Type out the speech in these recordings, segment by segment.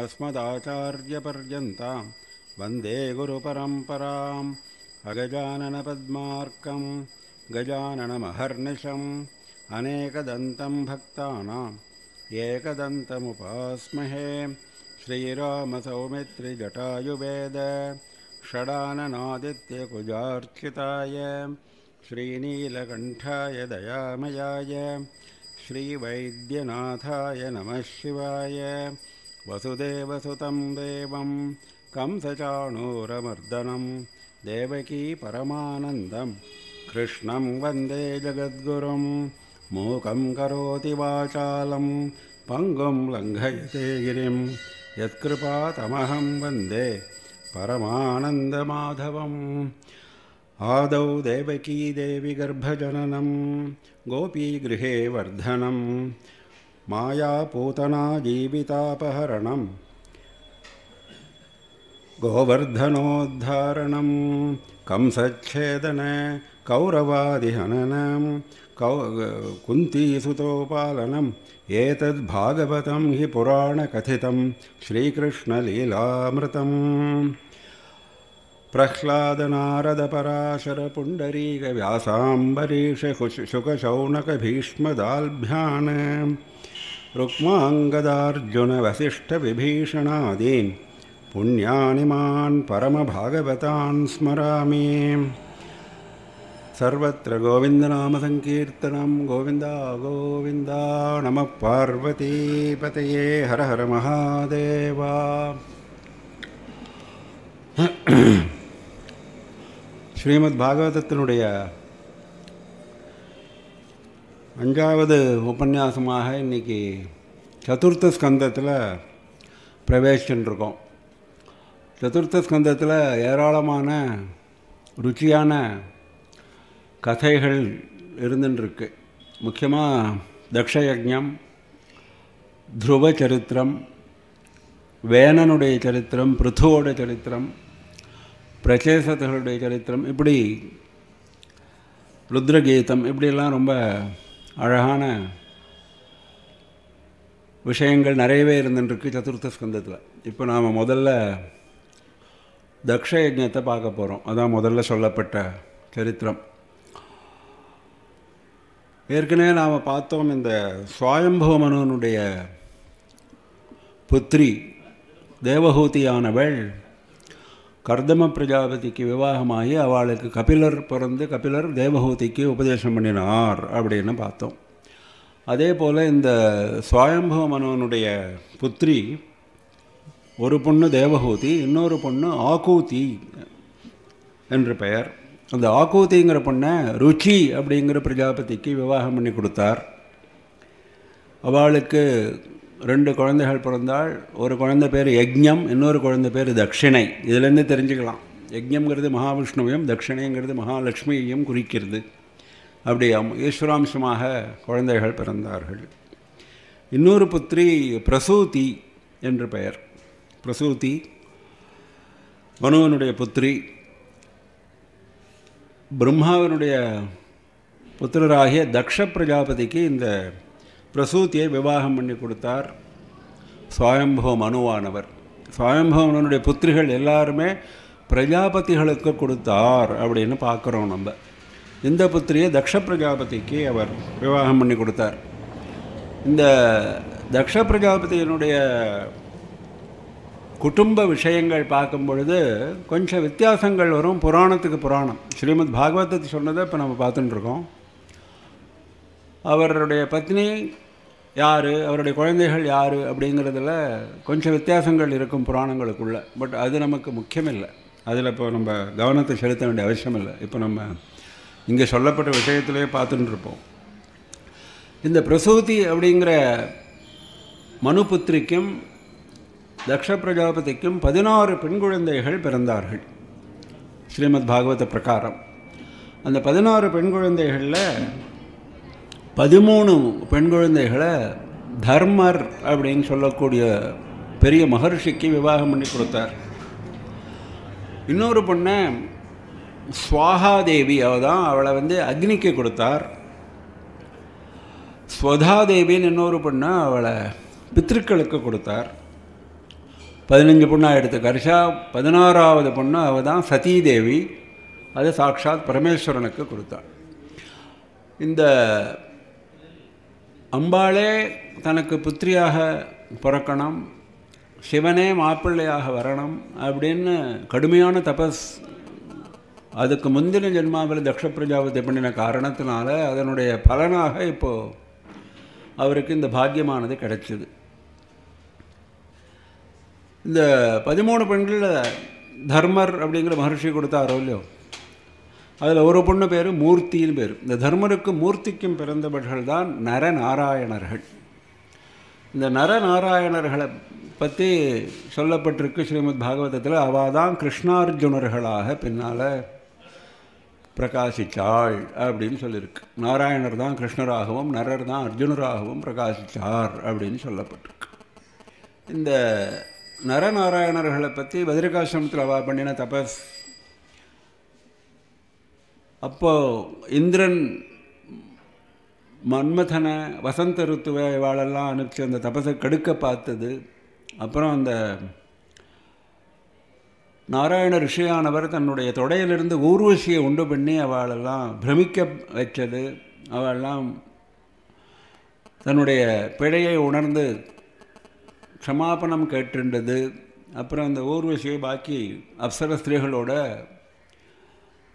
अस्मदाचार्यपर्यन्ताम् वन्दे गुरुपरम्पराम् अगजाननपद्मार्कम् गजाननमहर्निशम् अनेकदन्तम् भक्तानाम् एकदन्तमुपास्महे श्रीरामसौमित्रिजटायुवेद षडाननादित्यकुजार्चिताय श्रीनीलकण्ठाय दयामयाय श्रीवैद्यनाथाय नमः शिवाय वसुदेवसुतं देवं कंसचाणूरमर्दनं देवकी परमानन्दं कृष्णं वन्दे जगद्गुरुं मूकं करोति वाचालं पङ्गं लङ्घयते गिरिं यत्कृपातमहं वन्दे परमानन्दमाधवम् आदौ देवकी देवि गर्भजननं गोपीगृहे वर्धनम् जीवितापहरणं गोवर्धनोद्धारणं कंसच्छेदन कौरवादिहननं कौ कुन्तीसुतोपालनम् एतद्भागवतं हि पुराणकथितं श्रीकृष्णलीलामृतं प्रह्लादनारदपराशरपुण्डरीकव्यासाम्बरीषशुकशौनकभीष्मदाल्भ्यान् रुक्माङ्गदार्जुनवसिष्ठविभीषणादीन् पुण्यानि मान् परमभागवतान् स्मरामि सर्वत्र गोविन्दनामसङ्कीर्तनं गोविन्दा नमः पार्वतीपतये हर हर महादेव श्रीमद्भागवदत्त्वनुदय அஞ்சாவது உபன்யாசமாக இன்றைக்கி சதுர்த்த ஸ்கந்தத்தில் பிரவேசிச்சுருக்கோம் சதுர்த்த ஸ்கந்தத்தில் ஏராளமான ருச்சியான கதைகள் இருந்துருக்கு முக்கியமாக தக்ஷயஜம் துருவ சரித்திரம் வேணனுடைய சரித்திரம் பிருத்துவோட சரித்திரம் பிரச்சேசத்தர்களுடைய சரித்திரம் இப்படி ருத்ரகீதம் இப்படியெல்லாம் ரொம்ப அழகான விஷயங்கள் நிறையவே இருந்துருக்கு சதுர்த்த ஸ்கந்தத்தில் இப்போ நாம் முதல்ல தக்ஷ பார்க்க போகிறோம் அதான் முதல்ல சொல்லப்பட்ட சரித்திரம் ஏற்கனவே நாம் பார்த்தோம் இந்த சுவாயம்பவமனனுடைய புத்திரி தேவகூதியானவள் கர்தம பிரஜாபதிக்கு விவாகமாகி அவளுக்கு கபிலர் பிறந்து கபிலர் தேவஹூதிக்கு உபதேசம் பண்ணினார் அப்படின்னு பார்த்தோம் அதே போல் இந்த சுவாயம்பவ மனோனுடைய புத்திரி ஒரு பொண்ணு தேவஹூதி இன்னொரு பொண்ணு ஆகூதி என்று பெயர் அந்த ஆகூதிங்கிற பொண்ணை ருச்சி அப்படிங்கிற பிரஜாபதிக்கு விவாகம் பண்ணி கொடுத்தார் அவளுக்கு ரெண்டு குழந்தைகள் பிறந்தால் ஒரு குழந்த பேர் யஜ்ஞம் இன்னொரு குழந்த பேர் தட்சிணை இதிலேருந்து தெரிஞ்சுக்கலாம் யஜ்ஞங்கிறது மகாவிஷ்ணுவையும் தட்சிணைங்கிறது மகாலட்சுமியையும் குறிக்கிறது அப்படி ஈஸ்வராம்சமாக குழந்தைகள் பிறந்தார்கள் இன்னொரு புத்திரி பிரசூதி என்று பெயர் பிரசூதி மனுவனுடைய புத்திரி பிரம்மாவினுடைய புத்திரராகிய தக்ஷ பிரஜாபதிக்கு இந்த பிரசூத்தியை விவாகம் பண்ணி கொடுத்தார் சுவாயம்பவ மனுவானவர் சுவாயம்பவ புத்திரிகள் எல்லாருமே பிரஜாபதிகளுக்கு கொடுத்தார் அப்படின்னு பார்க்குறோம் நம்ம இந்த புத்திரியை தக்ஷ பிரஜாபதிக்கு அவர் விவாகம் பண்ணி கொடுத்தார் இந்த தக்ஷ பிரஜாபதியினுடைய குடும்ப விஷயங்கள் பார்க்கும் பொழுது கொஞ்சம் வித்தியாசங்கள் வரும் புராணத்துக்கு புராணம் ஸ்ரீமத் பாகவதத்தை சொன்னதை இப்போ நம்ம பார்த்துட்டுருக்கோம் அவருடைய பத்னி யார் அவருடைய குழந்தைகள் யார் அப்படிங்கிறதுல கொஞ்சம் வித்தியாசங்கள் இருக்கும் புராணங்களுக்குள்ளே பட் அது நமக்கு முக்கியமில்லை அதில் இப்போ நம்ம கவனத்தை செலுத்த வேண்டிய அவசியம் இல்லை இப்போ நம்ம இங்கே சொல்லப்பட்ட விஷயத்திலே பார்த்துட்டுருப்போம் இந்த பிரசூதி அப்படிங்கிற புத்திரிக்கும் தக்ஷ பிரஜாபதிக்கும் பதினாறு பெண் குழந்தைகள் பிறந்தார்கள் ஸ்ரீமத் பாகவத பிரகாரம் அந்த பதினாறு பெண் குழந்தைகளில் பதிமூணு பெண் குழந்தைகளை தர்மர் அப்படின்னு சொல்லக்கூடிய பெரிய மகர்ஷிக்கு விவாகம் பண்ணி கொடுத்தார் இன்னொரு பொண்ணை சுவாகாதேவி அவள் தான் அவளை வந்து அக்னிக்கு கொடுத்தார் ஸ்வதாதேவின்னு இன்னொரு பொண்ணை அவளை பித்திருக்களுக்கு கொடுத்தார் பதினஞ்சு பொண்ணாக எடுத்து கரிஷா பதினாறாவது பொண்ணு அவள் தான் சதீதேவி அது சாட்சாத் பரமேஸ்வரனுக்கு கொடுத்தாள் இந்த அம்பாளே தனக்கு புத்திரியாக பிறக்கணும் சிவனே மாப்பிள்ளையாக வரணும் அப்படின்னு கடுமையான தபஸ் அதுக்கு முந்தின ஜென்மாவில் தக்ஷ பிரஜாபதி பண்ணின காரணத்தினால அதனுடைய பலனாக இப்போது அவருக்கு இந்த பாக்கியமானது கிடைச்சிது இந்த பதிமூணு பெண்களில் தர்மர் அப்படிங்கிற மகர்ஷி கொடுத்தாரோ இல்லையோ அதில் ஒரு பொண்ணு பேர் மூர்த்தின்னு பேர் இந்த தர்மருக்கு மூர்த்திக்கும் பிறந்தவர்கள் தான் நரநாராயணர்கள் இந்த நரநாராயணர்களை பற்றி சொல்லப்பட்டிருக்கு ஸ்ரீமத் பாகவதத்தில் அவா தான் கிருஷ்ணார்ஜுனர்களாக பின்னால் பிரகாசித்தாள் அப்படின்னு சொல்லியிருக்கு நாராயணர் தான் கிருஷ்ணராகவும் நரர் தான் அர்ஜுனராகவும் பிரகாசித்தார் அப்படின்னு சொல்லப்பட்டிருக்கு இந்த நரநாராயணர்களை பற்றி பதிரிகாசிரமத்தில் அவா பண்ணின தபஸ் அப்போது இந்திரன் மன்மதனை வசந்த ருத்துவை வாழெல்லாம் அனுப்பிச்சு அந்த தபசை கெடுக்க பார்த்தது அப்புறம் அந்த நாராயண ரிஷியானவர் தன்னுடைய தொடையிலிருந்து ஊர்வசியை உண்டு பண்ணி அவளெல்லாம் பிரமிக்க வச்சது அவெல்லாம் தன்னுடைய பிழையை உணர்ந்து க்ஷமாபணம் கேட்டிருந்தது அப்புறம் அந்த ஊர்வசியை பாக்கி அப்சர ஸ்திரீகளோட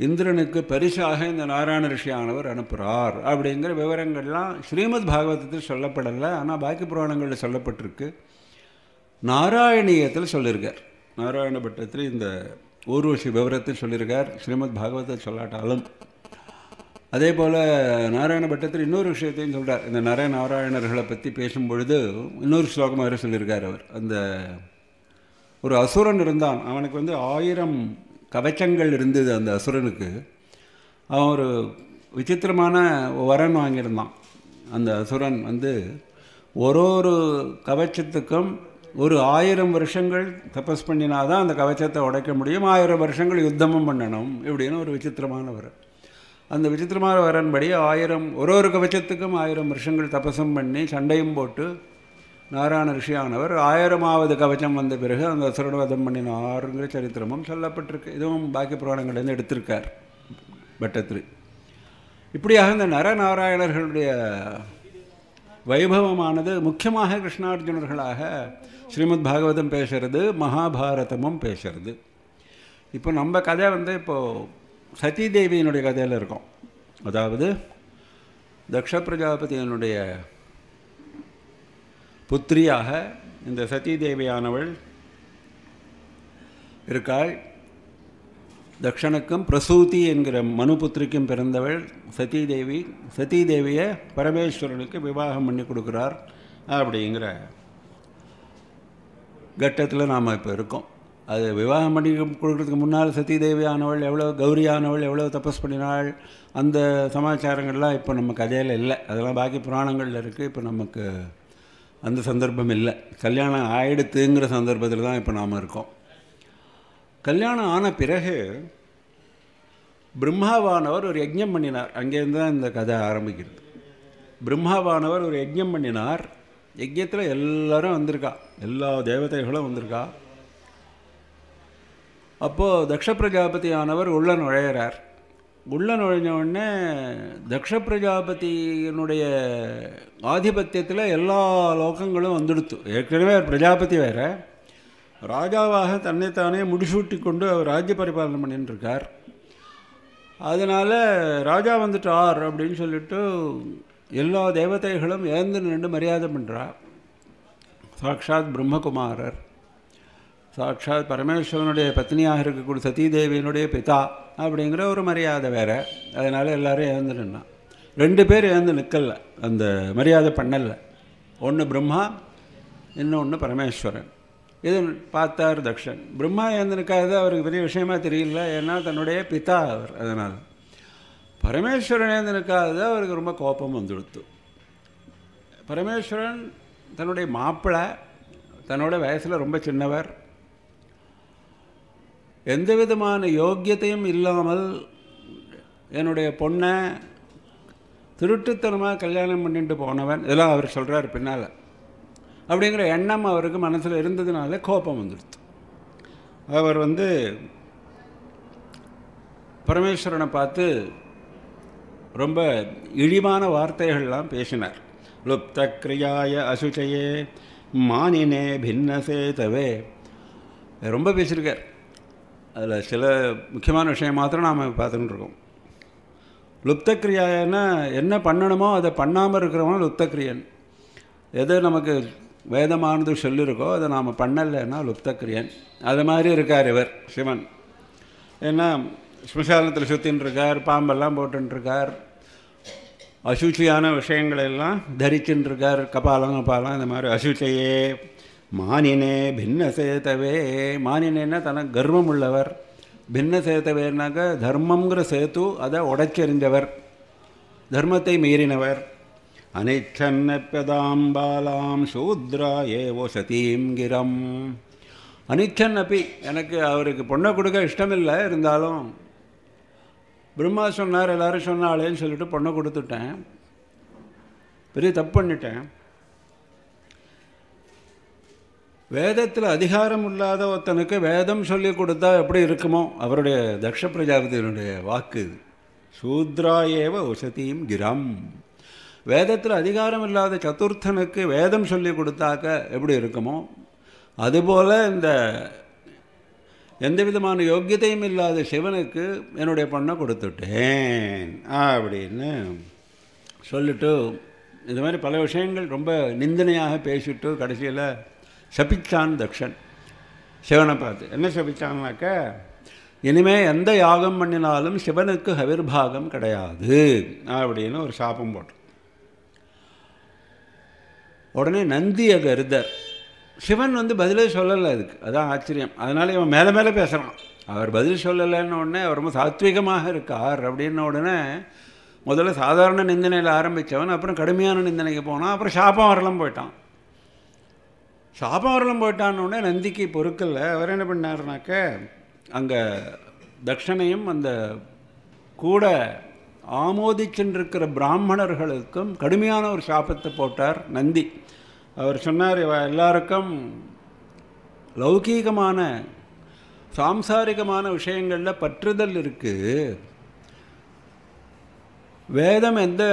இந்திரனுக்கு பரிசாக இந்த நாராயண ரிஷியானவர் அனுப்புகிறார் அப்படிங்கிற விவரங்கள்லாம் ஸ்ரீமத் பாகவதத்தில் சொல்லப்படலை ஆனால் பாக்கி புராணங்களில் சொல்லப்பட்டிருக்கு நாராயணியத்தில் சொல்லியிருக்கார் நாராயணபட்டத்தில் இந்த ஊர்வசி விவரத்தை சொல்லியிருக்கார் ஸ்ரீமத் பாகவதத்தை சொல்லாட்டாலும் அதே போல் நாராயணபட்டத்தில் இன்னொரு விஷயத்தையும் சொல்கிறார் இந்த நாராயண நாராயணர்களை பற்றி பேசும்பொழுது இன்னொரு ஸ்லோகமாக சொல்லியிருக்கார் அவர் அந்த ஒரு அசுரன் இருந்தான் அவனுக்கு வந்து ஆயிரம் கவச்சங்கள் இருந்தது அந்த அசுரனுக்கு அவன் ஒரு விசித்திரமான வரன் வாங்கியிருந்தான் அந்த அசுரன் வந்து ஒரு ஒரு கவச்சத்துக்கும் ஒரு ஆயிரம் வருஷங்கள் தபஸ் பண்ணினா தான் அந்த கவச்சத்தை உடைக்க முடியும் ஆயிரம் வருஷங்கள் யுத்தமும் பண்ணணும் இப்படின்னு ஒரு விசித்திரமான வரன் அந்த விசித்திரமான வரன்படி ஆயிரம் ஒரு ஒரு கவச்சத்துக்கும் ஆயிரம் வருஷங்கள் தபசம் பண்ணி சண்டையும் போட்டு நாராயண ரிஷியானவர் ஆயிரமாவது கவச்சம் வந்த பிறகு அந்த வதம் பண்ணினாருங்கிற சரித்திரமும் சொல்லப்பட்டிருக்கு இதுவும் பாக்கி புராணங்கள்லேருந்து எடுத்திருக்கார் பட்டத்திரி இப்படியாக இந்த நரநாராயணர்களுடைய வைபவமானது முக்கியமாக கிருஷ்ணார்ஜுனர்களாக ஸ்ரீமத் பாகவதம் பேசுகிறது மகாபாரதமும் பேசுகிறது இப்போ நம்ம கதை வந்து இப்போது சதி தேவியினுடைய கதையில் இருக்கோம் அதாவது தக்ஷ பிரஜாபதியினுடைய புத்திரியாக இந்த சதீதேவியானவள் தேவியானவள் இருக்காள் தக்ஷனுக்கும் பிரசூதி என்கிற மனுபுத்திரிக்கும் பிறந்தவள் சதீதேவி தேவி தேவியை பரமேஸ்வரனுக்கு விவாகம் பண்ணி கொடுக்குறார் அப்படிங்கிற கட்டத்தில் நாம் இப்போ இருக்கோம் அது விவாகம் பண்ணி கொடுக்குறதுக்கு முன்னால் சதி தேவியானவள் எவ்வளோ கௌரியானவள் எவ்வளோ தபஸ் பண்ணினாள் அந்த சமாச்சாரங்கள்லாம் இப்போ நம்ம கதையில் இல்லை அதெல்லாம் பாக்கி புராணங்களில் இருக்குது இப்போ நமக்கு அந்த சந்தர்ப்பம் இல்லை கல்யாணம் ஆயிடுத்துங்கிற சந்தர்ப்பத்தில் தான் இப்போ நாம் இருக்கோம் கல்யாணம் ஆன பிறகு பிரம்மாவானவர் ஒரு யஜ்ஞம் பண்ணினார் அங்கேருந்து தான் இந்த கதை ஆரம்பிக்கிறது பிரம்மாவானவர் ஒரு யஜ்ஞம் பண்ணினார் யஜ்யத்தில் எல்லோரும் வந்திருக்கா எல்லா தேவதைகளும் வந்திருக்கா அப்போது தக்ஷ பிரஜாபதி ஆனவர் உள்ள நுழையிறார் உள்ளே நுழைஞ்ச உடனே தக்ஷ பிரஜாபதியினுடைய ஆதிபத்தியத்தில் எல்லா லோகங்களும் வந்துடுத்து ஏற்கனவே பிரஜாபதி வேறு ராஜாவாக தன்னைத்தானே முடிசூட்டி கொண்டு அவர் ராஜ்ய பரிபாலனை பண்ணிட்டுருக்கார் அதனால் ராஜா வந்துட்டார் அப்படின்னு சொல்லிட்டு எல்லா தேவதைகளும் ஏந்து நின்று மரியாதை பண்ணுறா சாட்சாத் பிரம்மகுமாரர் சாட்சாத் பரமேஸ்வரனுடைய பத்னியாக இருக்கக்கூடிய சதீதேவியினுடைய பிதா அப்படிங்கிற ஒரு மரியாதை வேறு அதனால் எல்லோரும் ஏந்து நின்னான் ரெண்டு பேர் ஏந்து நிற்கல அந்த மரியாதை பண்ணலை ஒன்று பிரம்மா இன்னொன்று பரமேஸ்வரன் இது பார்த்தார் தக்ஷன் பிரம்மா ஏந்து நிற்காதது அவருக்கு பெரிய விஷயமா தெரியல ஏன்னா தன்னுடைய பிதா அவர் அதனால் பரமேஸ்வரன் ஏந்து நிற்காதது அவருக்கு ரொம்ப கோபம் வந்துடுத்து பரமேஸ்வரன் தன்னுடைய மாப்பிள்ளை தன்னோட வயசில் ரொம்ப சின்னவர் எந்த விதமான யோக்கியத்தையும் இல்லாமல் என்னுடைய பொண்ணை திருட்டுத்தனமாக கல்யாணம் பண்ணிட்டு போனவன் இதெல்லாம் அவர் சொல்கிறார் பின்னால் அப்படிங்கிற எண்ணம் அவருக்கு மனசில் இருந்ததுனால கோபம் வந்துடுச்சு அவர் வந்து பரமேஸ்வரனை பார்த்து ரொம்ப இழிவான வார்த்தைகள்லாம் பேசினார் லுப்த கிரியாய அசுச்சையே மானினே பின்னசே தவே ரொம்ப பேசியிருக்கார் அதில் சில முக்கியமான விஷயம் மாத்திரம் நாம் பார்த்துக்கிட்டு இருக்கோம் லுப்தக்கிரியான்னா என்ன பண்ணணுமோ அதை பண்ணாமல் இருக்கிறவங்க லுப்தக்கிரியன் எது நமக்கு வேதமானது சொல்லியிருக்கோ அதை நாம் பண்ணலைன்னா லுப்தக்ரியன் அது மாதிரி இருக்கார் இவர் சிவன் ஏன்னா ஸ்மசானத்தில் சுற்றின்னு இருக்கார் பாம்பெல்லாம் போட்டுருக்கார் அசுச்சியான விஷயங்களெல்லாம் தரிச்சுட்டுருக்கார் கபாலம் கபாலம் இந்த மாதிரி அசுச்சையே மானினே பின்ன சேத்தவே மானினேன்னா தனக்கு கர்வம் உள்ளவர் பின்ன சேத்தவேனாக்க தர்மங்கிற சேத்து அதை உடைச்செறிஞ்சவர் தர்மத்தை மீறினவர் அனிச்சன்னப்பதாம் பாலாம் சூத்ரா ஏவோ சதீம் கிரம் அனிச்சன் அப்பி எனக்கு அவருக்கு பொண்ணை கொடுக்க இஷ்டமில்லை இருந்தாலும் பிரம்மா சொன்னார் எல்லோரும் சொன்னாலேன்னு சொல்லிட்டு பொண்ணை கொடுத்துட்டேன் பெரிய தப்பு பண்ணிட்டேன் வேதத்தில் அதிகாரம் இல்லாத ஒருத்தனுக்கு வேதம் சொல்லி கொடுத்தா எப்படி இருக்குமோ அவருடைய தக்ஷ பிரஜாபதியினுடைய வாக்கு சூத்ரா ஏவ உசதியும் கிரம் வேதத்தில் அதிகாரம் இல்லாத சதுர்த்தனுக்கு வேதம் சொல்லி கொடுத்தாக்க எப்படி இருக்குமோ அதுபோல் இந்த எந்த விதமான யோக்கியத்தையும் இல்லாத சிவனுக்கு என்னுடைய பண்ணை கொடுத்துட்டேன் அப்படின்னு சொல்லிட்டு இது மாதிரி பல விஷயங்கள் ரொம்ப நிந்தனையாக பேசிட்டு கடைசியில் சபிச்சான் தக்ஷன் சிவனை பார்த்து என்ன சபிச்சான்னாக்க இனிமேல் எந்த யாகம் பண்ணினாலும் சிவனுக்கு ஹவிர்பாகம் கிடையாது அப்படின்னு ஒரு சாபம் போட்டோம் உடனே நந்திய கருதர் சிவன் வந்து பதிலே சொல்லலை அதுக்கு அதான் ஆச்சரியம் அதனால் இவன் மேலே மேலே பேசுகிறான் அவர் பதில் சொல்லலைன்னு உடனே அவர் ரொம்ப சாத்விகமாக இருக்கார் அப்படின்ன உடனே முதல்ல சாதாரண நிந்தனையில் ஆரம்பித்தவன் அப்புறம் கடுமையான நிந்தனைக்கு போனான் அப்புறம் சாபம் வரலாம் போயிட்டான் சாபாவரம் உடனே நந்திக்கு பொறுக்கல அவர் என்ன பண்ணார்னாக்க அங்கே தட்சணையும் அந்த கூட ஆமோதிச்சென்றிருக்கிற பிராமணர்களுக்கும் கடுமையான ஒரு சாபத்தை போட்டார் நந்தி அவர் சொன்னார் எல்லாருக்கும் லௌகீகமான சாம்சாரிகமான விஷயங்களில் பற்றுதல் இருக்குது வேதம் எந்த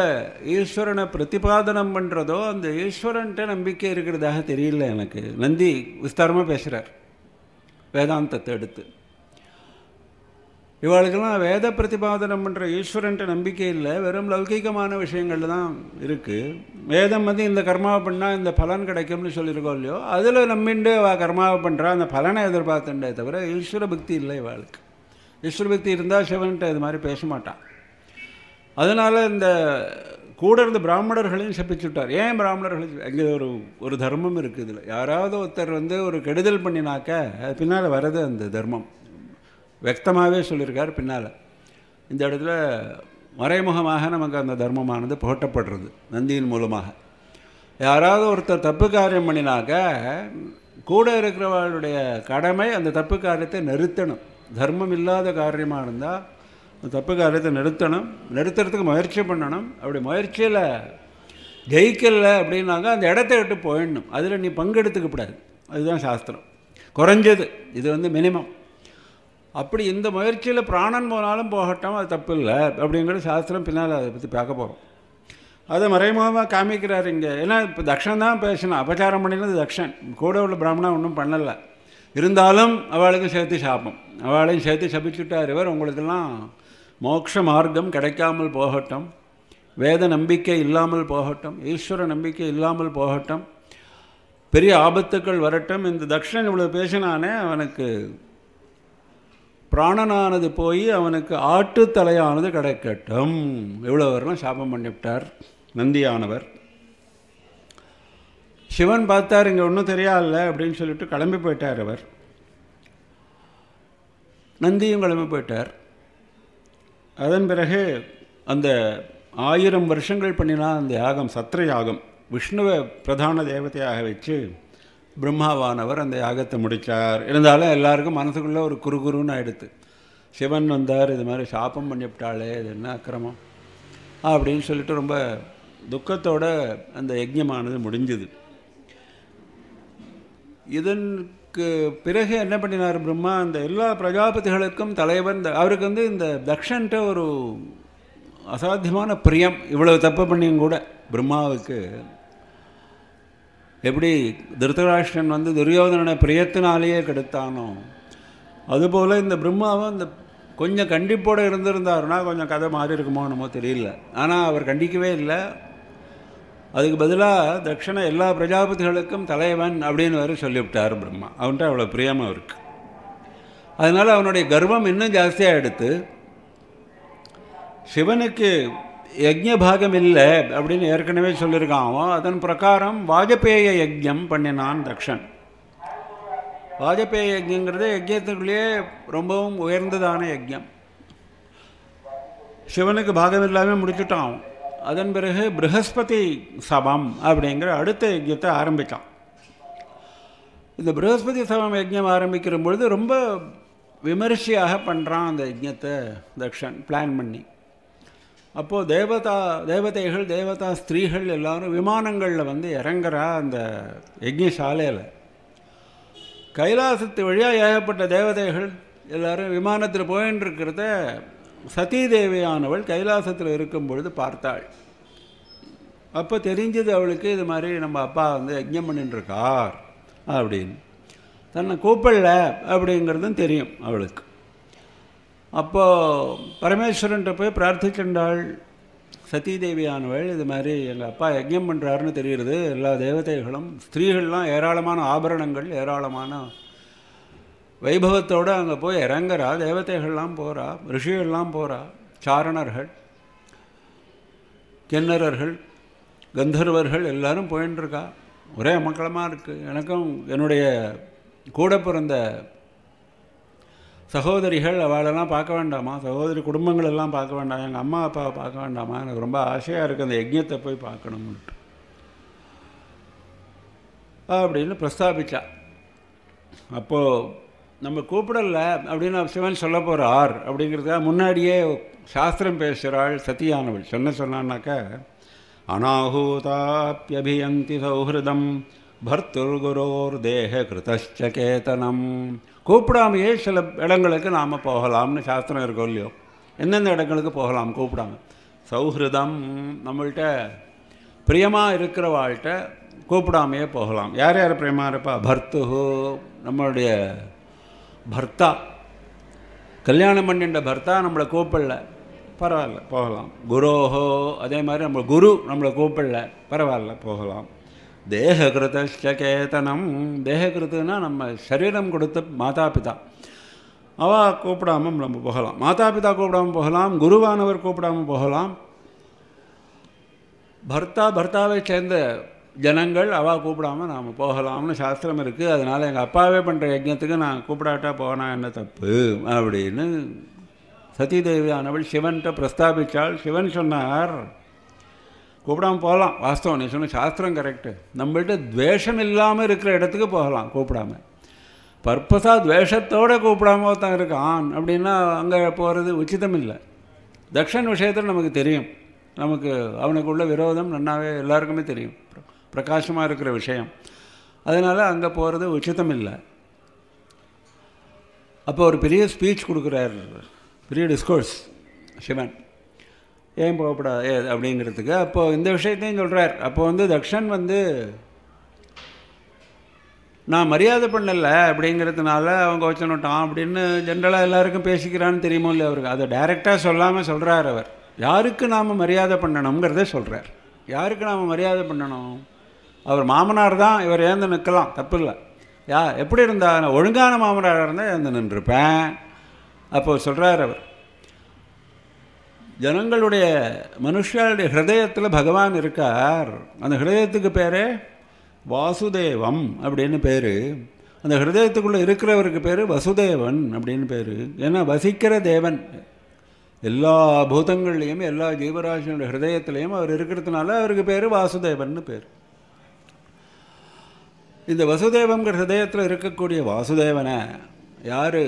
ஈஸ்வரனை பிரதிபாதனம் பண்ணுறதோ அந்த ஈஸ்வரன்ட்ட நம்பிக்கை இருக்கிறதாக தெரியல எனக்கு நந்தி விஸ்தாரமாக பேசுகிறார் வேதாந்தத்தை எடுத்து இவளுக்கெல்லாம் வேத பிரதிபாதனம் பண்ணுற ஈஸ்வரன்ட்ட நம்பிக்கை இல்லை வெறும் லௌகிகமான விஷயங்கள் தான் இருக்குது வேதம் வந்து இந்த கர்மாவை பண்ணால் இந்த பலன் கிடைக்கும்னு சொல்லியிருக்கோம் இல்லையோ அதில் நம்பிண்டு வா கர்மாவை பண்ணுறா அந்த பலனை எதிர்பார்த்துண்டே தவிர ஈஸ்வர பக்தி இல்லை இவாளுக்கு ஈஸ்வர பக்தி இருந்தால் சிவன்கிட்ட இது மாதிரி பேச மாட்டான் அதனால் இந்த கூட இருந்த பிராமணர்களையும் சபிச்சுட்டார் ஏன் பிராமணர்களை அங்கே ஒரு ஒரு தர்மம் இருக்குது இதில் யாராவது ஒருத்தர் வந்து ஒரு கெடுதல் பண்ணினாக்க அது பின்னால் வர்றது அந்த தர்மம் வெக்தமாகவே சொல்லியிருக்கார் பின்னால் இந்த இடத்துல மறைமுகமாக நமக்கு அந்த தர்மமானது புகட்டப்படுறது நந்தியின் மூலமாக யாராவது ஒருத்தர் தப்பு காரியம் பண்ணினாக்க கூட இருக்கிறவர்களுடைய கடமை அந்த தப்பு காரியத்தை நிறுத்தணும் தர்மம் இல்லாத காரியமாக இருந்தால் தப்பு காரியத்தை நிறுத்தணும் நிறுத்துறதுக்கு முயற்சி பண்ணணும் அப்படி முயற்சியில் ஜெயிக்கலை அப்படின்னாக்கா அந்த இடத்த விட்டு போயிடணும் அதில் நீ பங்கெடுத்துக்கப்படாது அதுதான் சாஸ்திரம் குறைஞ்சது இது வந்து மினிமம் அப்படி இந்த முயற்சியில் பிராணன் போனாலும் போகட்டும் அது தப்பு இல்லை அப்படிங்கிறது சாஸ்திரம் பின்னால் அதை பற்றி பார்க்க போகிறோம் அதை மறைமுகமாக காமிக்கிறார் இங்கே ஏன்னா இப்போ தக்ஷன் தான் பேசணும் அபச்சாரம் பண்ணினது தக்ஷன் கூட உள்ள பிராமணா ஒன்றும் பண்ணலை இருந்தாலும் அவளுக்கும் சேர்த்து சாப்பிடும் அவளையும் சேர்த்து சபிச்சுட்டார் இவர் உங்களுக்கெல்லாம் மோட்ச மார்க்கம் கிடைக்காமல் போகட்டும் வேத நம்பிக்கை இல்லாமல் போகட்டும் ஈஸ்வர நம்பிக்கை இல்லாமல் போகட்டும் பெரிய ஆபத்துக்கள் வரட்டும் இந்த தக்ஷன் இவ்வளோ பேசினானே அவனுக்கு பிராணனானது போய் அவனுக்கு ஆட்டுத்தலையானது கிடைக்கட்டும் இவ்வளோ வரலாம் சாபம் பண்ணிவிட்டார் நந்தியானவர் சிவன் பார்த்தார் இங்கே ஒன்றும் தெரியாதில்ல அப்படின்னு சொல்லிட்டு கிளம்பி போயிட்டார் அவர் நந்தியும் கிளம்பி போயிட்டார் அதன் பிறகு அந்த ஆயிரம் வருஷங்கள் பண்ணினால் அந்த யாகம் சத்திர யாகம் விஷ்ணுவை பிரதான தேவதையாக வச்சு பிரம்மாவானவர் அந்த யாகத்தை முடித்தார் இருந்தாலும் எல்லாருக்கும் மனசுக்குள்ளே ஒரு குறுகுருன்னு ஆயிடுத்து சிவன் வந்தார் இது மாதிரி சாபம் பண்ணிவிட்டாளே இது என்ன அக்கிரமம் அப்படின்னு சொல்லிட்டு ரொம்ப துக்கத்தோட அந்த யஜ்யமானது முடிஞ்சுது இதன் பிறகு என்ன பண்ணினார் பிரம்மா அந்த எல்லா பிரஜாபதிகளுக்கும் இந்த அவருக்கு வந்து இந்த தக்ஷன்ட்ட ஒரு அசாத்தியமான பிரியம் இவ்வளவு தப்பு பண்ணியும் கூட பிரம்மாவுக்கு எப்படி திருத்தராஷ்டன் வந்து துரியோதனனை பிரியத்தினாலேயே கெடுத்தானோ அதுபோல் இந்த பிரம்மாவும் இந்த கொஞ்சம் கண்டிப்போடு இருந்திருந்தாருன்னா கொஞ்சம் கதை மாறி இருக்குமோ என்னமோ தெரியல ஆனால் அவர் கண்டிக்கவே இல்லை அதுக்கு பதிலாக தட்சண எல்லா பிரஜாபதிகளுக்கும் தலைவன் அப்படின்னு வேறு சொல்லிவிட்டார் பிரம்மா அவன்கிட்ட அவ்வளோ பிரியமாக இருக்குது அதனால் அவனுடைய கர்வம் இன்னும் ஜாஸ்தியாக எடுத்து சிவனுக்கு யஜ்ய பாகம் இல்லை அப்படின்னு ஏற்கனவே சொல்லியிருக்கான் அவன் அதன் பிரகாரம் வாஜப்பேய யஜ்யம் பண்ணினான் தக்ஷன் வாஜப்பேய யஜ்யங்கிறது யஜ்யத்துக்குள்ளேயே ரொம்பவும் உயர்ந்ததான யஜ்யம் சிவனுக்கு பாகம் இல்லாமல் முடிச்சுட்டான் அவன் அதன் பிறகு ப்ரகஸ்பதி சபம் அப்படிங்கிற அடுத்த யஜ்யத்தை ஆரம்பித்தான் இந்த ப்ரகஸ்பதி சபம் யஜ்யம் ஆரம்பிக்கிற பொழுது ரொம்ப விமரிசையாக பண்ணுறான் அந்த யஜ்யத்தை தக்ஷன் பிளான் பண்ணி அப்போது தேவதா தேவதைகள் தேவதா ஸ்திரீகள் எல்லோரும் விமானங்களில் வந்து இறங்குறா அந்த யஜ்யசாலையில் கைலாசத்து வழியாக ஏகப்பட்ட தேவதைகள் எல்லோரும் விமானத்தில் போயின்னு இருக்கிறத சதீதேவியானவள் கைலாசத்தில் இருக்கும் பொழுது பார்த்தாள் அப்போ தெரிஞ்சது அவளுக்கு இது மாதிரி நம்ம அப்பா வந்து யஜ்ஞம் பண்ணிட்டுருக்கார் அப்படின்னு தன்னை கூப்பிடல அப்படிங்கிறதும் தெரியும் அவளுக்கு அப்போது பரமேஸ்வரன்ட்ட போய் பிரார்த்திக்கின்றாள் சதீதேவியானவள் இது மாதிரி எங்கள் அப்பா யஜ்ஞம் பண்ணுறாருன்னு தெரிகிறது எல்லா தேவதைகளும் ஸ்திரீகள்லாம் ஏராளமான ஆபரணங்கள் ஏராளமான வைபவத்தோடு அங்கே போய் இறங்குறா தேவதைகள்லாம் போகிறா ரிஷிகள்லாம் போகிறா சாரணர்கள் கிண்ணறர்கள் கந்தர்வர்கள் எல்லோரும் போயின்ட்டுருக்கா ஒரே அமக்களமாக இருக்குது எனக்கும் என்னுடைய கூட பிறந்த சகோதரிகள் அவளெல்லாம் பார்க்க வேண்டாமா சகோதரி குடும்பங்கள் எல்லாம் பார்க்க வேண்டாம் எங்கள் அம்மா அப்பாவை பார்க்க வேண்டாமா எனக்கு ரொம்ப ஆசையாக இருக்குது அந்த யஜ்யத்தை போய் பார்க்கணும்ன்ட்டு அப்படின்னு பிரஸ்தாபித்தா அப்போது நம்ம கூப்பிடல அப்படின்னு சிவன் சொல்ல போகிறார் அப்படிங்கிறதுக்காக முன்னாடியே சாஸ்திரம் பேசுகிறாள் சத்தியானவள் சொன்ன சொன்னான்னாக்க அனாகூதாப்பியபியந்தி சௌஹிருதம் குரோர் தேக கிருதச்ச கேத்தனம் கூப்பிடாமையே சில இடங்களுக்கு நாம் போகலாம்னு சாஸ்திரம் இருக்கோம் இல்லையோ எந்தெந்த இடங்களுக்கு போகலாம் கூப்பிடாம சௌஹிருதம் நம்மள்கிட்ட பிரியமாக இருக்கிற வாழ்கிட்ட கூப்பிடாமையே போகலாம் யார் யார் பிரியமாக இருப்பா பர்த்துஹு நம்மளுடைய பர்த்தா கல்யாணம் பண்ணின்ற பர்த்தா நம்மளை கூப்பிடல பரவாயில்ல போகலாம் குரோஹோ அதே மாதிரி நம்ம குரு நம்மளை கூப்பிடல பரவாயில்ல போகலாம் தேககிருத்த கேத்தனம் தேககிருத்துனா நம்ம சரீரம் கொடுத்த மாதா பிதா அவள் கூப்பிடாமல் நம்ம போகலாம் மாதா பிதா கூப்பிடாமல் போகலாம் குருவானவர் கூப்பிடாமல் போகலாம் பர்த்தா பர்த்தாவை சேர்ந்த ஜனங்கள் அவா கூப்பிடாமல் நாம் போகலாம்னு சாஸ்திரம் இருக்குது அதனால் எங்கள் அப்பாவே பண்ணுற யஜ்யத்துக்கு நான் கூப்பிடாட்டா போனால் என்ன தப்பு அப்படின்னு சதீதேவி ஆனவள் சிவன்கிட்ட பிரஸ்தாபித்தாள் சிவன் சொன்னார் கூப்பிடாமல் போகலாம் வாஸ்தவம் நீ சொன்ன சாஸ்திரம் கரெக்டு நம்மள்கிட்ட துவேஷம் இல்லாமல் இருக்கிற இடத்துக்கு போகலாம் கூப்பிடாமல் பர்பஸாக துவேஷத்தோடு கூப்பிடாம ஒருத்தன் இருக்கான் அப்படின்னா அங்கே போகிறது உச்சிதம் இல்லை தக்ஷன் விஷயத்தில் நமக்கு தெரியும் நமக்கு அவனுக்குள்ள விரோதம் நன்னாவே எல்லாருக்குமே தெரியும் பிரகாசமாக இருக்கிற விஷயம் அதனால் அங்கே போகிறது உச்சிதம் இல்லை அப்போ ஒரு பெரிய ஸ்பீச் கொடுக்குறார் பெரிய டிஸ்கோர்ஸ் சிவன் ஏன் ஏ அப்படிங்கிறதுக்கு அப்போது இந்த விஷயத்தையும் சொல்கிறார் அப்போது வந்து தக்ஷன் வந்து நான் மரியாதை பண்ணலை அப்படிங்கிறதுனால அவங்க வச்சுனுட்டான் அப்படின்னு ஜென்ரலாக எல்லாருக்கும் பேசிக்கிறான்னு தெரியுமோ இல்லை அவருக்கு அதை டைரெக்டாக சொல்லாமல் சொல்கிறார் அவர் யாருக்கு நாம் மரியாதை பண்ணணுங்கிறத சொல்கிறார் யாருக்கு நாம் மரியாதை பண்ணணும் அவர் மாமனார் தான் இவர் ஏந்து நிற்கலாம் தப்பு இல்லை யா எப்படி இருந்தால் ஒழுங்கான மாமனாராக இருந்தால் ஏந்து நின்றுருப்பேன் அப்போ சொல்கிறார் அவர் ஜனங்களுடைய மனுஷாளுடைய ஹிரதயத்தில் பகவான் இருக்கார் அந்த ஹிரதயத்துக்கு பேரே வாசுதேவம் அப்படின்னு பேர் அந்த ஹிரதயத்துக்குள்ளே இருக்கிறவருக்கு பேர் வசுதேவன் அப்படின்னு பேர் ஏன்னா வசிக்கிற தேவன் எல்லா பூதங்கள்லேயும் எல்லா ஜீவராசினுடைய ஹிரதயத்துலேயும் அவர் இருக்கிறதுனால அவருக்கு பேர் வாசுதேவன் பேர் இந்த வசுதேவங்கிற ஹதயத்தில் இருக்கக்கூடிய வாசுதேவனை யார்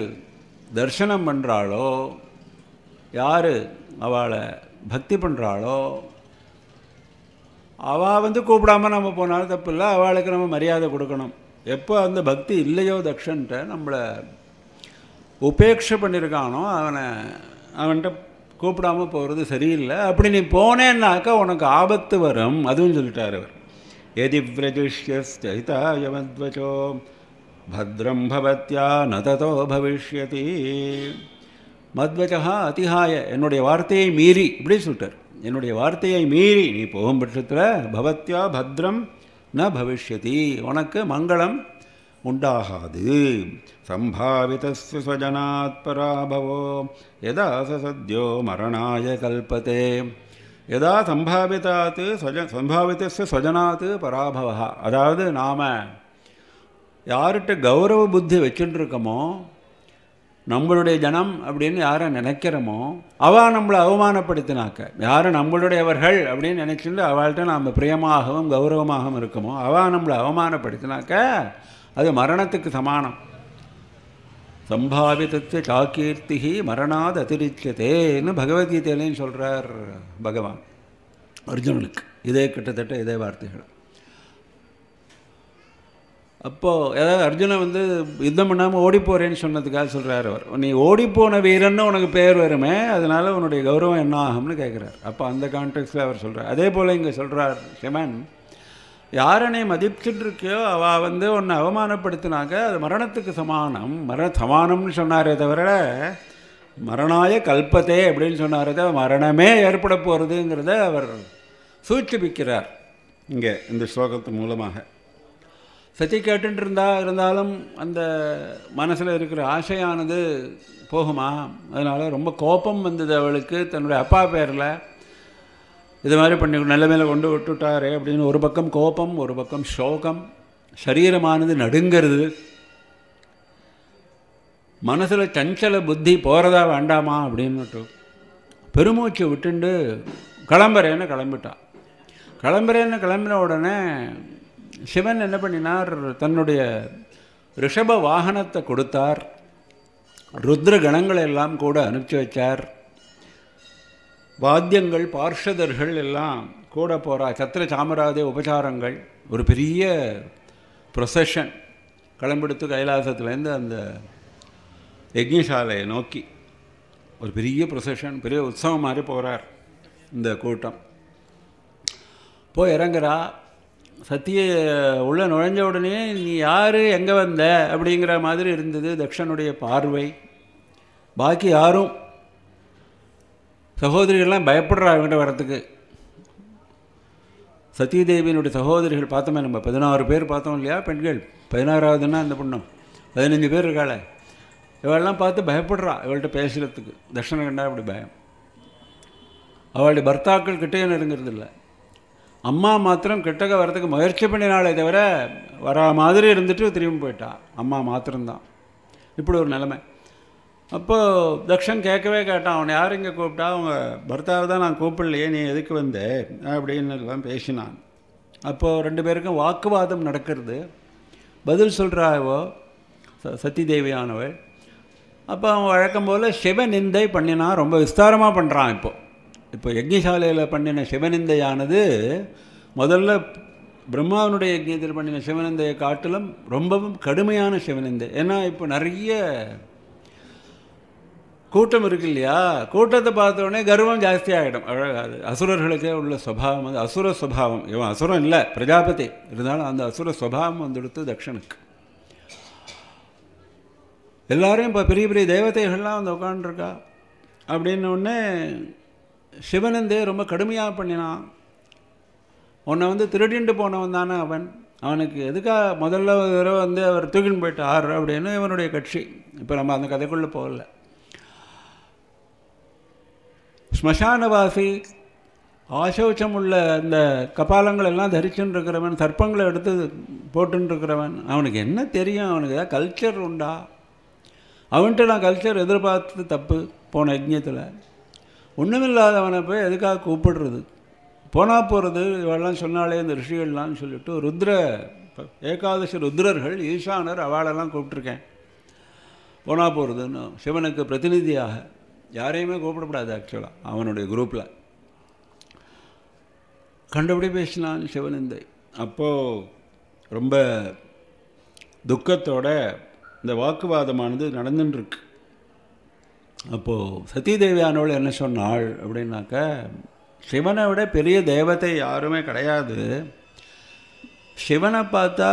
தர்சனம் பண்ணுறாளோ யார் அவளை பக்தி பண்ணுறாளோ அவள் வந்து கூப்பிடாமல் நம்ம போனாலும் தப்பு இல்லை அவளுக்கு நம்ம மரியாதை கொடுக்கணும் எப்போ அந்த பக்தி இல்லையோ தக்ஷன்ட்ட நம்மளை உபேட்சை பண்ணியிருக்கானோ அவனை அவன்கிட்ட கூப்பிடாமல் போகிறது சரியில்லை அப்படி நீ போனேன்னாக்கா உனக்கு ஆபத்து வரும் அதுவும் சொல்லிட்டார் அவர் यदि व्रजिष्यस्त हिता भद्रम भवत्या न तथो भविष्य मद्वचा अतिहाय इन वार्ते मीरी इपड़ी सुटर इन वार्त मीरी नहीं पक्षत्र भवत्या भद्रम न भविष्य उन को मंगल उन्ाद संभावित स्वजनात्परा भवो यदा सद्यो मरणा कलते எதா சம்பாவிதாத்து ஸ்வஜ சம்பாவித்தஸ்ய ஸ்வஜனாத்து பராபவா அதாவது நாம் யார்கிட்ட கௌரவ புத்தி வச்சுட்டுருக்கோமோ நம்மளுடைய ஜனம் அப்படின்னு யாரை நினைக்கிறோமோ அவள் நம்மளை அவமானப்படுத்தினாக்க யார் நம்மளுடையவர்கள் அப்படின்னு நினைச்சிட்டு அவள்கிட்ட நாம் பிரியமாகவும் கௌரவமாகவும் இருக்கோமோ அவள் நம்மளை அவமானப்படுத்தினாக்க அது மரணத்துக்கு சமானம் சம்பாவிதத்து சாக்கீர்த்திகி மரணாத் அதிருச்சதேன்னு பகவத்கீதையிலையும் சொல்கிறார் பகவான் அர்ஜுனனுக்கு இதே கிட்டத்தட்ட இதே வார்த்தைகள் அப்போது ஏதாவது அர்ஜுனன் வந்து யுத்தம் பண்ணாமல் ஓடி போகிறேன்னு சொன்னதுக்காக சொல்கிறார் அவர் நீ ஓடிப்போன வீரன்னு உனக்கு பேர் வருமே அதனால் உன்னுடைய கௌரவம் என்ன ஆகும்னு கேட்குறார் அப்போ அந்த கான்டெக்ட்டில் அவர் சொல்கிறார் அதே போல் இங்கே சொல்கிறார் சிவன் யாரனை மதிப்பிட்டு இருக்கியோ அவள் வந்து உன்னை அவமானப்படுத்தினாங்க அது மரணத்துக்கு சமானம் மரண சமானம்னு சொன்னாரே தவிர மரணாய கல்பத்தே அப்படின்னு சொன்னாரத மரணமே ஏற்பட போகிறதுங்கிறத அவர் சூழ்ச்சிப்பிக்கிறார் இங்கே இந்த ஸ்லோகத்து மூலமாக சத்தி கேட்டுட்டு இருந்தா இருந்தாலும் அந்த மனசில் இருக்கிற ஆசையானது போகுமா அதனால் ரொம்ப கோபம் வந்தது அவளுக்கு தன்னுடைய அப்பா பேரில் இது மாதிரி பண்ணி நிலைமையில கொண்டு விட்டுட்டாரே அப்படின்னு ஒரு பக்கம் கோபம் ஒரு பக்கம் சோகம் சரீரமானது நடுங்கிறது மனசில் சஞ்சல புத்தி போகிறதா வேண்டாமா அப்படின்னுட்டு பெருமூச்சு விட்டுண்டு கிளம்புறேன்னு கிளம்பிட்டான் கிளம்புறேன்னு கிளம்பின உடனே சிவன் என்ன பண்ணினார் தன்னுடைய ரிஷப வாகனத்தை கொடுத்தார் ருத்ர கணங்களை எல்லாம் கூட அனுப்பிச்சி வச்சார் வாத்தியங்கள் பார்ஷதர்கள் எல்லாம் கூட போகிறா சத்திர சாமராஜ உபச்சாரங்கள் ஒரு பெரிய ப்ரொசஷன் களம்பெடுத்து கைலாசத்துலேருந்து அந்த யஜ்யசாலையை நோக்கி ஒரு பெரிய ப்ரொசஷன் பெரிய உற்சவம் மாதிரி போகிறார் இந்த கூட்டம் போய் இறங்குறா சத்திய உள்ளே நுழைஞ்ச உடனே நீ யார் எங்கே வந்த அப்படிங்கிற மாதிரி இருந்தது தக்ஷனுடைய பார்வை பாக்கி யாரும் சகோதரிகள்லாம் பயப்படுறா அவங்ககிட்ட வரத்துக்கு சத்யதேவியினுடைய சகோதரிகள் பார்த்தோமே நம்ம பதினாறு பேர் பார்த்தோம் இல்லையா பெண்கள் பதினாறாவதுன்னா அந்த பொண்ணு பதினஞ்சு பேர் இருக்காளே இவளெல்லாம் பார்த்து பயப்படுறா இவள்கிட்ட பேசுகிறதுக்கு தர்ஷனம் கண்டா அப்படி பயம் அவளுடைய பர்த்தாக்கள் கிட்டே நெருங்கிறது இல்லை அம்மா மாத்திரம் கிட்டக்க வரதுக்கு முயற்சி பண்ணினாலே தவிர வரா மாதிரி இருந்துட்டு திரும்பி போயிட்டா அம்மா மாத்திரம்தான் இப்படி ஒரு நிலமை அப்போது தக்ஷன் கேட்கவே கேட்டான் அவனை யார் இங்கே கூப்பிட்டா அவங்க பர்த்தாவை தான் நான் கூப்பிடலையே நீ எதுக்கு வந்த அப்படின்னு எல்லாம் பேசினான் அப்போது ரெண்டு பேருக்கும் வாக்குவாதம் நடக்கிறது பதில் சொல்கிறாவோ சத்தி தேவியானவள் அப்போ அவன் வழக்கம் போல் சிவநிந்தை பண்ணினான் ரொம்ப விஸ்தாரமாக பண்ணுறான் இப்போது இப்போ யக்ஞசாலையில் பண்ணின சிவநிந்தையானது முதல்ல பிரம்மாவனுடைய யஜ்யத்தில் பண்ணின சிவநிந்தையை காட்டிலும் ரொம்பவும் கடுமையான சிவநிந்தை ஏன்னா இப்போ நிறைய கூட்டம் இருக்கு இல்லையா கூட்டத்தை பார்த்தோடனே கர்வம் ஜாஸ்தி ஆகிடும் அழகாது அசுரர்களுக்கே உள்ள சுவாவம் வந்து அசுர சுவாவம் இவன் அசுரம் இல்லை பிரஜாபதி இருந்தாலும் அந்த அசுர சுவாவம் வந்துடுத்து தக்ஷனுக்கு எல்லாரையும் இப்போ பெரிய பெரிய தேவதைகள்லாம் வந்து உட்காண்டிருக்கா அப்படின்னோடனே சிவனந்தே ரொம்ப கடுமையாக பண்ணினான் உன்னை வந்து திருடிண்டு போனவன் தானே அவன் அவனுக்கு எதுக்காக முதல்ல தடவை வந்து அவர் தூக்கின்னு போயிட்டு ஆடுற அப்படின்னு இவனுடைய கட்சி இப்போ நம்ம அந்த கதைக்குள்ளே போகல ஸ்மசானவாசி உள்ள அந்த கபாலங்கள் எல்லாம் தரிச்சுன்னு இருக்கிறவன் சர்ப்பங்களை எடுத்து போட்டுருக்கிறவன் அவனுக்கு என்ன தெரியும் அவனுக்கு ஏதாவது கல்ச்சர் உண்டா அவன்கிட்ட நான் கல்ச்சர் எதிர்பார்த்தது தப்பு போன யஜ்யத்தில் ஒன்றுமில்லாதவனை போய் எதுக்காக கூப்பிடுறது போனால் போகிறது இவெல்லாம் சொன்னாலே இந்த ரிஷிகள்லாம் சொல்லிவிட்டு ருத்ர ஏகாதசி ருத்ரர்கள் ஈசானர் அவளெல்லாம் கூப்பிட்ருக்கேன் போனால் போகிறதுன்னு சிவனுக்கு பிரதிநிதியாக யாரையுமே கூப்பிடக்கூடாது ஆக்சுவலாக அவனுடைய குரூப்பில் கண்டபடி பேசினான் சிவனிந்தை அப்போது ரொம்ப துக்கத்தோட இந்த வாக்குவாதமானது நடந்துட்டுருக்கு அப்போது சதீதேவியானவள் என்ன சொன்னாள் அப்படின்னாக்க சிவனை விட பெரிய தெய்வத்தை யாருமே கிடையாது சிவனை பார்த்தா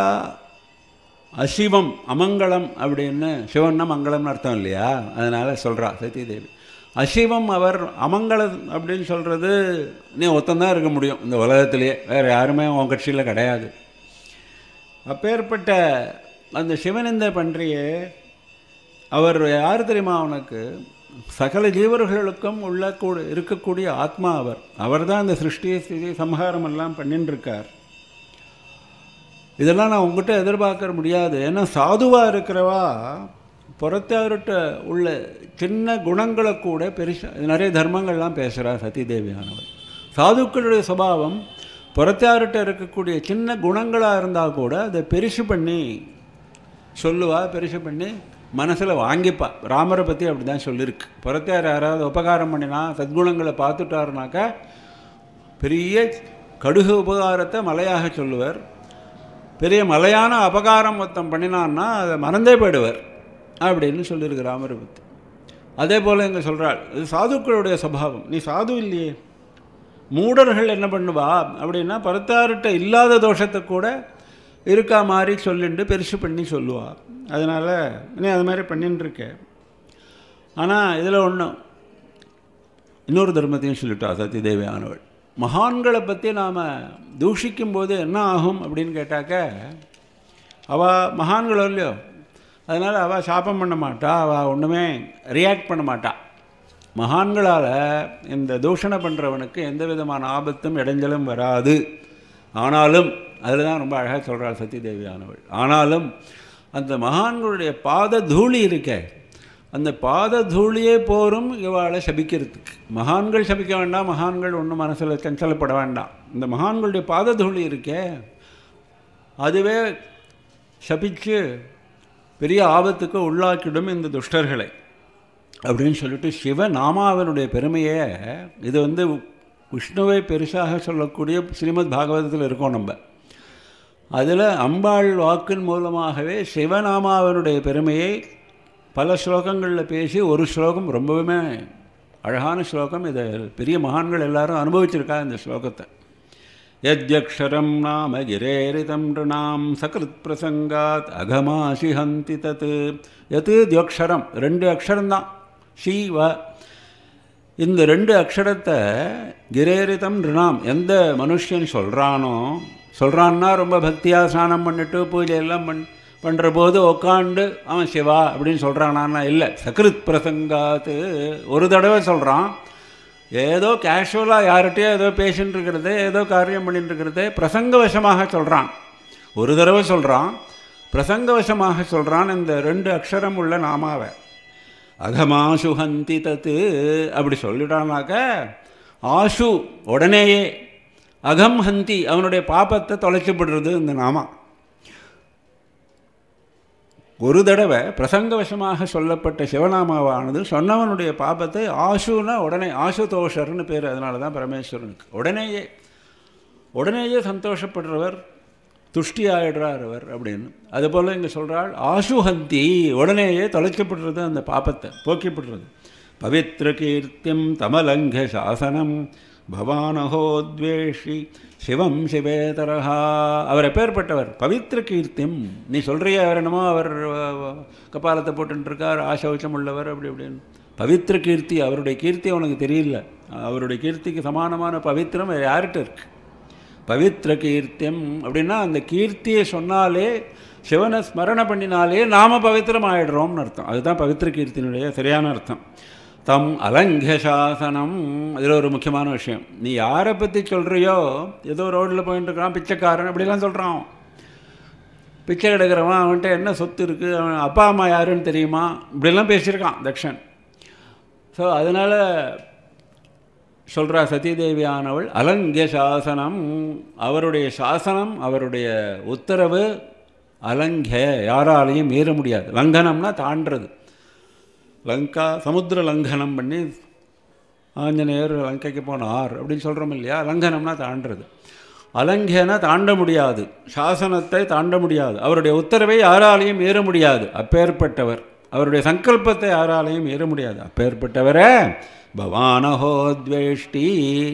அசிவம் அமங்கலம் அப்படின்னு சிவன்னா மங்கலம்னு அர்த்தம் இல்லையா அதனால் சொல்கிறா சத்யதேவி அசைவம் அவர் அமங்கலம் அப்படின்னு சொல்கிறது நீ ஒத்தந்தான் இருக்க முடியும் இந்த உலகத்திலேயே வேறு யாருமே உன் கட்சியில் கிடையாது அப்பேற்பட்ட அந்த சிவனிந்த பன்றியே அவர் யார் தெரியுமா அவனுக்கு சகல ஜீவர்களுக்கும் உள்ள கூட இருக்கக்கூடிய ஆத்மா அவர் அவர் தான் இந்த சிருஷ்டியை ஸ்திதி சம்ஹாரம் எல்லாம் இருக்கார் இதெல்லாம் நான் உங்கள்கிட்ட எதிர்பார்க்க முடியாது ஏன்னா சாதுவாக இருக்கிறவா புறத்தவர்கிட்ட உள்ள சின்ன குணங்களை கூட பெருசாக நிறைய தர்மங்கள்லாம் பேசுகிறார் சதிதேவியானவர் சாதுக்களுடைய சுபாவம் புறத்தார்கிட்ட இருக்கக்கூடிய சின்ன குணங்களாக இருந்தால் கூட அதை பெருசு பண்ணி சொல்லுவா பெருசு பண்ணி மனசில் வாங்கிப்பா ராமரை பற்றி அப்படி தான் சொல்லியிருக்கு புறத்தார் யாராவது உபகாரம் பண்ணினா சத்குணங்களை பார்த்துட்டாருனாக்க பெரிய கடுகு உபகாரத்தை மலையாக சொல்லுவார் பெரிய மலையான அபகாரம் மொத்தம் பண்ணினான்னா அதை மறந்தே போயிடுவார் அப்படின்னு சொல்லியிருக்கு ராமரை பற்றி அதே போல் இங்கே சொல்கிறாள் இது சாதுக்களுடைய சபாவம் நீ சாது இல்லையே மூடர்கள் என்ன பண்ணுவா அப்படின்னா பருத்தார்கிட்ட இல்லாத தோஷத்தை கூட இருக்கா மாதிரி சொல்லிட்டு பெருசு பண்ணி சொல்லுவா அதனால் நீ அது மாதிரி பண்ணின்னு இருக்க ஆனால் இதில் ஒன்றும் இன்னொரு தர்மத்தையும் சொல்லிட்டா சத்தி தேவியானவள் மகான்களை பற்றி நாம் தூஷிக்கும் போது என்ன ஆகும் அப்படின்னு கேட்டாக்க அவள் மகான்களோ இல்லையோ அதனால் அவள் சாபம் பண்ண மாட்டா அவள் ஒன்றுமே ரியாக்ட் பண்ண மாட்டாள் மகான்களால் இந்த தூஷணை பண்ணுறவனுக்கு எந்த விதமான ஆபத்தும் இடைஞ்சலும் வராது ஆனாலும் அதில் தான் ரொம்ப அழகாக சொல்கிறாள் சத்தி தேவியானவள் ஆனாலும் அந்த மகான்களுடைய பாத தூளி இருக்க அந்த பாத தூளியே போரும் இவாளை சபிக்கிறதுக்கு மகான்கள் சபிக்க வேண்டாம் மகான்கள் ஒன்றும் மனசில் சஞ்சலப்பட வேண்டாம் இந்த மகான்களுடைய பாத தூளி இருக்கே அதுவே சபித்து பெரிய ஆபத்துக்கு உள்ளாக்கிடும் இந்த துஷ்டர்களை அப்படின்னு சொல்லிட்டு சிவநாமாவனுடைய பெருமையை இது வந்து விஷ்ணுவை பெருசாக சொல்லக்கூடிய ஸ்ரீமத் பாகவதத்தில் இருக்கோம் நம்ம அதில் அம்பாள் வாக்கின் மூலமாகவே சிவநாமாவனுடைய பெருமையை பல ஸ்லோகங்களில் பேசி ஒரு ஸ்லோகம் ரொம்பவுமே அழகான ஸ்லோகம் இதை பெரிய மகான்கள் எல்லாரும் அனுபவிச்சிருக்காங்க இந்த ஸ்லோகத்தை यद्यक्षरं நாம கிரேரிதம் நாம் சகிருத் அகமா ஹந்தி தத் எது தியக்ஷரம் ரெண்டு அக்ஷரம்தான் ஷீவ இந்த ரெண்டு அக்ஷரத்தை கிரேரிதம் நாம் எந்த மனுஷன் சொல்கிறானோ சொல்கிறான்னா ரொம்ப பக்தியாக ஸ்நானம் பண்ணிட்டு பூஜையெல்லாம் பண் பண்ணுற போது உக்காண்டு அவன் சிவா அப்படின்னு சொல்கிறானான்னா இல்லை சகிருத் பிரசங்காத்து ஒரு தடவை சொல்கிறான் ஏதோ கேஷுவலாக யார்கிட்டயோ ஏதோ பேசின்னு இருக்கிறது ஏதோ காரியம் பண்ணிட்டு இருக்கிறது பிரசங்கவசமாக சொல்கிறான் ஒரு தடவை சொல்கிறான் பிரசங்கவசமாக சொல்கிறான் இந்த ரெண்டு அக்ஷரம் உள்ள நாமாவை அகமா சுகந்தி தத்து அப்படி சொல்லிட்டானாக்க ஆஷு உடனேயே அகம் ஹந்தி அவனுடைய பாப்பத்தை தொலைச்சிப்படுறது இந்த நாமா ஒரு தடவை பிரசங்கவசமாக சொல்லப்பட்ட சிவநாமாவானது சொன்னவனுடைய பாபத்தை ஆசுனா உடனே ஆசுதோஷர்னு பேர் அதனால தான் பரமேஸ்வரனுக்கு உடனேயே உடனேயே சந்தோஷப்படுறவர் துஷ்டி ஆகிடுறார் அவர் அப்படின்னு அதுபோல் இங்கே சொல்கிறாள் ஆசுஹந்தி உடனேயே தொலைக்கப்படுறது அந்த பாப்பத்தை போக்கிப்படுறது பவித்ர கீர்த்தியம் தமலங்க சாசனம் பவானகோத்வேஷி சிவம் சிவேதரஹா அவர் எப்பேற்பட்டவர் பவித்ர கீர்த்திம் நீ சொல்கிறிய அவர் என்னமோ அவர் கபாலத்தை போட்டுருக்கார் ஆசௌச்சம் உள்ளவர் அப்படி அப்படின்னு பவித்ர கீர்த்தி அவருடைய கீர்த்தி அவனுக்கு தெரியல அவருடைய கீர்த்திக்கு சமானமான பவித்திரம் யார்கிட்ட இருக்கு பவித்ர கீர்த்தியம் அப்படின்னா அந்த கீர்த்தியை சொன்னாலே சிவனை ஸ்மரணை பண்ணினாலே நாம் பவித்திரம் ஆகிடுறோம்னு அர்த்தம் அதுதான் பவித்ர கீர்த்தினுடைய சரியான அர்த்தம் தம் அலங்கிய சாசனம் இதில் ஒரு முக்கியமான விஷயம் நீ யாரை பற்றி சொல்கிறியோ ஏதோ ரோட்டில் போயிட்டு இருக்கான் பிச்சைக்காரன் அப்படிலாம் சொல்கிறான் பிச்சை எடுக்கிறவன் அவன்கிட்ட என்ன சொத்து இருக்குது அவன் அப்பா அம்மா யாருன்னு தெரியுமா இப்படிலாம் பேசியிருக்கான் தக்ஷன் ஸோ அதனால் சொல்கிறா சத்யதேவியானவள் அலங்கிய சாசனம் அவருடைய சாசனம் அவருடைய உத்தரவு அலங்கிய யாராலையும் மீற முடியாது லங்கனம்னா தாண்டது லங்கா சமுத்திர லங்கனம் பண்ணி ஆஞ்சநேயர் லங்கைக்கு போனார் அப்படின்னு சொல்கிறோம் இல்லையா லங்கனம்னா தாண்டுறது அலங்கேனா தாண்ட முடியாது சாசனத்தை தாண்ட முடியாது அவருடைய உத்தரவை யாராலையும் ஏற முடியாது அப்பேற்பட்டவர் அவருடைய சங்கல்பத்தை யாராலையும் ஏற முடியாது அப்பேற்பட்டவரே பவானஹோ துவேஷ்டி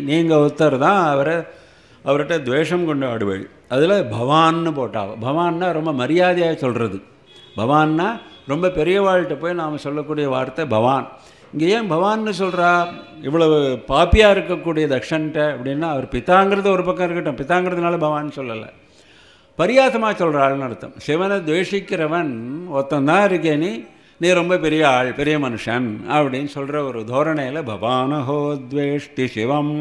நீங்கள் உத்தர் தான் அவரை அவர்கிட்ட துவேஷம் கொண்டாடுவேள் அதில் பவான்னு போட்டா பவான்னா ரொம்ப மரியாதையாக சொல்கிறது பவான்னா ரொம்ப பெரியவாழ்கிட்ட போய் நாம் சொல்லக்கூடிய வார்த்தை பவான் இங்கே ஏன் பவான்னு சொல்கிறா இவ்வளவு பாப்பியாக இருக்கக்கூடிய தக்ஷன்ட்ட அப்படின்னா அவர் பித்தாங்கிறது ஒரு பக்கம் இருக்கட்டும் பித்தாங்கிறதுனால பவான் சொல்லலை பரியாசமாக சொல்கிற ஆள்னு அர்த்தம் சிவனை துவேஷிக்கிறவன் ஒத்தந்தான் இருக்கேனி நீ ரொம்ப பெரிய ஆள் பெரிய மனுஷன் அப்படின்னு சொல்கிற ஒரு தோரணையில் பவானஹோத்வேஷ்டி சிவம்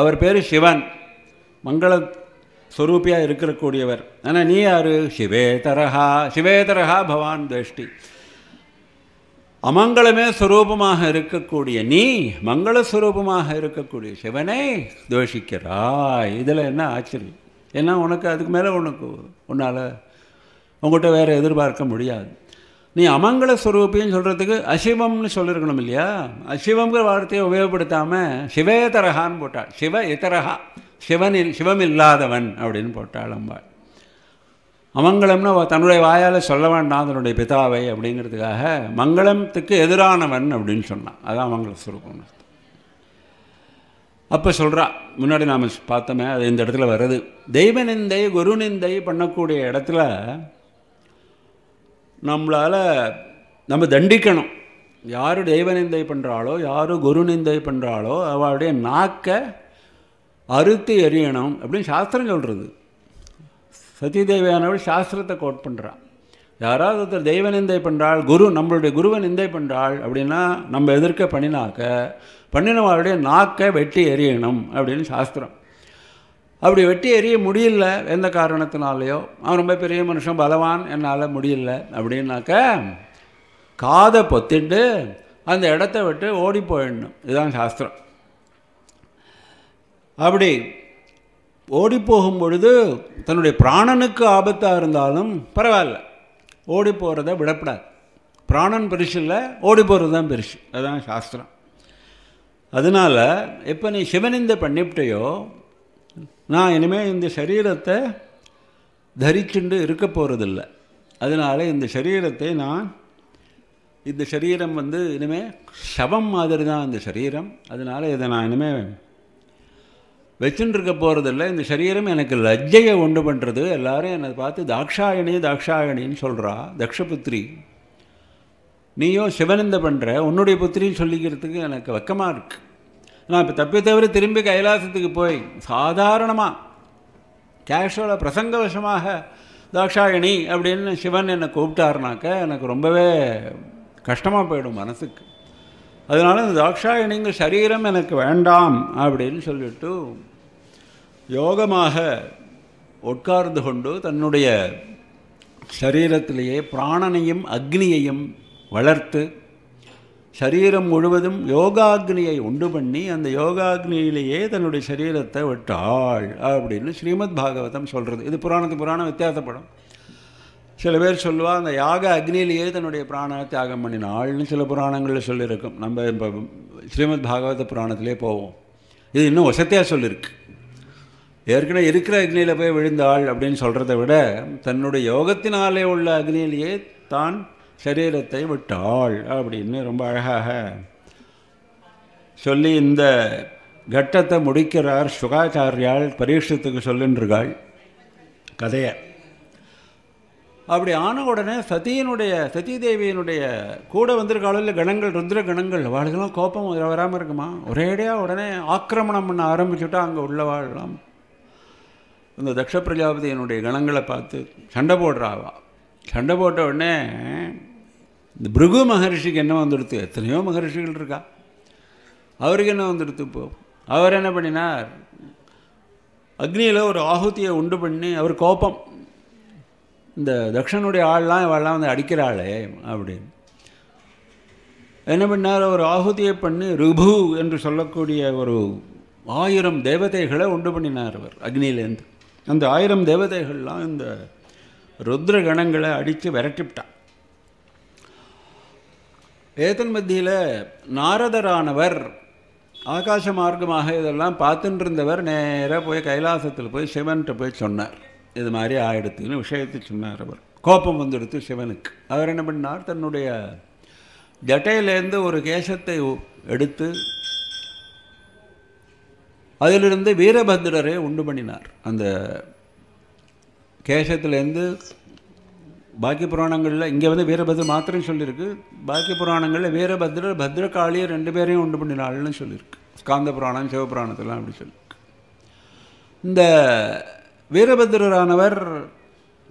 அவர் பேர் சிவன் மங்கள ஸ்வரூபியாக இருக்கக்கூடியவர் ஆனால் நீ யார் சிவேதரஹா சிவேதரஹா பவான் வேஷ்டி அமங்களமே ஸ்வரூபமாக இருக்கக்கூடிய நீ மங்களஸ்வரூபமாக இருக்கக்கூடிய சிவனை துவேஷிக்கிறாய் இதில் என்ன ஆச்சரியம் ஏன்னா உனக்கு அதுக்கு மேலே உனக்கு உன்னால் உங்கள்கிட்ட வேறு எதிர்பார்க்க முடியாது நீ அமங்கள ஸ்வரூபின்னு சொல்கிறதுக்கு அசிவம்னு சொல்லியிருக்கணும் இல்லையா அசிவங்கிற வார்த்தையை உபயோகப்படுத்தாமல் சிவேதரகான்னு போட்டாள் சிவ இதரகா சிவனில் சிவமில்லாதவன் அப்படின்னு போட்டாள் அம்பாள் அமங்கலம்னா தன்னுடைய வாயால் சொல்ல வேண்டாம் தன்னுடைய பிதாவை அப்படிங்கிறதுக்காக மங்களத்துக்கு எதிரானவன் அப்படின்னு சொன்னான் அதான் மங்கள சுரூபம் அப்போ சொல்கிறா முன்னாடி நாம் பார்த்தோமே அது இந்த இடத்துல வருது தெய்வ நிந்தை குரு நிந்தை பண்ணக்கூடிய இடத்துல நம்மளால் நம்ம தண்டிக்கணும் யார் தெய்வ நிந்தை பண்ணுறாளோ யார் குரு நிந்தை பண்ணுறாளோ அவளுடைய நாக்கை அறுத்து எறியணும் அப்படின்னு சாஸ்திரம் சொல்கிறது சதி தேவையானவள் சாஸ்திரத்தை கோட் பண்ணுறான் யாராவது ஒருத்தர் தெய்வ நிந்தை பண்ணுறாள் குரு நம்மளுடைய குருவை நிந்தை பண்ணுறாள் அப்படின்னா நம்ம எதிர்க்க பண்ணினாக்க பண்ணினவாளுடைய நாக்கை வெட்டி எறியணும் அப்படின்னு சாஸ்திரம் அப்படி வெட்டி எறிய முடியல எந்த காரணத்தினாலேயோ அவன் ரொம்ப பெரிய மனுஷன் பலவான் என்னால் முடியல அப்படின்னாக்க காதை பொத்திட்டு அந்த இடத்த விட்டு ஓடி போயிடணும் இதுதான் சாஸ்திரம் அப்படி ஓடி போகும் பொழுது தன்னுடைய பிராணனுக்கு ஆபத்தாக இருந்தாலும் பரவாயில்ல ஓடி போகிறத விடப்படாது பிராணன் பெருசு இல்லை ஓடி போகிறது தான் பெருசு அதுதான் சாஸ்திரம் அதனால் எப்போ நீ சிவனிந்த பண்ணிவிட்டையோ நான் இனிமேல் இந்த சரீரத்தை தரிச்சுண்டு இருக்க போகிறதில்ல அதனால் இந்த சரீரத்தை நான் இந்த சரீரம் வந்து இனிமேல் சவம் மாதிரி தான் இந்த சரீரம் அதனால் இதை நான் இனிமேல் வச்சுட்டுருக்க போகிறதில்ல இந்த சரீரம் எனக்கு லஜ்ஜையை உண்டு பண்ணுறது எல்லாரும் என்னை பார்த்து தாக்ஷாயணி தாக்ஷாயணின்னு சொல்கிறா தக்ஷபுத்திரி நீயோ சிவனந்த பண்ணுற உன்னுடைய புத்திரின்னு சொல்லிக்கிறதுக்கு எனக்கு வெக்கமாக இருக்குது நான் இப்போ தப்பி தவிர திரும்பி கைலாசத்துக்கு போய் சாதாரணமாக கேஷுவலாக பிரசங்கவசமாக தாக்ஷாயணி அப்படின்னு சிவன் என்னை கூப்பிட்டாருனாக்க எனக்கு ரொம்பவே கஷ்டமாக போயிடும் மனசுக்கு அதனால் இந்த தாக்ஷாயணிங்கிற சரீரம் எனக்கு வேண்டாம் அப்படின்னு சொல்லிவிட்டு யோகமாக உட்கார்ந்து கொண்டு தன்னுடைய சரீரத்திலேயே பிராணனையும் அக்னியையும் வளர்த்து சரீரம் முழுவதும் யோகாக்னியை உண்டு பண்ணி அந்த யோகாக்னியிலேயே தன்னுடைய சரீரத்தை விட்டாள் அப்படின்னு ஸ்ரீமத் பாகவதம் சொல்கிறது இது புராணத்து புராணம் வித்தியாசப்படும் சில பேர் சொல்லுவாள் அந்த யாக அக்னியிலேயே தன்னுடைய பிராண தியாகம் பண்ணினாள்னு சில புராணங்களில் சொல்லியிருக்கும் நம்ம இப்போ ஸ்ரீமத் பாகவத புராணத்திலே போவோம் இது இன்னும் வசத்தியாக சொல்லியிருக்கு ஏற்கனவே இருக்கிற அக்னியில் போய் விழுந்தாள் அப்படின்னு சொல்கிறத விட தன்னுடைய யோகத்தினாலே உள்ள அக்னியிலேயே தான் சரீரத்தை விட்டாள் அப்படின்னு ரொம்ப அழகாக சொல்லி இந்த கட்டத்தை முடிக்கிறார் சுகாச்சாரியால் பரீட்சத்துக்கு சொல்லுன்றிருக்காள் கதையை அப்படி ஆன உடனே சதியினுடைய சதி தேவியினுடைய கூட வந்திருக்காளில் கணங்கள் ருந்திர கணங்கள் அவளுக்கெல்லாம் கோப்பம் வராமல் இருக்குமா ஒரேடியாக உடனே ஆக்கிரமணம் பண்ண ஆரம்பிச்சுட்டா அங்கே உள்ளவாழலாம் இந்த தக்ஷ பிரஜாபதியனுடைய கணங்களை பார்த்து சண்டை போடுறாவா சண்டை போட்ட உடனே இந்த பிருகு மகரிஷிக்கு என்ன வந்துடுத்து எத்தனையோ மகரிஷிகள் இருக்கா அவருக்கு என்ன வந்துடுத்து இப்போ அவர் என்ன பண்ணினார் அக்னியில் ஒரு ஆகுதியை உண்டு பண்ணி அவர் கோபம் இந்த தக்ஷனுடைய ஆள்லாம் இவெல்லாம் வந்து அடிக்கிறாளே அப்படின்னு என்ன பண்ணார் ஒரு ஆகுதியை பண்ணி ரிபு என்று சொல்லக்கூடிய ஒரு ஆயிரம் தேவதைகளை உண்டு பண்ணினார் அவர் அக்னியிலேருந்து அந்த ஆயிரம் தேவதைகள்லாம் இந்த ருத்ர கணங்களை அடித்து விரட்டிவிட்டான் ஏதன் மத்தியில் நாரதரானவர் ஆகாச மார்க்கமாக இதெல்லாம் பார்த்துட்டு இருந்தவர் நேராக போய் கைலாசத்தில் போய் சிவன்கிட்ட போய் சொன்னார் இது மாதிரி ஆயிடுத்துன்னு விஷயத்தை சொன்னார் அவர் கோபம் வந்துடுத்து சிவனுக்கு அவர் என்ன பண்ணார் தன்னுடைய ஜட்டையிலேருந்து ஒரு கேசத்தை எடுத்து அதிலிருந்து வீரபத்ரரே உண்டு பண்ணினார் அந்த கேசத்துலேருந்து பாக்கி புராணங்களில் இங்கே வந்து வீரபத்ரர் மாத்திரம் சொல்லியிருக்கு பாக்கி புராணங்களில் வீரபத்ரர் பத்ரகாளியர் ரெண்டு பேரையும் உண்டு பண்ணினாள்னு சொல்லியிருக்கு ஸ்காந்த புராணம் சிவபுராணத்தெல்லாம் அப்படி சொல்லியிருக்கு இந்த வீரபத்ரரானவர்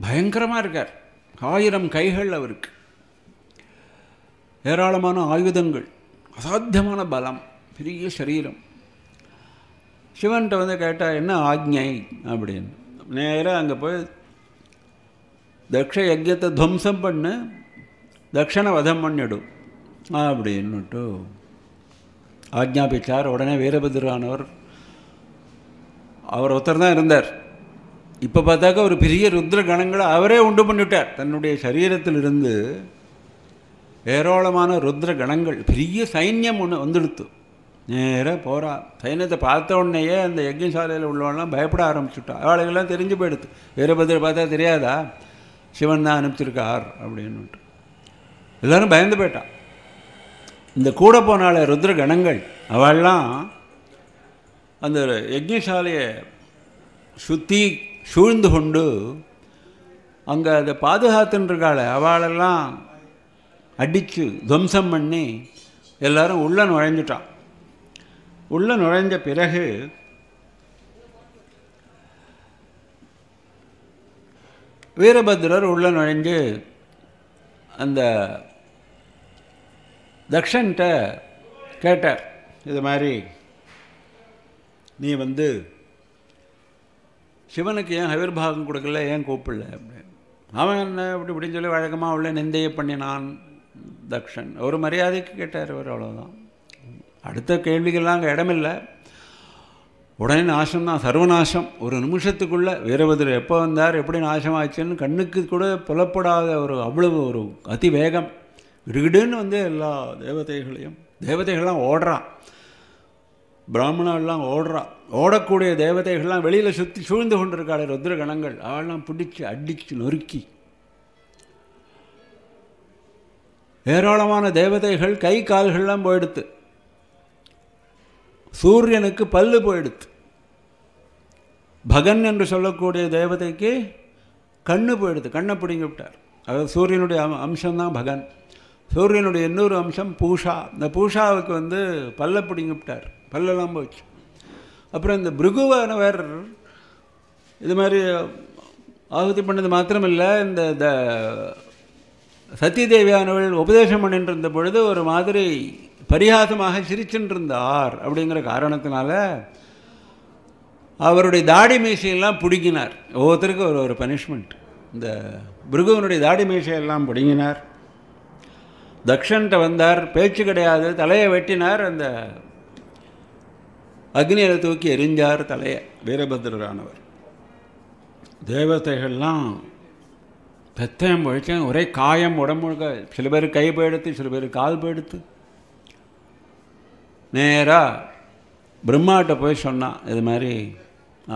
பயங்கரமாக இருக்கார் ஆயிரம் கைகள் அவருக்கு ஏராளமான ஆயுதங்கள் அசாத்தியமான பலம் பெரிய சரீரம் சிவன்கிட்ட வந்து கேட்டால் என்ன ஆக்ஞை அப்படின்னு நேராக அங்கே போய் தக்ஷ யஜத்தை துவம்சம் பண்ணு தக்ஷனை வதம் பண்ணிடும் அப்படின்னுட்டு ஆக்ஞாபிச்சார் உடனே வீரபத்ரானவர் அவர் ஒருத்தர் தான் இருந்தார் இப்போ பார்த்தாக்க ஒரு பெரிய ருத்ர கணங்களை அவரே உண்டு பண்ணிவிட்டார் தன்னுடைய சரீரத்திலிருந்து ஏராளமான ருத்ர கணங்கள் பெரிய சைன்யம் ஒன்று வந்துடுத்து நேராக போகிறா சைன்யத்தை பார்த்த உடனேயே அந்த யஜ்யசாலையில் உள்ளவன்லாம் பயப்பட ஆரம்பிச்சுட்டான் அவளுக்கெல்லாம் தெரிஞ்சு போயிடுது பதில் பார்த்தா தெரியாதா சிவன் தான் அனுப்பிச்சிருக்கார் அப்படின்னுட்டு எல்லோரும் பயந்து போயிட்டான் இந்த கூட போனால ருத்ர கணங்கள் அவள்லாம் அந்த யஜ்யசாலையை சுற்றி சூழ்ந்து கொண்டு அங்கே அதை பாதுகாத்துன்றிருக்காள் அவளெல்லாம் அடித்து துவம்சம் பண்ணி எல்லோரும் உள்ள நுழைஞ்சிட்டான் உள்ளே நுழைந்த பிறகு வீரபத்ரர் உள்ளே நுழைஞ்சு அந்த தக்ஷன்கிட்ட கேட்டார் இது மாதிரி நீ வந்து சிவனுக்கு ஏன் ஹவிர்பாகம் கொடுக்கல ஏன் கூப்பிடல அப்படின்னு அவன் என்ன இப்படி இப்படின்னு சொல்லி வழக்கமாக உள்ள நிந்தையை பண்ணினான் தக்ஷன் ஒரு மரியாதைக்கு கேட்டார் அவர் அவ்வளோதான் அடுத்த கேள்விகள்லாம் அங்கே இடமில்லை உடனே நாசம் தான் சர்வநாசம் ஒரு நிமிஷத்துக்குள்ளே வீரபதிர எப்போ வந்தார் எப்படி நாசம் ஆச்சுன்னு கண்ணுக்கு கூட புலப்படாத ஒரு அவ்வளவு ஒரு அதிவேகம் விருகிடுன்னு வந்து எல்லா தேவதைகளையும் தேவதைகள்லாம் ஓடுறான் பிராமணெல்லாம் ஓடுறான் ஓடக்கூடிய தேவதைகள்லாம் வெளியில் சுற்றி சூழ்ந்து கொண்டிருக்காள் கணங்கள் அவெல்லாம் பிடிச்சி அடித்து நொறுக்கி ஏராளமான தேவதைகள் கை கால்கள்லாம் போயிடுத்து சூரியனுக்கு பல்லு போயிடுது பகன் என்று சொல்லக்கூடிய தேவதைக்கு கண்ணு போயிடுது கண்ணை பிடுங்கி விட்டார் அதாவது சூரியனுடைய அம்சம்தான் பகன் சூரியனுடைய இன்னொரு அம்சம் பூஷா இந்த பூஷாவுக்கு வந்து பல்ல பிடிங்கி விட்டார் பல்லெல்லாம் போச்சு அப்புறம் இந்த பிருகுவானவர் இது மாதிரி ஆகுதி பண்ணது மாத்திரமில்லை இந்த சத்தி சத்தியதேவியானவள் உபதேசம் பண்ணிட்டு இருந்த பொழுது ஒரு மாதிரி பரிகாசமாக சிரிச்சென்றிருந்தார் அப்படிங்கிற காரணத்தினால அவருடைய தாடி மீசையெல்லாம் பிடுங்கினார் ஒவ்வொருத்தருக்கும் ஒரு ஒரு பனிஷ்மெண்ட் இந்த பிருகுவனுடைய தாடி மீசையெல்லாம் பிடுங்கினார் தக்ஷன்கிட்ட வந்தார் பேச்சு கிடையாது தலையை வெட்டினார் அந்த அக்னியில் தூக்கி எரிஞ்சார் தலையை வீரபத்ரரானவர் தேவதைகள்லாம் பெத்தையும் பழிச்சேன் ஒரே காயம் உடம்பு சில பேர் கை போயிடுத்து சில பேர் கால் போயிடுத்து நேராக பிரம்மாட்ட போய் சொன்னான் இது மாதிரி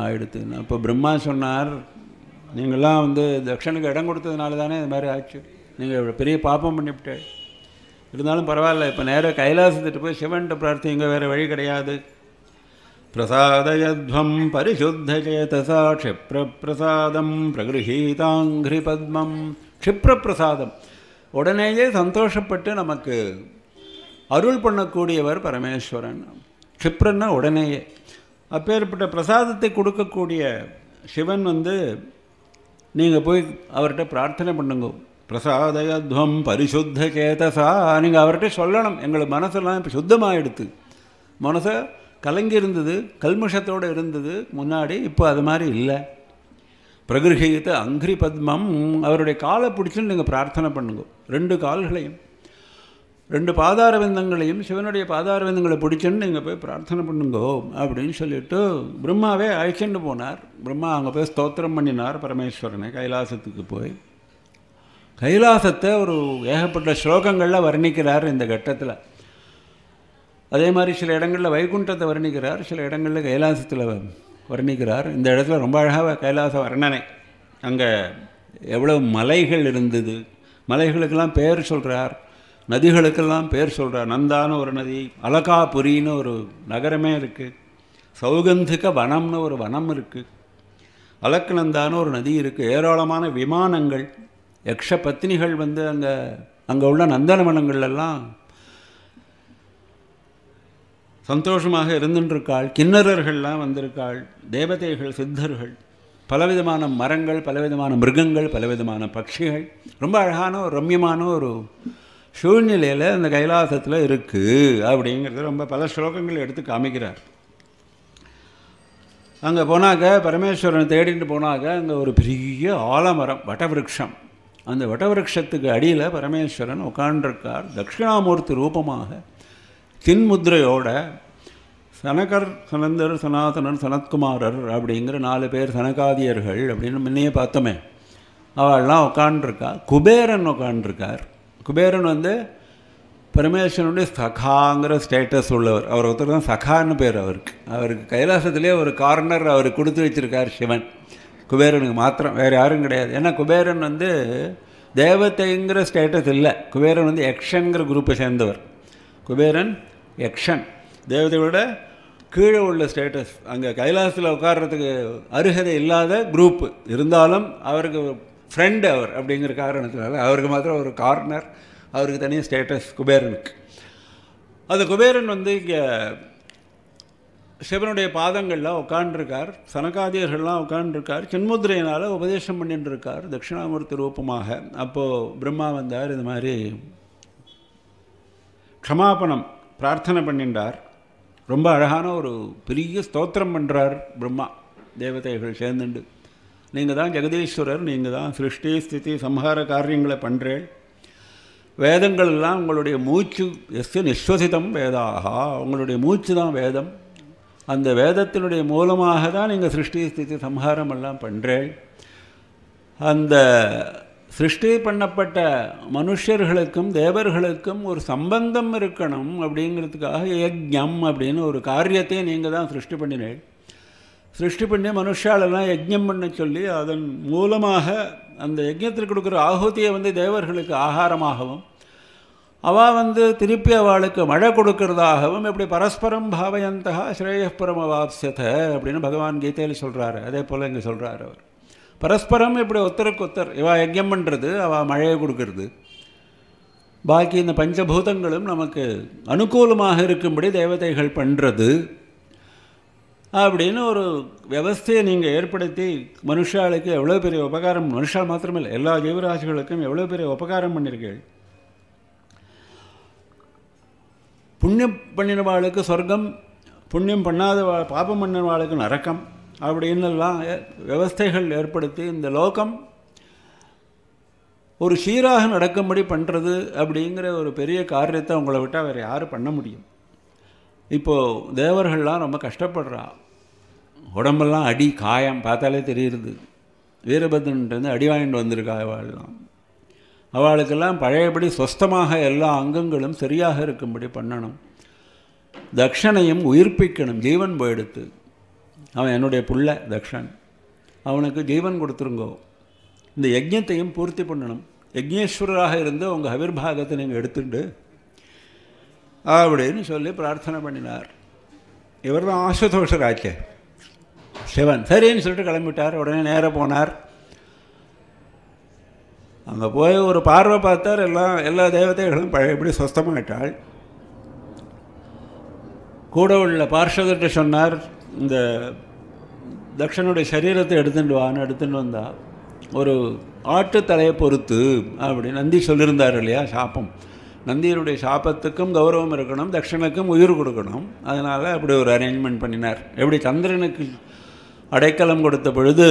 ஆயிடுத்துன்னு இப்போ பிரம்மா சொன்னார் நீங்களாம் வந்து தக்ஷனுக்கு இடம் கொடுத்ததுனால தானே இது மாதிரி ஆச்சு நீங்கள் இவ்வளோ பெரிய பாப்பம் பண்ணிவிட்டு இருந்தாலும் பரவாயில்ல இப்போ நேராக கைலாசத்துட்டு போய் பிரார்த்தி இங்கே வேறு வழி கிடையாது பிரசாதயத்வம் க்ஷிப்ர பிரசாதம் பிரகிருஹீதாங்கிரி பத்மம் க்ஷிப்ர பிரசாதம் உடனேயே சந்தோஷப்பட்டு நமக்கு அருள் பண்ணக்கூடியவர் பரமேஸ்வரன் க்ஷிப்ரன்னா உடனேயே அப்பேற்பட்ட பிரசாதத்தை கொடுக்கக்கூடிய சிவன் வந்து நீங்கள் போய் அவர்கிட்ட பிரார்த்தனை பண்ணுங்க பிரசாதயத்வம் பரிசுத்த கேதசா நீங்கள் அவர்கிட்ட சொல்லணும் எங்களை மனசெல்லாம் இப்போ சுத்தமாக எடுத்து மனசை கலங்கி இருந்தது கல்முஷத்தோடு இருந்தது முன்னாடி இப்போ அது மாதிரி இல்லை பிரகிருகித்த அங்கிரி பத்மம் அவருடைய காலை பிடிச்சுன்னு நீங்கள் பிரார்த்தனை பண்ணுங்க ரெண்டு கால்களையும் ரெண்டு பாதார விந்தங்களையும் சிவனுடைய பாதார விந்தங்களை பிடிச்சுன்னு நீங்கள் போய் பிரார்த்தனை பண்ணுங்கோ அப்படின்னு சொல்லிட்டு பிரம்மாவே அழைச்சிட்டு போனார் பிரம்மா அங்கே போய் ஸ்தோத்திரம் பண்ணினார் பரமேஸ்வரனை கைலாசத்துக்கு போய் கைலாசத்தை ஒரு ஏகப்பட்ட ஸ்லோகங்களில் வர்ணிக்கிறார் இந்த கட்டத்தில் அதே மாதிரி சில இடங்களில் வைகுண்டத்தை வர்ணிக்கிறார் சில இடங்களில் கைலாசத்தில் வர்ணிக்கிறார் இந்த இடத்துல ரொம்ப அழகாக கைலாச வர்ணனை அங்கே எவ்வளோ மலைகள் இருந்தது மலைகளுக்கெல்லாம் பேர் சொல்கிறார் நதிகளுக்கெல்லாம் பேர் சொல்கிறார் நந்தான ஒரு நதி அலகாபுரின்னு ஒரு நகரமே இருக்குது சௌகந்துக்க வனம்னு ஒரு வனம் இருக்குது அலக்கநந்தான ஒரு நதி இருக்குது ஏராளமான விமானங்கள் யக்ஷ பத்தினிகள் வந்து அங்கே அங்கே உள்ள நந்தனவனங்கள்லாம் சந்தோஷமாக இருந்துருக்காள் கிண்ணறர்கள்லாம் வந்திருக்காள் தேவதைகள் சித்தர்கள் பலவிதமான மரங்கள் பலவிதமான மிருகங்கள் பலவிதமான பட்சிகள் ரொம்ப அழகான ஒரு ரம்யமான ஒரு சூழ்நிலையில் அந்த கைலாசத்தில் இருக்குது அப்படிங்கிறது ரொம்ப பல ஸ்லோகங்கள் எடுத்து காமிக்கிறார் அங்கே போனாக்க பரமேஸ்வரனை தேடிட்டு போனாக்க அங்கே ஒரு பெரிய ஆலமரம் வட்டவிருக்ஷம் அந்த வட்டவிருட்சத்துக்கு அடியில் பரமேஸ்வரன் உட்காண்டிருக்கார் தட்சிணாமூர்த்தி ரூபமாக தின்முத்ரையோட சனகர் சனந்தர் சனாதனர் சனத்குமாரர் அப்படிங்கிற நாலு பேர் சனகாதியர்கள் அப்படின்னு முன்னையே பார்த்தோமே அவள்லாம் உட்காண்டிருக்கா குபேரன் உட்காண்டிருக்கார் குபேரன் வந்து பரமேஸ்வரனுடைய சகாங்கிற ஸ்டேட்டஸ் உள்ளவர் அவர் ஒருத்தர் தான் சகான்னு பேர் அவருக்கு அவருக்கு கைலாசத்திலே ஒரு கார்னர் அவர் கொடுத்து வச்சுருக்கார் சிவன் குபேரனுக்கு மாத்திரம் வேறு யாரும் கிடையாது ஏன்னா குபேரன் வந்து தேவத்தைங்கிற ஸ்டேட்டஸ் இல்லை குபேரன் வந்து எக்ஷன்கிற குரூப்பை சேர்ந்தவர் குபேரன் எக்ஷன் தேவதையோட கீழே உள்ள ஸ்டேட்டஸ் அங்கே கைலாசத்தில் உட்கார்றதுக்கு அருகதை இல்லாத குரூப்பு இருந்தாலும் அவருக்கு ஃப்ரெண்டு அவர் அப்படிங்கிற காரணத்தினால அவருக்கு மாத்திரம் ஒரு கார்னர் அவருக்கு தனியாக ஸ்டேட்டஸ் குபேரனுக்கு அந்த குபேரன் வந்து இங்கே சிவனுடைய பாதங்கள்லாம் உட்காண்டிருக்கார் சனகாதியர்கள்லாம் உட்காண்டிருக்கார் சென்முத்திரையினால் உபதேசம் பண்ணிட்டுருக்கார் தட்சிணாமூர்த்தி ரூபமாக அப்போது பிரம்மா வந்தார் இது மாதிரி க்ஷமாபணம் பிரார்த்தனை பண்ணின்றார் ரொம்ப அழகான ஒரு பெரிய ஸ்தோத்திரம் பண்ணுறார் பிரம்மா தேவதைகள் சேர்ந்துண்டு நீங்கள் தான் ஜெகதீஸ்வரர் நீங்கள் தான் சிருஷ்டி ஸ்திதி சம்ஹார காரியங்களை பண்ணுறேன் வேதங்கள் எல்லாம் உங்களுடைய மூச்சு எஸ் நிஸ்வசிதம் வேதாகா உங்களுடைய மூச்சு தான் வேதம் அந்த வேதத்தினுடைய மூலமாக தான் நீங்கள் சிருஷ்டி ஸ்திதி சம்ஹாரம் எல்லாம் பண்ணுறேன் அந்த சிருஷ்டி பண்ணப்பட்ட மனுஷர்களுக்கும் தேவர்களுக்கும் ஒரு சம்பந்தம் இருக்கணும் அப்படிங்கிறதுக்காக யஜ்ஞம் அப்படின்னு ஒரு காரியத்தை நீங்கள் தான் சிருஷ்டி பண்ணினேன் சிருஷ்டி பண்ணி மனுஷாலெல்லாம் யஜ்யம் பண்ண சொல்லி அதன் மூலமாக அந்த யஜ்யத்தில் கொடுக்குற ஆகுதியை வந்து தேவர்களுக்கு ஆகாரமாகவும் அவா வந்து திருப்பி அவளுக்கு மழை கொடுக்கறதாகவும் இப்படி பரஸ்பரம் பாவயந்தா ஸ்ரேயப்புரம அவாப்சியத அப்படின்னு பகவான் கீதையில் சொல்கிறாரு அதே போல் இங்கே சொல்கிறார் அவர் பரஸ்பரம் இப்படி ஒத்தருக்கு ஒத்தர் இவா யஜ்யம் பண்ணுறது அவள் மழையை கொடுக்கறது பாக்கி இந்த பஞ்சபூதங்களும் நமக்கு அனுகூலமாக இருக்கும்படி தேவதைகள் பண்ணுறது அப்படின்னு ஒரு வியவஸ்தையை நீங்கள் ஏற்படுத்தி மனுஷாளுக்கு எவ்வளோ பெரிய உபகாரம் மனுஷால் மாத்திரமில்லை எல்லா ஜீவராசிகளுக்கும் எவ்வளோ பெரிய உபகாரம் பண்ணியிருக்கீள் புண்ணியம் பண்ணினவாளுக்கு சொர்க்கம் புண்ணியம் பண்ணாத பாபம் பண்ணினவாளுக்கு நரக்கம் அப்படின்னுலாம் வியவஸ்தைகள் ஏற்படுத்தி இந்த லோகம் ஒரு சீராக நடக்கும்படி பண்ணுறது அப்படிங்கிற ஒரு பெரிய காரியத்தை உங்களை விட்டால் வேறு யாரும் பண்ண முடியும் இப்போது தேவர்கள்லாம் ரொம்ப கஷ்டப்படுறா உடம்பெல்லாம் அடி காயம் பார்த்தாலே தெரிகிறது வீரபத்ரன்ட்டு அடி வாங்கிட்டு வந்திருக்கா அவள்லாம் அவளுக்கெல்லாம் பழையபடி சொஸ்தமாக எல்லா அங்கங்களும் சரியாக இருக்கும்படி பண்ணணும் தக்ஷனையும் உயிர்ப்பிக்கணும் ஜீவன் போயிடுத்து அவன் என்னுடைய புள்ள தக்ஷன் அவனுக்கு ஜீவன் கொடுத்துருங்கோ இந்த யஜ்ஞத்தையும் பூர்த்தி பண்ணணும் யஜ்ஞேஸ்வரராக இருந்து உங்கள் அவிர்வாகத்தை நீங்கள் எடுத்துட்டு அப்படின்னு சொல்லி பிரார்த்தனை பண்ணினார் இவர் தான் ஆசுதோஷராச்சே சிவன் சரின்னு சொல்லிட்டு கிளம்பிட்டார் உடனே நேராக போனார் அங்கே போய் ஒரு பார்வை பார்த்தார் எல்லாம் எல்லா தேவதைகளும் பழையபடி சொஸ்தமாயிட்டாள் கூட உள்ள பார்ஷதர்கிட்ட சொன்னார் இந்த தக்ஷனுடைய சரீரத்தை எடுத்துட்டு வான்னு எடுத்துட்டு வந்தா ஒரு ஆட்டு தலையை பொறுத்து அப்படி நந்தி சொல்லியிருந்தார் இல்லையா சாப்பம் நந்தியினுடைய சாபத்துக்கும் கௌரவம் இருக்கணும் தக்ஷனுக்கும் உயிர் கொடுக்கணும் அதனால் அப்படி ஒரு அரேஞ்ச்மெண்ட் பண்ணினார் எப்படி சந்திரனுக்கு அடைக்கலம் கொடுத்த பொழுது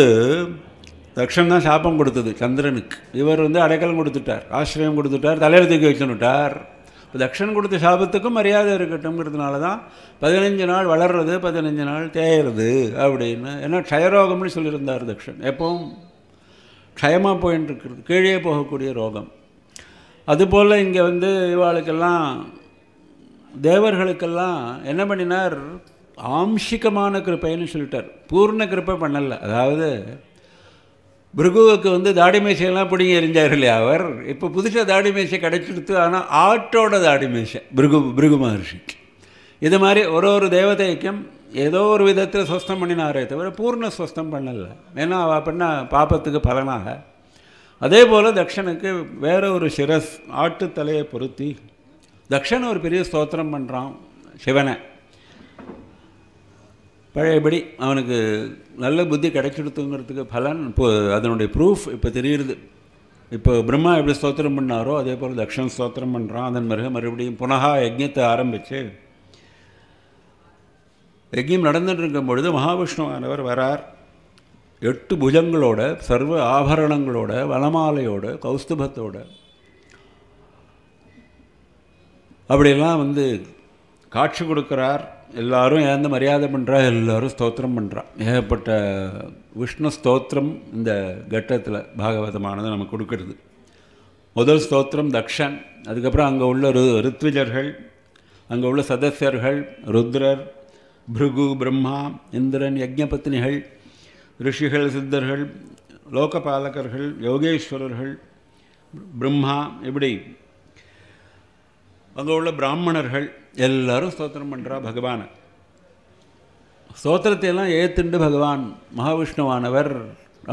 தக்ஷன் தான் சாபம் கொடுத்தது சந்திரனுக்கு இவர் வந்து அடைக்கலம் கொடுத்துட்டார் ஆசிரியம் கொடுத்துட்டார் தலையில தூக்கி வச்சுட்டார் இப்போ தக்ஷன் கொடுத்த சாபத்துக்கும் மரியாதை இருக்கட்டும்ங்கிறதுனால தான் பதினஞ்சு நாள் வளர்றது பதினஞ்சு நாள் தேயறது அப்படின்னு ஏன்னா க்ஷயரோகம்னு சொல்லியிருந்தார் தக்ஷன் எப்பவும் க்ஷயமாக போயின்னு இருக்கிறது கீழே போகக்கூடிய ரோகம் அதுபோல் இங்கே வந்து இவாளுக்கெல்லாம் தேவர்களுக்கெல்லாம் என்ன பண்ணினார் ஆம்ஷிகமான கிருப்பைன்னு சொல்லிட்டார் பூர்ண கிருப்பை பண்ணலை அதாவது பிருகுவுக்கு வந்து தாடி மேசையெல்லாம் பிடிங்கி எரிஞ்சார் இல்லையா அவர் இப்போ புதுசாக தாடி மேசை கிடைச்சிடுத்து ஆனால் ஆட்டோட தாடி மேசை பிருகு பிருகு மகர்ஷிக்கு இது மாதிரி ஒரு ஒரு தேவதைக்கும் ஏதோ ஒரு விதத்தில் சுஸ்தம் பண்ணினாரே தவிர பூர்ண சுஸ்தம் பண்ணலை ஏன்னா அவள் அப்படின்னா பாப்பத்துக்கு பலனாக அதே போல் தக்ஷனுக்கு வேற ஒரு சிரஸ் ஆட்டுத்தலையை பொருத்தி தக்ஷன் ஒரு பெரிய ஸ்தோத்திரம் பண்ணுறான் சிவனை பழையபடி அவனுக்கு நல்ல புத்தி கிடைச்சிடுத்துங்கிறதுக்கு பலன் இப்போ அதனுடைய ப்ரூஃப் இப்போ தெரிகிறது இப்போ பிரம்மா எப்படி ஸ்தோத்திரம் பண்ணாரோ அதே போல் தக்ஷன் ஸ்தோத்திரம் பண்ணுறான் அதன் பிறகு மறுபடியும் புனகா யஜ்யத்தை ஆரம்பித்து யஜ்யம் நடந்துட்டு இருக்கும் பொழுது மகாவிஷ்ணுவானவர் வரார் எட்டு புஜங்களோட சர்வ ஆபரணங்களோட வளமாலையோட கௌஸ்துபத்தோட அப்படியெல்லாம் வந்து காட்சி கொடுக்குறார் எல்லாரும் ஏந்த மரியாதை பண்ணுறா எல்லோரும் ஸ்தோத்திரம் பண்ணுறான் ஏகப்பட்ட விஷ்ணு ஸ்தோத்திரம் இந்த கட்டத்தில் பாகவதமானது நமக்கு கொடுக்கறது முதல் ஸ்தோத்திரம் தக்ஷன் அதுக்கப்புறம் அங்கே உள்ள ரு ரித்விஜர்கள் அங்கே உள்ள சதஸ்யர்கள் ருத்ரர் பிருகு பிரம்மா இந்திரன் யஜ்ஞபத்னிகள் ரிஷிகள் சித்தர்கள் லோகபாலகர்கள் யோகேஸ்வரர்கள் பிரம்மா இப்படி அங்கே உள்ள பிராமணர்கள் எல்லாரும் ஸ்தோத்திரம் பண்ணுறா பகவானை ஸ்தோத்திரத்தையெல்லாம் ஏத்துண்டு பகவான் மகாவிஷ்ணுவானவர்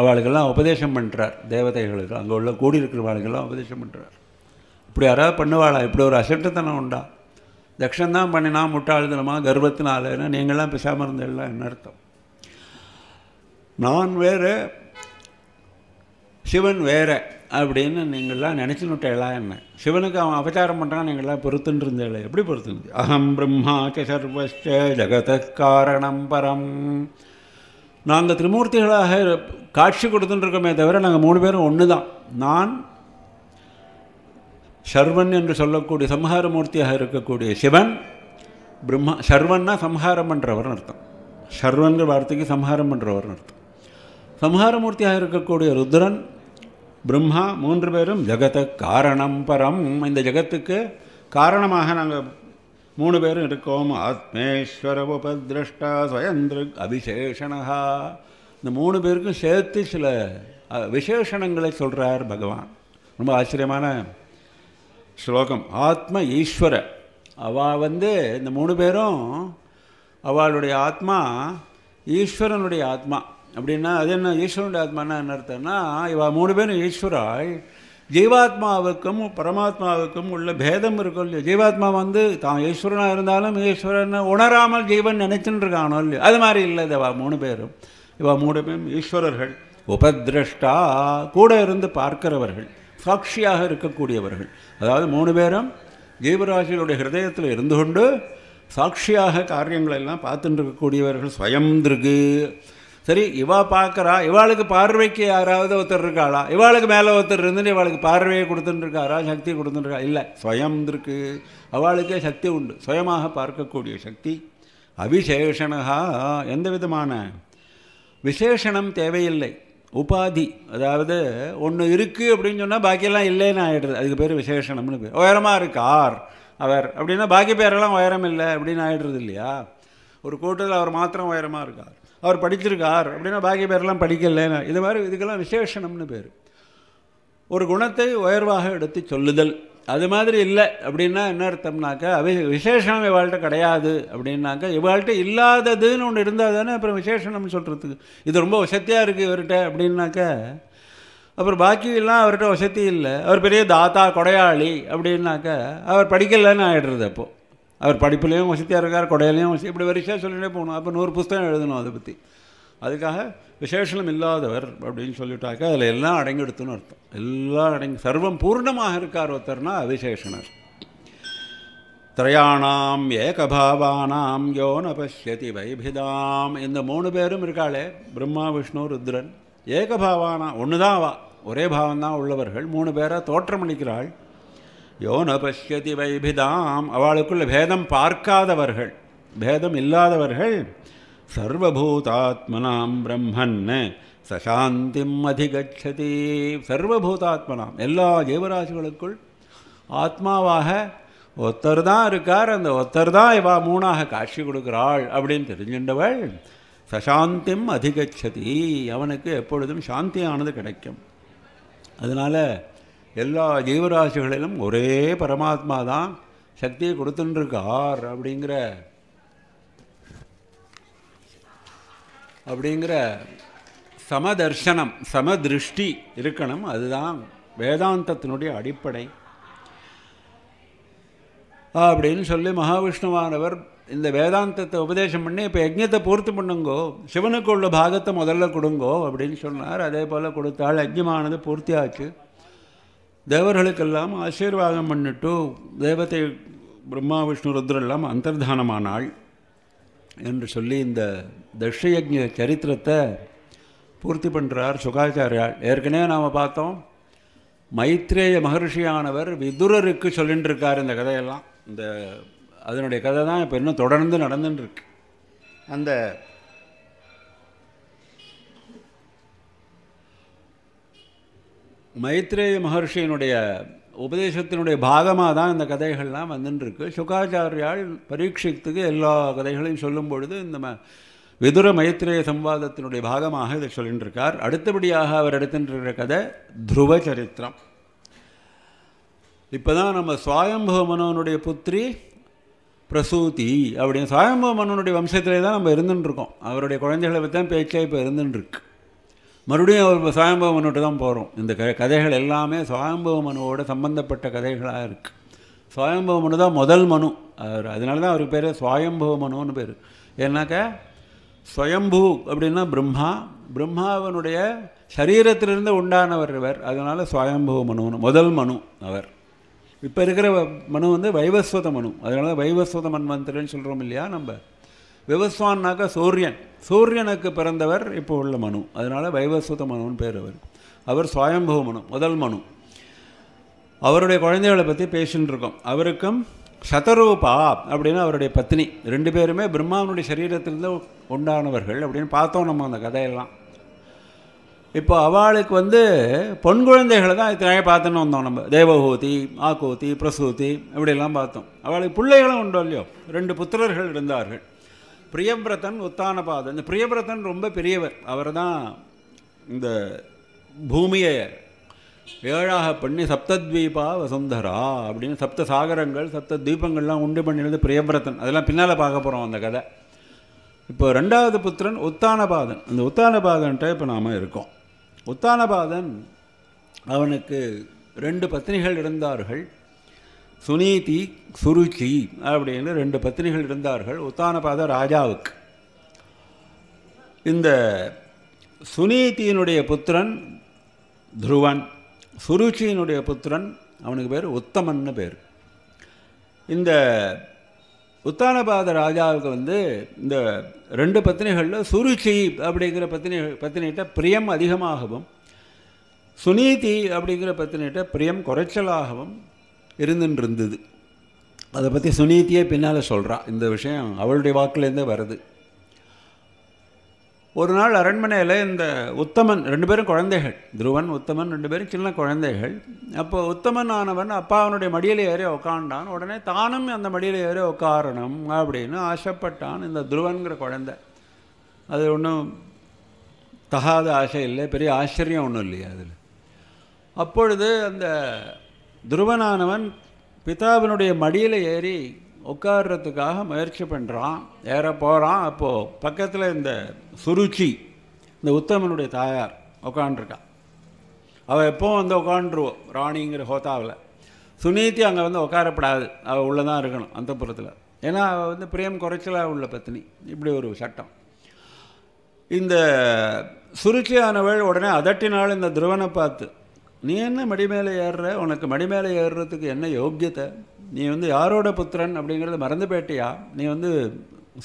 அவளுக்கெல்லாம் உபதேசம் பண்ணுறார் தேவதைகளுக்கு அங்கே உள்ள கூடியிருக்கிறவாளுக்கெல்லாம் உபதேசம் பண்ணுறார் இப்படி யாராவது பண்ணுவாளா இப்படி ஒரு அசட்டுத்தனம் உண்டா தட்சந்தான் பண்ணினா முட்டாளுதனமா ஏன்னா நீங்களாம் பேசாமல் இருந்தெல்லாம் என்ன அர்த்தம் நான் வேறு சிவன் வேறு அப்படின்னு நீங்கள்லாம் நினச்சினுட்டேளா என்ன சிவனுக்கு அவன் அபச்சாரம் பண்ணுறான் நீங்களாம் பொறுத்துன்றிருந்தேளே எப்படி பொறுத்துருந்து அகம் பிரம்மாச்ச சர்வஸ்ட ஜகத காரணம் பரம் நாங்கள் திருமூர்த்திகளாக காட்சி கொடுத்துட்டுருக்கோமே தவிர நாங்கள் மூணு பேரும் ஒன்று தான் நான் சர்வன் என்று சொல்லக்கூடிய சம்ஹார மூர்த்தியாக இருக்கக்கூடிய சிவன் பிரம்மா சர்வன்னா சம்ஹாரம் பண்ணுறவர்னு அர்த்தம் சர்வன்கிற வார்த்தைக்கு சம்ஹாரம் பண்ணுறவர்னு அர்த்தம் சம்ஹாரமூர்த்தியாக இருக்கக்கூடிய ருத்ரன் பிரம்மா மூன்று பேரும் ஜகத காரணம் பரம் இந்த ஜகத்துக்கு காரணமாக நாங்கள் மூணு பேரும் இருக்கோம் ஆத்மேஸ்வர உபதிரஷ்டா ஸ்வயந்திரு அபிசேஷனகா இந்த மூணு பேருக்கும் சேர்த்து சில விசேஷணங்களை சொல்கிறார் பகவான் ரொம்ப ஆச்சரியமான ஸ்லோகம் ஆத்ம ஈஸ்வர அவள் வந்து இந்த மூணு பேரும் அவளுடைய ஆத்மா ஈஸ்வரனுடைய ஆத்மா அப்படின்னா அது என்ன ஈஸ்வரனுடைய ஆத்மானா என்ன அர்த்தம்னா இவா மூணு பேரும் ஈஸ்வராய் ஜீவாத்மாவுக்கும் பரமாத்மாவுக்கும் உள்ள பேதம் இருக்கும் இல்லையா ஜீவாத்மா வந்து தான் ஈஸ்வரனாக இருந்தாலும் ஈஸ்வரன் உணராமல் ஜீவன் நினைச்சுட்டு இருக்கானோ இல்லையா அது மாதிரி இல்லை இவா மூணு பேரும் இவா மூணு பேரும் ஈஸ்வரர்கள் உபதிரஷ்டா கூட இருந்து பார்க்கிறவர்கள் சாட்சியாக இருக்கக்கூடியவர்கள் அதாவது மூணு பேரும் ஜீவராசிகளுடைய ஹிருதயத்தில் இருந்து கொண்டு சாட்சியாக காரியங்களெல்லாம் பார்த்துட்டு இருக்கக்கூடியவர்கள் ஸ்வயந்திருக்கு சரி இவா பார்க்குறா இவாளுக்கு பார்வைக்கு யாராவது ஒருத்தர் இருக்காளா இவாளுக்கு மேலே ஒருத்தர் இருந்துட்டு இவாளுக்கு பார்வையை கொடுத்துட்டுருக்காரா சக்தி கொடுத்துட்டுருக்கா இல்லை ஸ்வயம் இருக்கு அவளுக்கே சக்தி உண்டு சுயமாக பார்க்கக்கூடிய சக்தி அவிசேஷனகா எந்த விதமான விசேஷனம் தேவையில்லை உபாதி அதாவது ஒன்று இருக்குது அப்படின்னு சொன்னால் பாக்கியெல்லாம் இல்லைன்னு ஆகிடுது அதுக்கு பேர் விசேஷனம்னு பேர் உயரமாக இருக்கார் அவர் அப்படின்னா பாக்கி பேரெல்லாம் உயரம் இல்லை அப்படின்னு ஆகிடுறது இல்லையா ஒரு கூட்டத்தில் அவர் மாத்திரம் உயரமாக இருக்கார் அவர் படிச்சிருக்கார் அப்படின்னா பாக்கி பேரெல்லாம் படிக்கலைன்னு இது மாதிரி இதுக்கெல்லாம் விசேஷனம்னு பேர் ஒரு குணத்தை உயர்வாக எடுத்து சொல்லுதல் அது மாதிரி இல்லை அப்படின்னா என்ன அர்த்தம்னாக்கா அவை விசேஷம் இவாள்கிட்ட கிடையாது அப்படின்னாக்கா இவாள்கிட்ட இல்லாததுன்னு ஒன்று இருந்தால் தானே அப்புறம் விசேஷனம்னு சொல்கிறதுக்கு இது ரொம்ப வசத்தியாக இருக்குது இவர்கிட்ட அப்படின்னாக்க அப்புறம் பாக்கியெல்லாம் அவர்கிட்ட வசதி இல்லை அவர் பெரிய தாத்தா கொடையாளி அப்படின்னாக்கா அவர் படிக்கலைன்னு ஆகிடுறது அப்போது அவர் படிப்புலேயும் வசதியாக இருக்கார் கொடையிலையும் வசதி இப்படி வரிசையாக சொல்லிகிட்டே போகணும் அப்போ நூறு புஸ்தகம் எழுதணும் அதை பற்றி அதுக்காக விசேஷம் இல்லாதவர் அப்படின்னு சொல்லிட்டாக்க அதில் எல்லாம் அடங்கிடுத்துன்னு அர்த்தம் எல்லாம் அடங்கி சர்வம் பூர்ணமாக இருக்கார் ஒருத்தர்னா அவிசேஷனர் திரையாணாம் ஏகபாவானாம் யோன பசியதி வைபிதாம் இந்த மூணு பேரும் இருக்காளே பிரம்மா விஷ்ணு ருத்ரன் ஏகபாவானா ஒன்று தான் வா ஒரே பாவம்தான் உள்ளவர்கள் மூணு பேராக தோற்றமளிக்கிறாள் யோன பஷ்யதி வைபிதாம் அவளுக்குள்ள பேதம் பார்க்காதவர்கள் பேதம் இல்லாதவர்கள் சர்வபூதாத்மனாம் பிரம்மன்னு சசாந்திம் அதிகச்சதி சர்வபூதாத்மனாம் எல்லா ஜீவராசிகளுக்குள் ஆத்மாவாக ஒருத்தர் தான் இருக்கார் அந்த ஒருத்தர் தான் இவா மூணாக காட்சி கொடுக்குறாள் அப்படின்னு தெரிஞ்சின்றவள் சசாந்திம் அதிகச்சதி அவனுக்கு எப்பொழுதும் சாந்தியானது கிடைக்கும் அதனால் எல்லா ஜீவராசிகளிலும் ஒரே பரமாத்மா தான் சக்தியை கொடுத்துட்டுருக்கார் அப்படிங்கிற அப்படிங்கிற சமதர்ஷனம் சமதிருஷ்டி இருக்கணும் அதுதான் வேதாந்தத்தினுடைய அடிப்படை அப்படின்னு சொல்லி மகாவிஷ்ணுவானவர் இந்த வேதாந்தத்தை உபதேசம் பண்ணி இப்போ யஜ்யத்தை பூர்த்தி பண்ணுங்கோ சிவனுக்கு உள்ள பாகத்தை முதல்ல கொடுங்கோ அப்படின்னு சொன்னார் அதே போல் கொடுத்தால் யஜ்யமானது பூர்த்தியாச்சு தேவர்களுக்கெல்லாம் ஆசீர்வாதம் பண்ணிட்டு தேவத்தை பிரம்மா விஷ்ணு ருத்ரெல்லாம் அந்தர்தானமானாள் என்று சொல்லி இந்த தட்சயஜ சரித்திரத்தை பூர்த்தி பண்ணுறார் சுகாச்சாரியால் ஏற்கனவே நாம் பார்த்தோம் மைத்ரேய மகர்ஷியானவர் விதுரருக்கு சொல்லின்னு இருக்கார் இந்த கதையெல்லாம் இந்த அதனுடைய கதை தான் இப்போ இன்னும் தொடர்ந்து நடந்துட்டுருக்கு அந்த மைத்ரேய மகர்ஷியினுடைய உபதேசத்தினுடைய பாகமாக தான் இந்த கதைகள்லாம் வந்துட்டுருக்கு சுகாச்சாரியால் பரீட்சித்துக்கு எல்லா கதைகளையும் சொல்லும் பொழுது இந்த ம விதுர மைத்ரேய சம்வாதத்தினுடைய பாகமாக இதை சொல்லிட்டு இருக்கார் அடுத்தபடியாக அவர் எடுத்துட்டுருக்கிற கதை துருவ சரித்திரம் இப்போ தான் நம்ம சுவாயம்புவ மனோனுடைய புத்திரி பிரசூதி அப்படின்னு சுவாயம்புவ மனோனுடைய வம்சத்திலே தான் நம்ம இருந்துட்டுருக்கோம் அவருடைய குழந்தைகளை பற்றி தான் பேச்சே இப்போ இருந்துட்டுருக்கு மறுபடியும் அவர் சுயம்பவ தான் போகிறோம் இந்த க கதைகள் எல்லாமே சுயம்பவ மனுவோட சம்மந்தப்பட்ட கதைகளாக இருக்குது சுயம்பவ மனு தான் முதல் மனு அவர் அதனால தான் அவருக்கு பேர் சுயம்பவ மனுன்னு பேர் ஏன்னாக்கா சுயம்பு அப்படின்னா பிரம்மா பிரம்மாவனுடைய சரீரத்திலிருந்து உண்டானவர் இவர் அதனால் சுவயம்பவ மனு முதல் மனு அவர் இப்போ இருக்கிற மனு வந்து வைவஸ்வத மனு அதனால வைவஸ்வத மன்வந்தரன்னு சொல்கிறோம் இல்லையா நம்ம விவஸ்வான்னாக்கா சூரியன் சூரியனுக்கு பிறந்தவர் இப்போ உள்ள மனு அதனால் வைவஸ்வத மனுன்னு பேர் அவர் அவர் சுவயம்பூ மனு முதல் மனு அவருடைய குழந்தைகளை பற்றி பேசின்னு இருக்கோம் அவருக்கும் சதரூபா அப்படின்னு அவருடைய பத்னி ரெண்டு பேருமே பிரம்மாவனுடைய சரீரத்திலிருந்து உண்டானவர்கள் அப்படின்னு பார்த்தோம் நம்ம அந்த கதையெல்லாம் இப்போ அவளுக்கு வந்து பொன் குழந்தைகளை தான் இத்தனையாக பார்த்துன்னு வந்தோம் நம்ம தேவகூதி ஆகூதி பிரசூதி இப்படிலாம் பார்த்தோம் அவளுக்கு பிள்ளைகளும் உண்டோ இல்லையோ ரெண்டு புத்திரர்கள் இருந்தார்கள் பிரியபிரதன் உத்தானபாதன் இந்த பிரியபிரதன் ரொம்ப பெரியவர் அவர் தான் இந்த பூமியை ஏழாக பண்ணி சப்தத்வீபா வசுந்தரா அப்படின்னு சப்த சாகரங்கள் சப்த தீபங்கள்லாம் உண்டு பண்ணினது பிரியபிரதன் அதெல்லாம் பின்னால் பார்க்க போகிறோம் அந்த கதை இப்போ ரெண்டாவது புத்திரன் உத்தானபாதன் அந்த உத்தானபாதன்ட்ட இப்போ நாம் இருக்கோம் உத்தானபாதன் அவனுக்கு ரெண்டு பத்னிகள் இருந்தார்கள் சுனீதி சுருச்சி அப்படின்னு ரெண்டு பத்தினிகள் இருந்தார்கள் உத்தானபாத ராஜாவுக்கு இந்த சுனீதியினுடைய புத்திரன் துருவன் சுருச்சியினுடைய புத்திரன் அவனுக்கு பேர் உத்தமன்னு பேர் இந்த உத்தானபாத ராஜாவுக்கு வந்து இந்த ரெண்டு பத்தினிகளில் சுருச்சி அப்படிங்கிற பத்தினி பத்தினிகிட்ட பிரியம் அதிகமாகவும் சுனீதி அப்படிங்கிற பத்தினிகிட்ட பிரியம் குறைச்சலாகவும் இருந்துன்னு இருந்தது அதை பற்றி சுனீத்தியே பின்னால் சொல்கிறான் இந்த விஷயம் அவளுடைய வாக்குலேருந்தே வருது ஒரு நாள் அரண்மனையில் இந்த உத்தமன் ரெண்டு பேரும் குழந்தைகள் துருவன் உத்தமன் ரெண்டு பேரும் சின்ன குழந்தைகள் அப்போ உத்தமன் ஆனவன் அப்பா அவனுடைய மடியில் ஏறி உக்காண்டான் உடனே தானும் அந்த மடியில் ஏறி உட்காரணும் அப்படின்னு ஆசைப்பட்டான் இந்த துருவன்கிற குழந்தை அது ஒன்றும் தகாத ஆசை இல்லை பெரிய ஆச்சரியம் ஒன்றும் இல்லையா அதில் அப்பொழுது அந்த துருவனானவன் பிதாவினுடைய மடியில் ஏறி உட்கார்றதுக்காக முயற்சி பண்ணுறான் ஏற போகிறான் அப்போது பக்கத்தில் இந்த சுருச்சி இந்த உத்தமனுடைய தாயார் உட்காண்டிருக்கான் அவள் எப்போவும் வந்து உட்காண்டுருவோம் ராணிங்கிற ஹோத்தாவில் சுனீத்தி அங்கே வந்து உட்காரப்படாது அவள் உள்ளே தான் இருக்கணும் அந்த புறத்தில் ஏன்னா அவள் வந்து பிரேம் குறைச்சலாக உள்ள பத்தினி இப்படி ஒரு சட்டம் இந்த சுருச்சியானவள் உடனே அதட்டினாலும் இந்த துருவனை பார்த்து நீ என்ன மடி மேலே ஏறுற உனக்கு மடி மேலே ஏறுறதுக்கு என்ன யோக்கியத்தை நீ வந்து யாரோட புத்திரன் அப்படிங்கிறத மறந்து போயிட்டியா நீ வந்து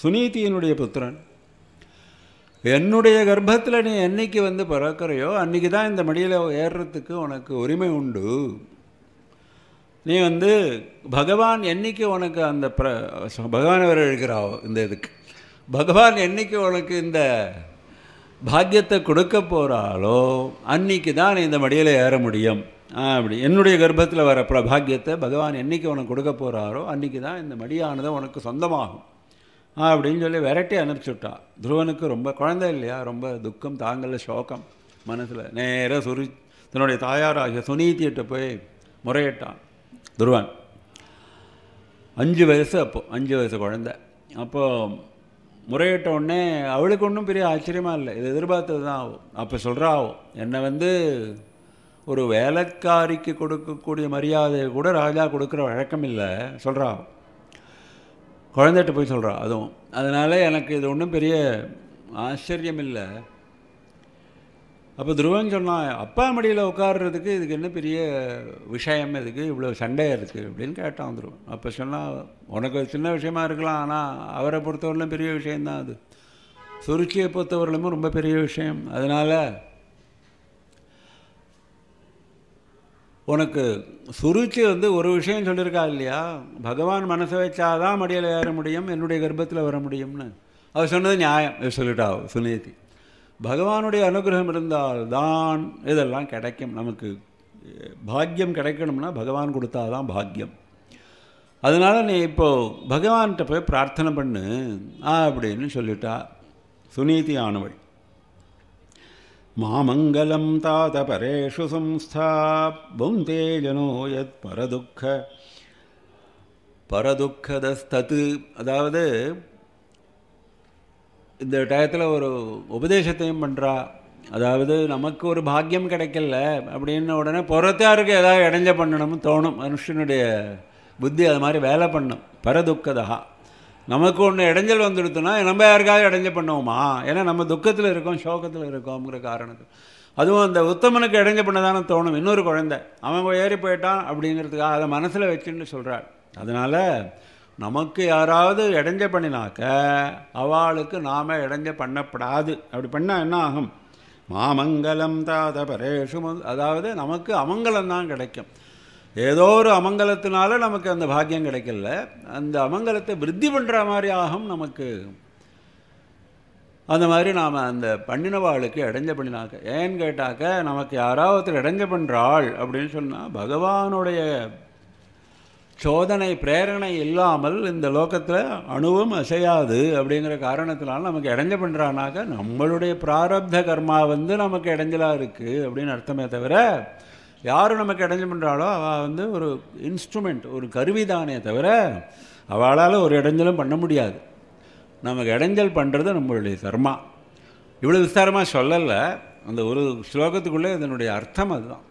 சுனீதியினுடைய புத்திரன் என்னுடைய கர்ப்பத்தில் நீ என்னைக்கு வந்து பிறக்கிறையோ அன்றைக்கி தான் இந்த மடியில் ஏறுறதுக்கு உனக்கு உரிமை உண்டு நீ வந்து பகவான் என்னைக்கு உனக்கு அந்த ப்ர பகவான் அவர் எழுகிறாவோ இந்த இதுக்கு பகவான் என்னைக்கு உனக்கு இந்த பாக்கியத்தை கொடுக்க போகிறாளோ அன்னைக்கு தான் இந்த மடியில் ஏற முடியும் அப்படி என்னுடைய கர்ப்பத்தில் வர பாக்கியத்தை பகவான் என்றைக்கு உனக்கு கொடுக்க போகிறாரோ அன்றைக்கி தான் இந்த மடியானது உனக்கு சொந்தமாகும் அப்படின்னு சொல்லி விரட்டி அனுப்பிச்சுட்டான் துருவனுக்கு ரொம்ப குழந்தை இல்லையா ரொம்ப துக்கம் தாங்கல சோகம் மனசில் நேராக சுரு தன்னுடைய தாயாராகிய சுனீத்தியிட்ட போய் முறையிட்டான் துருவன் அஞ்சு வயசு அப்போது அஞ்சு வயசு குழந்த அப்போது முறையிட்ட உடனே அவளுக்கு ஒன்றும் பெரிய ஆச்சரியமாக இல்லை இது எதிர்பார்த்தது தான் ஆகும் அப்போ சொல்கிறா ஆகும் என்னை வந்து ஒரு வேலைக்காரிக்கு கொடுக்கக்கூடிய மரியாதையை கூட ராஜா கொடுக்குற வழக்கம் இல்லை சொல்கிறா குழந்தைகிட்ட போய் சொல்கிறா அதுவும் அதனால் எனக்கு இது ஒன்றும் பெரிய ஆச்சரியம் இல்லை அப்போ துருவன் சொன்னான் அப்பா மடியில் உட்காடுறதுக்கு இதுக்கு என்ன பெரிய விஷயம் இதுக்கு இவ்வளோ சண்டையாக இருக்குது அப்படின்னு கேட்டான் துருவன் அப்போ சொன்னால் உனக்கு சின்ன விஷயமா இருக்கலாம் ஆனால் அவரை பொறுத்தவரையிலும் பெரிய விஷயம்தான் அது சுருச்சியை பொறுத்தவரையிலுமே ரொம்ப பெரிய விஷயம் அதனால் உனக்கு சுருச்சி வந்து ஒரு விஷயம் சொல்லியிருக்கா இல்லையா பகவான் மனசை வச்சாதான் மடியில் ஏற முடியும் என்னுடைய கர்ப்பத்தில் வர முடியும்னு அவர் சொன்னது நியாயம் சொல்லிட்டா சுனியத்தி பகவானுடைய அனுகிரகம் இருந்தால் தான் இதெல்லாம் கிடைக்கும் நமக்கு பாக்கியம் கிடைக்கணும்னா பகவான் கொடுத்தா தான் பாக்கியம் அதனால் நீ இப்போது பகவான்கிட்ட போய் பிரார்த்தனை பண்ணு அப்படின்னு சொல்லிட்டா சுனீதி ஆனவள் மாமங்கலம் தாத பரேஷு சம்ஸ்தா புங்கே எத் பரதுக்க பரதுக்கதஸ்தத்து அதாவது இந்த டயத்தில் ஒரு உபதேசத்தையும் பண்ணுறா அதாவது நமக்கு ஒரு பாக்கியம் கிடைக்கல அப்படின்னு உடனே புறத்தாருக்கு ஏதாவது இடைஞ்ச பண்ணணும்னு தோணும் மனுஷனுடைய புத்தி அது மாதிரி வேலை பண்ணும் பரதுக்கதா நமக்கு ஒன்று இடைஞ்சல் வந்துடுத்துன்னா நம்ம யாருக்காவது இடைஞ்ச பண்ணுவோமா ஏன்னா நம்ம துக்கத்தில் இருக்கோம் சோகத்தில் இருக்கோங்கிற காரணத்துக்கு அதுவும் அந்த உத்தமனுக்கு இடைஞ்ச பண்ணதானே தோணும் இன்னொரு குழந்தை அவன் ஏறி போயிட்டான் அப்படிங்கிறதுக்காக அதை மனசில் வச்சுன்னு சொல்கிறாள் அதனால் நமக்கு யாராவது இடைஞ்ச பண்ணினாக்க அவளுக்கு நாம் இடைஞ்ச பண்ணப்படாது அப்படி பண்ணால் என்ன ஆகும் மாமங்கலம் தாத பரேஷு அதாவது நமக்கு அமங்கலம் தான் கிடைக்கும் ஏதோ ஒரு அமங்கலத்தினால நமக்கு அந்த பாக்கியம் கிடைக்கல அந்த அமங்கலத்தை விருத்தி பண்ணுற மாதிரி ஆகும் நமக்கு அந்த மாதிரி நாம் அந்த பண்ணினவாளுக்கு இடைஞ்ச பண்ணினாக்க ஏன்னு கேட்டாக்க நமக்கு யாராவது இடைஞ்ச பண்ணுறாள் அப்படின்னு சொன்னால் பகவானுடைய சோதனை பிரேரணை இல்லாமல் இந்த லோகத்தில் அணுவும் அசையாது அப்படிங்கிற காரணத்தினால நமக்கு இடைஞ்ச பண்ணுறானாக்க நம்மளுடைய பிராரப்த கர்மா வந்து நமக்கு இடைஞ்சலாக இருக்குது அப்படின்னு அர்த்தமே தவிர யார் நமக்கு இடைஞ்சல் பண்ணுறாளோ அவள் வந்து ஒரு இன்ஸ்ட்ருமெண்ட் ஒரு கருவி தானே தவிர அவளால் ஒரு இடைஞ்சலும் பண்ண முடியாது நமக்கு இடைஞ்சல் பண்ணுறது நம்மளுடைய கர்மா இவ்வளோ விஸ்தாரமாக சொல்லலை அந்த ஒரு ஸ்லோகத்துக்குள்ளே இதனுடைய அர்த்தம் அதுதான்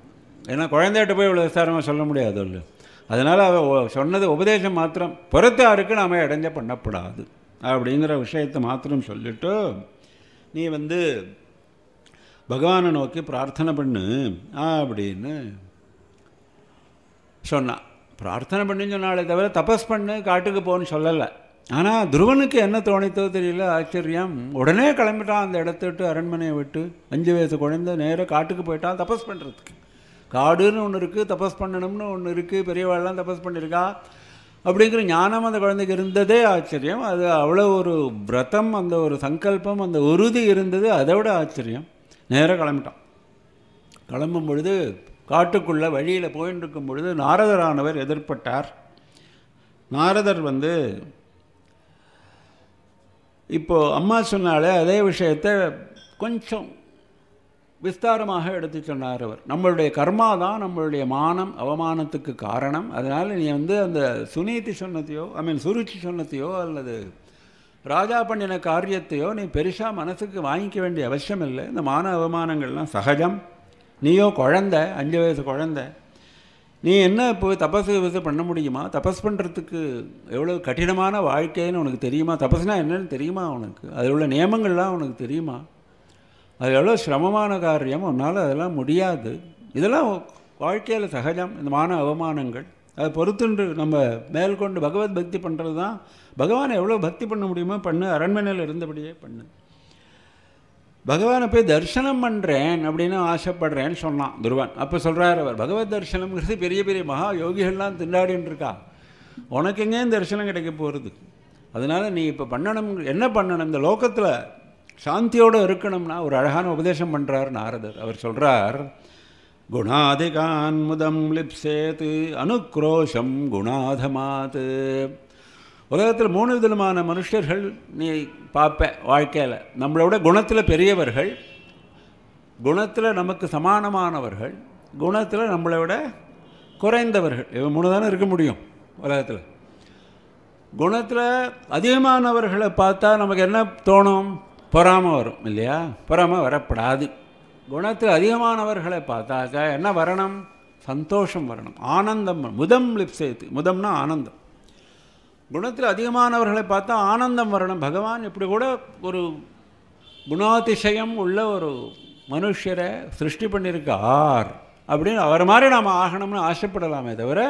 ஏன்னா குழந்தைகிட்ட போய் இவ்வளோ விஸ்தாரமாக சொல்ல முடியாது இல்லை அதனால் அவள் சொன்னது உபதேசம் மாத்திரம் புறத்தாருக்கு நாம் இடைஞ்ச பண்ணப்படாது அப்படிங்கிற விஷயத்தை மாத்திரம் சொல்லிவிட்டு நீ வந்து பகவானை நோக்கி பிரார்த்தனை பண்ணு அப்படின்னு சொன்னான் பிரார்த்தனை பண்ணுன்னு சொன்னாலே தவிர தபஸ் பண்ணு காட்டுக்கு போன்னு சொல்லலை ஆனால் துருவனுக்கு என்ன தோணித்தோ தெரியல ஆச்சரியம் உடனே கிளம்பிட்டான் அந்த இடத்த விட்டு அரண்மனையை விட்டு அஞ்சு வயசு குழந்தை நேராக காட்டுக்கு போயிட்டான் தபஸ் பண்ணுறதுக்கு காடுன்னு ஒன்று இருக்குது தபஸ் பண்ணணும்னு ஒன்று இருக்குது பெரியவாள்லாம் தபஸ் பண்ணியிருக்கா அப்படிங்கிற ஞானம் அந்த குழந்தைக்கு இருந்ததே ஆச்சரியம் அது அவ்வளோ ஒரு விரதம் அந்த ஒரு சங்கல்பம் அந்த உறுதி இருந்தது அதை விட ஆச்சரியம் நேராக கிளம்பிட்டான் கிளம்பும் பொழுது காட்டுக்குள்ளே வழியில் போயின்னு இருக்கும் பொழுது நாரதரானவர் எதிர்பட்டார் நாரதர் வந்து இப்போது அம்மா சொன்னாலே அதே விஷயத்தை கொஞ்சம் விஸ்தாரமாக எடுத்து சொன்னார் அவர் நம்மளுடைய கர்மா தான் நம்மளுடைய மானம் அவமானத்துக்கு காரணம் அதனால் நீ வந்து அந்த சுனீதி சொன்னத்தையோ ஐ மீன் சுருச்சி சொன்னத்தையோ அல்லது ராஜா பண்ணின காரியத்தையோ நீ பெருசாக மனசுக்கு வாங்கிக்க வேண்டிய அவசியம் இல்லை இந்த மான அவமானங்கள்லாம் சகஜம் நீயோ குழந்த அஞ்சு வயசு குழந்த நீ என்ன இப்போ தபஸ் விவசாயம் பண்ண முடியுமா தபஸ் பண்ணுறதுக்கு எவ்வளோ கடினமான வாழ்க்கைன்னு உனக்கு தெரியுமா தபஸ்னால் என்னென்னு தெரியுமா உனக்கு அதில் உள்ள நியமங்கள்லாம் உனக்கு தெரியுமா அது எவ்வளோ சிரமமான காரியம் உன்னால் அதெல்லாம் முடியாது இதெல்லாம் வாழ்க்கையில் சகஜம் இந்த மான அவமானங்கள் அதை பொறுத்துன்று நம்ம மேல்கொண்டு பகவத் பக்தி பண்ணுறது தான் பகவானை எவ்வளோ பக்தி பண்ண முடியுமோ பண்ணு அரண்மனையில் இருந்தபடியே பண்ணு பகவானை போய் தரிசனம் பண்ணுறேன் அப்படின்னு ஆசைப்படுறேன்னு சொன்னான் துருவன் அப்போ சொல்கிறார் அவர் பகவத் தரிசனம்ங்கிறது பெரிய பெரிய மகா யோகிகள்லாம் திண்டாடின்னு இருக்கா உனக்கு எங்கேயும் தரிசனம் கிடைக்க போகிறது அதனால் நீ இப்போ பண்ணணும் என்ன பண்ணணும் இந்த லோக்கத்தில் சாந்தியோடு இருக்கணும்னா ஒரு அழகான உபதேசம் பண்ணுறார் நாரதர் அவர் சொல்கிறார் குணாதிகான் முதம் லிப்சேத்து அனுக்ரோஷம் குணாதமாத்து உலகத்தில் மூணு விதமான மனுஷர்கள் நீ பார்ப்ப வாழ்க்கையில் நம்மளோட குணத்தில் பெரியவர்கள் குணத்தில் நமக்கு சமானமானவர்கள் குணத்தில் நம்மளை விட குறைந்தவர்கள் இவன் மூணு தானே இருக்க முடியும் உலகத்தில் குணத்தில் அதிகமானவர்களை பார்த்தா நமக்கு என்ன தோணும் பொறாமல் வரும் இல்லையா பொறாமல் வரப்படாது குணத்து அதிகமானவர்களை பார்த்தாக்க என்ன வரணும் சந்தோஷம் வரணும் ஆனந்தம் முதம் லிப்ஸேத்து முதம்னா ஆனந்தம் குணத்தில் அதிகமானவர்களை பார்த்தா ஆனந்தம் வரணும் பகவான் இப்படி கூட ஒரு குணாதிசயம் உள்ள ஒரு மனுஷரை சிருஷ்டி பண்ணியிருக்கார் அப்படின்னு அவர் மாதிரி நாம் ஆகணும்னு ஆசைப்படலாமே தவிர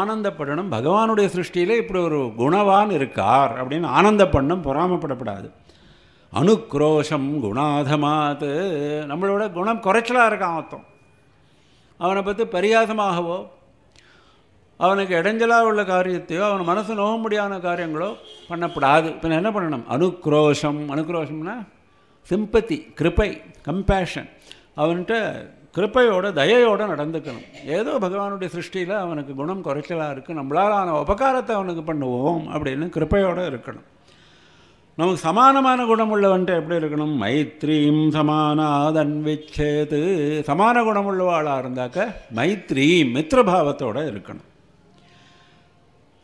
ஆனந்தப்படணும் பகவானுடைய சிருஷ்டியில் இப்படி ஒரு குணவான் இருக்கார் அப்படின்னு ஆனந்தப்படணும் பொறாமப்படப்படாது அனுக்ரோஷம் குணாதமாத் நம்மளோட குணம் குறைச்சலாக இருக்கான் மொத்தம் அவனை பற்றி பரியாசமாகவோ அவனுக்கு இடைஞ்சலாக உள்ள காரியத்தையோ அவன் மனசு நோக முடியாத காரியங்களோ பண்ணப்படாது இப்போ என்ன பண்ணணும் அனுக்ரோஷம் அனுக்ரோஷம்னா சிம்பத்தி கிருப்பை கம்பேஷன் அவன்கிட்ட கிருப்பையோட தயையோடு நடந்துக்கணும் ஏதோ பகவானுடைய சிருஷ்டியில் அவனுக்கு குணம் குறைச்சலாக இருக்குது நம்மளால் அவன் உபகாரத்தை அவனுக்கு பண்ணுவோம் அப்படின்னு கிருப்பையோடு இருக்கணும் நமக்கு சமானமான குணம் குணமுள்ளவன்ட்டு எப்படி இருக்கணும் மைத்ரீம் சமானாதன்விச்சேது சமான குணம் உள்ளவாளாக இருந்தாக்க மைத்ரி மித்ரபாவத்தோடு இருக்கணும்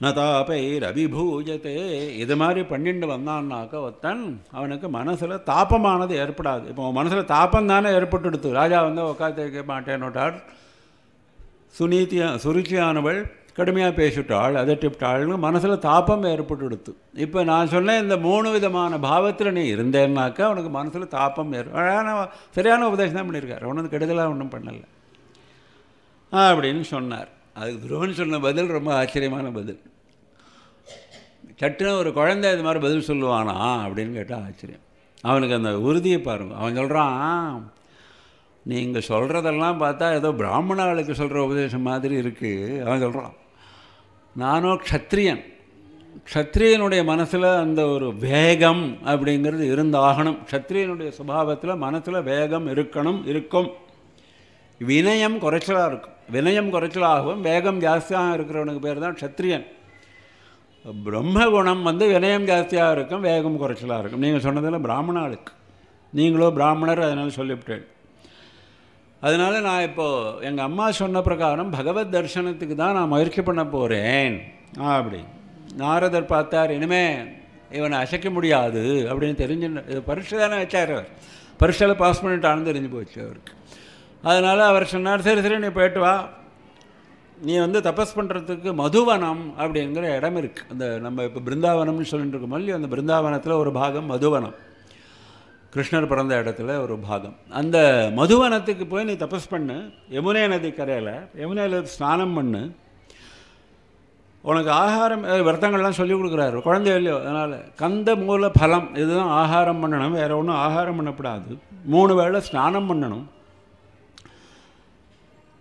நதாபை நதாபைரபிபூஜத்தே இது மாதிரி பண்ணிட்டு வந்தான்னாக்க ஒருத்தன் அவனுக்கு மனசில் தாப்பமானது ஏற்படாது இப்போ மனசில் தாப்பம் தானே ஏற்பட்டுடுத்து ராஜா வந்து உட்காந்து கேட்க மாட்டேன்னுட்டார் சுனீத்தியா சுருச்சியானவள் கடுமையாக பேசிட்டாள் அதட்டிவிட்டாள்னு மனசில் தாப்பம் ஏற்பட்டுடுத்து இப்போ நான் சொன்னேன் இந்த மூணு விதமான பாவத்தில் நீ இருந்தேன்னாக்கா அவனுக்கு மனசில் தாப்பம் ஏற்ப சரியான உபதேசம் தான் பண்ணியிருக்காரு ஒன்றும் கெடுதலாக ஒன்றும் பண்ணலை அப்படின்னு சொன்னார் அதுக்கு துருவன் சொன்ன பதில் ரொம்ப ஆச்சரியமான பதில் சட்டுன்னு ஒரு குழந்தை இது மாதிரி பதில் சொல்லுவானா அப்படின்னு கேட்டால் ஆச்சரியம் அவனுக்கு அந்த உறுதியை பாருங்கள் அவன் சொல்கிறான் நீங்கள் சொல்கிறதெல்லாம் பார்த்தா ஏதோ பிராமணாளுக்கு சொல்கிற உபதேசம் மாதிரி இருக்குது அவன் சொல்கிறான் நானோ க்ஷத்ரியன் க்ஷத்ரியனுடைய மனசில் அந்த ஒரு வேகம் அப்படிங்கிறது இருந்தாகணும் க்ஷத்ரியனுடைய சுபாவத்தில் மனசில் வேகம் இருக்கணும் இருக்கும் வினயம் குறைச்சலாக இருக்கும் வினயம் குறைச்சலாகவும் வேகம் ஜாஸ்தியாக இருக்கிறவனுக்கு பேர் தான் க்ஷத்ரியன் பிரம்மகுணம் வந்து வினயம் ஜாஸ்தியாக இருக்கும் வேகம் குறைச்சலாக இருக்கும் நீங்கள் சொன்னதில் பிராமணாளுக்கு நீங்களோ பிராமணர் அதனால் சொல்லிவிட்டேன் அதனால் நான் இப்போது எங்கள் அம்மா சொன்ன பிரகாரம் பகவத் தர்ஷனத்துக்கு தான் நான் முயற்சி பண்ண போகிறேன் அப்படி நாரதர் பார்த்தார் இனிமே இவனை அசைக்க முடியாது அப்படின்னு தெரிஞ்சு பரீட்சை தானே வச்சார் அவர் பரீட்சையில் பாஸ் பண்ணிட்டான்னு தெரிஞ்சு போச்சு அவருக்கு அதனால் அவர் சொன்னார் சரி சரி நீ போயிட்டு வா நீ வந்து தபஸ் பண்ணுறதுக்கு மதுவனம் அப்படிங்கிற இடம் இருக்குது அந்த நம்ம இப்போ பிருந்தாவனம்னு சொல்லிட்டு இருக்கோம் இல்லையா அந்த பிருந்தாவனத்தில் ஒரு பாகம் மதுவனம் கிருஷ்ணர் பிறந்த இடத்துல ஒரு பாகம் அந்த மதுவனத்துக்கு போய் நீ தபஸ் பண்ணு யமுனை நதி கரையில் யமுனையில் ஸ்நானம் பண்ணு உனக்கு ஆகாரம் விரதங்கள்லாம் சொல்லி கொடுக்குறாரு குழந்தை இல்லையோ அதனால் கந்த மூல பலம் இதுதான் ஆகாரம் பண்ணணும் வேறு ஒன்றும் ஆகாரம் பண்ணக்கூடாது மூணு வேளை ஸ்நானம் பண்ணணும்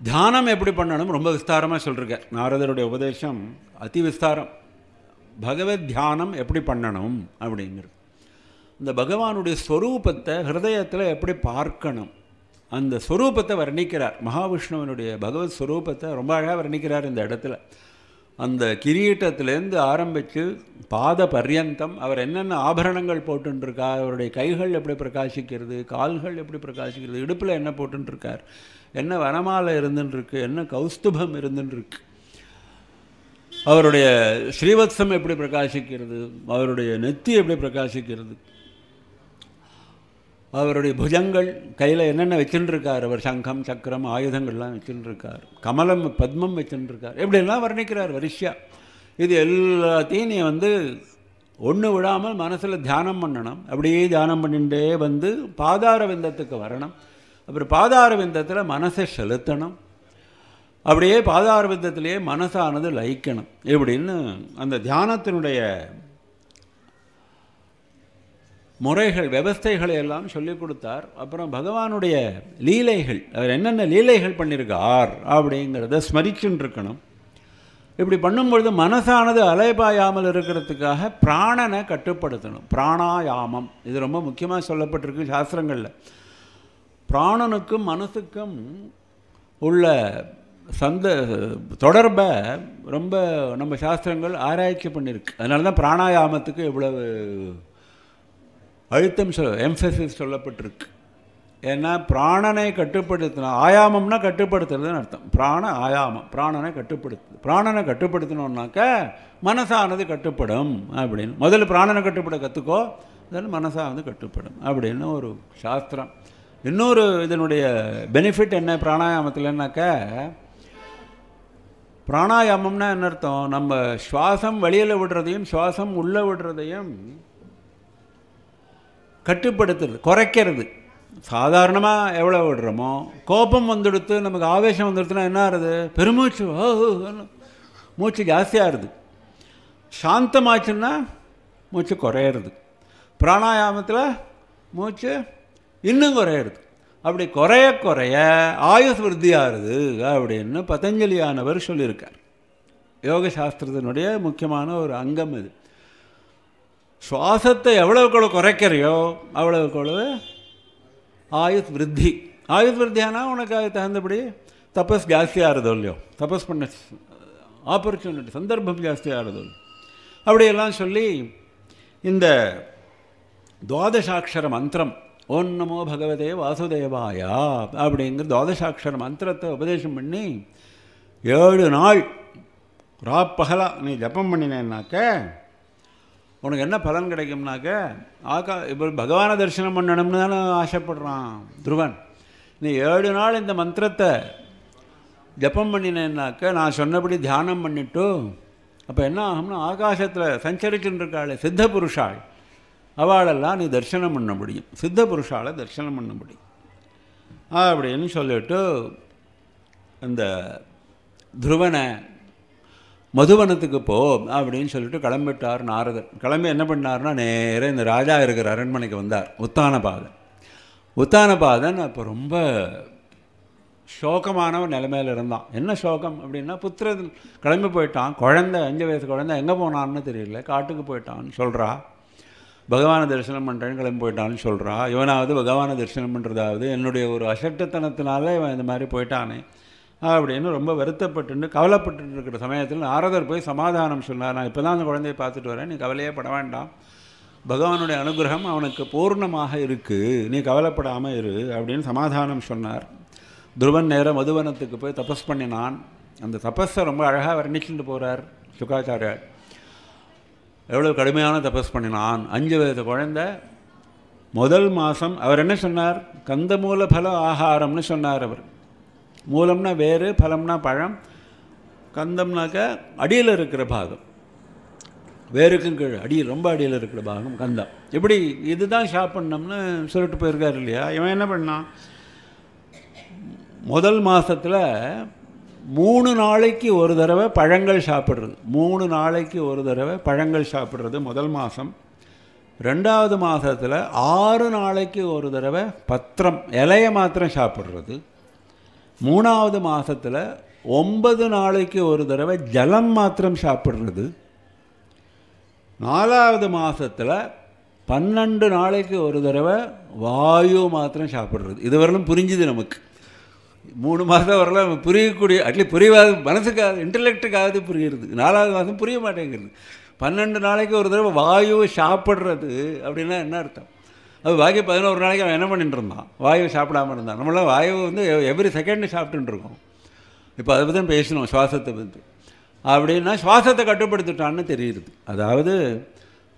தியானம் எப்படி பண்ணணும் ரொம்ப விஸ்தாரமாக சொல்லியிருக்கேன் நாரதருடைய உபதேசம் அதி விஸ்தாரம் பகவத் தியானம் எப்படி பண்ணணும் அப்படிங்கிறது இந்த பகவானுடைய ஸ்வரூபத்தை ஹிருதயத்தில் எப்படி பார்க்கணும் அந்த ஸ்வரூபத்தை வர்ணிக்கிறார் மகாவிஷ்ணுவனுடைய பகவத் ஸ்வரூபத்தை ரொம்ப அழகாக வர்ணிக்கிறார் இந்த இடத்துல அந்த கிரீட்டத்திலேருந்து ஆரம்பித்து பாத பர்யந்தம் அவர் என்னென்ன ஆபரணங்கள் போட்டுருக்கார் அவருடைய கைகள் எப்படி பிரகாசிக்கிறது கால்கள் எப்படி பிரகாசிக்கிறது இடுப்பில் என்ன போட்டுருக்கார் என்ன வனமாலை இருந்துருக்கு என்ன கௌஸ்துபம் இருந்துருக்கு அவருடைய ஸ்ரீவத்சம் எப்படி பிரகாசிக்கிறது அவருடைய நெத்தி எப்படி பிரகாசிக்கிறது அவருடைய புஜங்கள் கையில் என்னென்ன வச்சுருக்கார் அவர் சங்கம் சக்கரம் ஆயுதங்கள்லாம் வச்சுருக்கார் கமலம் பத்மம் வச்சுருக்கார் எப்படியெல்லாம் வர்ணிக்கிறார் வரிசையாக இது எல்லாத்தையும் நீ வந்து ஒன்று விடாமல் மனசில் தியானம் பண்ணணும் அப்படியே தியானம் பண்ணிகிட்டே வந்து பாதார விந்தத்துக்கு வரணும் அப்புறம் பாதார விந்தத்தில் மனசை செலுத்தணும் அப்படியே பாதார விந்தத்திலேயே மனசானது லயிக்கணும் இப்படின்னு அந்த தியானத்தினுடைய முறைகள் விவஸ்தைகளை எல்லாம் சொல்லிக் கொடுத்தார் அப்புறம் பகவானுடைய லீலைகள் அவர் என்னென்ன லீலைகள் பண்ணியிருக்கார் அப்படிங்கிறத ஸ்மரிச்சுன்னு இருக்கணும் இப்படி பண்ணும்பொழுது மனசானது அலைபாயாமல் இருக்கிறதுக்காக பிராணனை கட்டுப்படுத்தணும் பிராணாயாமம் இது ரொம்ப முக்கியமாக சொல்லப்பட்டிருக்கு சாஸ்திரங்களில் பிராணனுக்கும் மனசுக்கும் உள்ள சந்த தொடர்பை ரொம்ப நம்ம சாஸ்திரங்கள் ஆராய்ச்சி பண்ணியிருக்கு அதனால தான் பிராணாயாமத்துக்கு இவ்வளவு அழுத்தம் சொல் எம்ஃபசிஸ் சொல்லப்பட்டிருக்கு ஏன்னா பிராணனை கட்டுப்படுத்தின ஆயாமம்னா கட்டுப்படுத்துறதுன்னு அர்த்தம் பிராண ஆயாமம் பிராணனை கட்டுப்படுத்து பிராணனை கட்டுப்படுத்தணுன்னாக்க மனசானது கட்டுப்படும் அப்படின்னு முதல்ல பிராணனை கட்டுப்பட கற்றுக்கோ அதில் மனசானது கட்டுப்படும் அப்படின்னு ஒரு சாஸ்திரம் இன்னொரு இதனுடைய பெனிஃபிட் என்ன பிராணாயாமத்தில்னாக்க பிராணாயாமம்னா என்ன அர்த்தம் நம்ம சுவாசம் வெளியில் விடுறதையும் சுவாசம் உள்ளே விடுறதையும் கட்டுப்படுத்துறது குறைக்கிறது சாதாரணமாக எவ்வளோ விடுறோமோ கோபம் வந்துடுத்து நமக்கு ஆவேசம் வந்துடுத்துனா என்ன ஆகுது பெருமூச்சு மூச்சு ஜாஸ்தியாக இருது சாந்தமாச்சுன்னா மூச்சு குறையிறது பிராணாயாமத்தில் மூச்சு இன்னும் குறையிறது அப்படி குறைய குறைய ஆயுஷ் விருத்தியாகிறது அப்படின்னு பதஞ்சலியானவர் சொல்லியிருக்கார் யோக சாஸ்திரத்தினுடைய முக்கியமான ஒரு அங்கம் இது சுவாசத்தை எவ்வளவுக்குள்ள குறைக்கிறையோ அவ்வளவுக்குள்ளவு ஆயுத் விருத்தி ஆயுத் விருத்தியானா உனக்கு அது தகுந்தபடி தபஸ் ஜாஸ்தியாக இருதோ இல்லையோ தபஸ் பண்ண ஆப்பர்ச்சுனிட்டி சந்தர்ப்பம் ஜாஸ்தியாக இருதோ அப்படியெல்லாம் சொல்லி இந்த துவாதசாட்சர மந்திரம் ஓம் நமோ பகவதே வாசுதேவாயா அப்படிங்கிற துவாதசாட்சர மந்திரத்தை உபதேசம் பண்ணி ஏழு நாள் ராப்பகலாக நீ ஜப்பம் பண்ணினேன்னாக்க உனக்கு என்ன பலன் கிடைக்கும்னாக்க ஆகா இப்போ பகவானை தரிசனம் பண்ணணும்னு தானே ஆசைப்படுறான் துருவன் நீ ஏழு நாள் இந்த மந்திரத்தை ஜப்பம் பண்ணினேன்னாக்க நான் சொன்னபடி தியானம் பண்ணிவிட்டு அப்போ என்ன ஆகும்னா ஆகாசத்தில் சஞ்சரிச்சுன்னு இருக்காள் சித்த புருஷாள் அவளெல்லாம் நீ தரிசனம் பண்ண முடியும் சித்த புருஷாவை தரிசனம் பண்ண முடியும் அப்படின்னு சொல்லிட்டு அந்த துருவனை மதுவனத்துக்கு போ அப்படின்னு சொல்லிட்டு கிளம்பிட்டார் நாரதர் கிளம்பி என்ன பண்ணார்னா நேராக இந்த ராஜா இருக்கிற அரண்மனைக்கு வந்தார் உத்தானபாதன் உத்தானபாதன் அப்போ ரொம்ப சோகமான ஒரு நிலைமையில் இருந்தான் என்ன சோகம் அப்படின்னா புத்திர கிளம்பி போயிட்டான் குழந்த அஞ்சு வயசு குழந்த எங்கே போனான்னு தெரியல காட்டுக்கு போயிட்டான்னு சொல்கிறா பகவானை தரிசனம் பண்ணுறேன்னு கிளம்பி போயிட்டான்னு சொல்கிறா இவனாவது பகவானை தரிசனம் பண்ணுறதாவது என்னுடைய ஒரு அசட்டுத்தனத்தினால இவன் இந்த மாதிரி போயிட்டானே அப்படின்னு ரொம்ப வருத்தப்பட்டு கவலைப்பட்டு இருக்கிற சமயத்தில் நாரதர் போய் சமாதானம் சொன்னார் நான் இப்போ தான் அந்த குழந்தைய பார்த்துட்டு வரேன் நீ கவலையே பட வேண்டாம் பகவானுடைய அனுகிரகம் அவனுக்கு பூர்ணமாக இருக்குது நீ கவலைப்படாமல் இரு அப்படின்னு சமாதானம் சொன்னார் துருவன் நேரம் மதுவனத்துக்கு போய் தபஸ் பண்ணினான் அந்த தபஸை ரொம்ப அழகாக வர்ணிச்சுட்டு போகிறார் சுகாச்சாரியார் எவ்வளோ கடுமையான தபஸ் பண்ணினான் அஞ்சு வயது குழந்த முதல் மாதம் அவர் என்ன சொன்னார் கந்தமூல பல ஆகாரம்னு சொன்னார் அவர் மூலம்னா வேறு பலம்னா பழம் கந்தம்னாக்க அடியில் இருக்கிற பாகம் வேருக்கும் கீழே அடியில் ரொம்ப அடியில் இருக்கிற பாகம் கந்தம் இப்படி இதுதான் ஷாப் பண்ணோம்னு சொல்லிட்டு போயிருக்காரு இல்லையா இவன் என்ன பண்ணான் முதல் மாதத்தில் மூணு நாளைக்கு ஒரு தடவை பழங்கள் சாப்பிட்றது மூணு நாளைக்கு ஒரு தடவை பழங்கள் சாப்பிட்றது முதல் மாதம் ரெண்டாவது மாதத்தில் ஆறு நாளைக்கு ஒரு தடவை பத்திரம் இலையை மாத்திரம் சாப்பிட்றது மூணாவது மாதத்தில் ஒன்பது நாளைக்கு ஒரு தடவை ஜலம் மாத்திரம் சாப்பிட்றது நாலாவது மாதத்தில் பன்னெண்டு நாளைக்கு ஒரு தடவை வாயு மாத்திரம் சாப்பிட்றது இதுவரையிலும் புரிஞ்சுது நமக்கு மூணு மாதம் வரலாம் புரியக்கூடிய அட்லீஸ்ட் புரியவாது மனசுக்காக இன்டலெக்டுக்காவது புரியுறது நாலாவது மாதம் புரிய மாட்டேங்கிறது பன்னெண்டு நாளைக்கு ஒரு தடவை வாயுவை சாப்பிட்றது அப்படின்னா என்ன அர்த்தம் அது வாயு பதினோரு நாளைக்கு அவன் என்ன பண்ணிட்டு இருந்தான் வாயு சாப்பிடாம இருந்தான் நம்மளாம் வாயு வந்து எவ்ரி செகண்டு சாப்பிட்டுருக்கோம் இப்போ அதை பற்றி பேசணும் சுவாசத்தை பற்றி அப்படின்னா சுவாசத்தை கட்டுப்படுத்திட்டான்னு தெரியுது அதாவது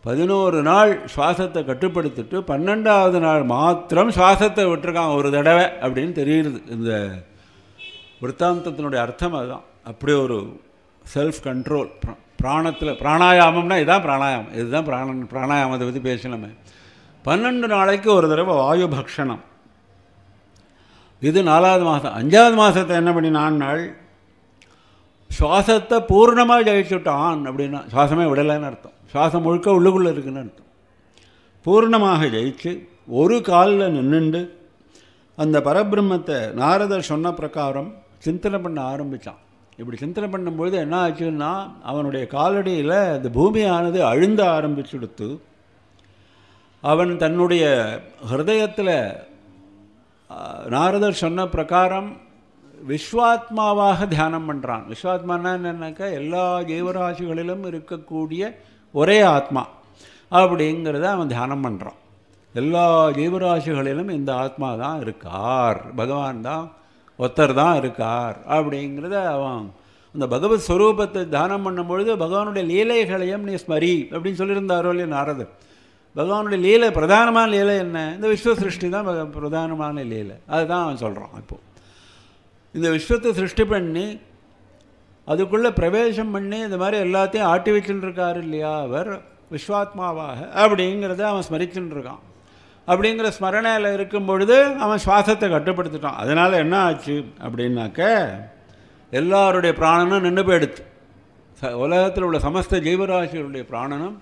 பதினோரு நாள் சுவாசத்தை கட்டுப்படுத்திட்டு பன்னெண்டாவது நாள் மாத்திரம் சுவாசத்தை விட்டுருக்கான் ஒரு தடவை அப்படின்னு தெரியுது இந்த விற்த்தாந்தத்தினுடைய அர்த்தம் அதுதான் அப்படி ஒரு செல்ஃப் கண்ட்ரோல் பிராணத்தில் பிராணாயாமம்னா இதுதான் பிராணாயாமம் இதுதான் பிராண பிராணாயாமத்தை பற்றி பேசணுமே பன்னெண்டு நாளைக்கு ஒரு தடவை வாயு பக்ஷணம் இது நாலாவது மாதம் அஞ்சாவது மாதத்தை என்ன பண்ணினான்னால் சுவாசத்தை பூர்ணமாக ஜெயிச்சுட்டான் அப்படின்னா சுவாசமே விடலைன்னு அர்த்தம் சுவாசம் முழுக்க உள்ளுக்குள்ளே இருக்குன்னு அர்த்தம் பூர்ணமாக ஜெயிச்சு ஒரு காலில் நின்றுண்டு அந்த பரபிரம்மத்தை நாரதர் சொன்ன பிரகாரம் சிந்தனை பண்ண ஆரம்பித்தான் இப்படி சிந்தனை பண்ணும்பொழுது என்ன ஆச்சுன்னா அவனுடைய காலடியில் அந்த பூமியானது அழுந்த ஆரம்பிச்சுடுத்து அவன் தன்னுடைய ஹிருதயத்தில் நாரதர் சொன்ன பிரகாரம் விஸ்வாத்மாவாக தியானம் பண்ணுறான் விஸ்வாத்மானா என்னன்னாக்கா எல்லா ஜீவராசிகளிலும் இருக்கக்கூடிய ஒரே ஆத்மா அப்படிங்கிறத அவன் தியானம் பண்ணுறான் எல்லா ஜீவராசிகளிலும் இந்த ஆத்மா தான் இருக்கார் பகவான் தான் ஒத்தர் தான் இருக்கார் அப்படிங்கிறத அவன் அந்த பகவத் ஸ்வரூபத்தை தியானம் பண்ணும்பொழுது பகவானுடைய லீலைகளையும் நீ ஸ்மரி அப்படின்னு சொல்லியிருந்தாரோ இல்லையா நாரதர் பகவானுடைய லீலை பிரதானமான லீலை என்ன இந்த விஸ்வ சிருஷ்டி தான் பிரதானமான லீலை அதுதான் அவன் சொல்கிறான் இப்போது இந்த விஸ்வத்தை சிருஷ்டி பண்ணி அதுக்குள்ளே பிரவேசம் பண்ணி இந்த மாதிரி எல்லாத்தையும் ஆட்டி வச்சுட்டு இருக்கார் இல்லையா அவர் விஸ்வாத்மாவாக அப்படிங்கிறத அவன் ஸ்மரிச்சுட்டு இருக்கான் அப்படிங்கிற ஸ்மரணையில் இருக்கும் பொழுது அவன் சுவாசத்தை கட்டுப்படுத்திட்டான் அதனால் என்ன ஆச்சு அப்படின்னாக்க எல்லாருடைய பிராணனும் நின்று போயிடுத்து உலகத்தில் உள்ள சமஸ்த ஜீவராசிகளுடைய பிராணனும்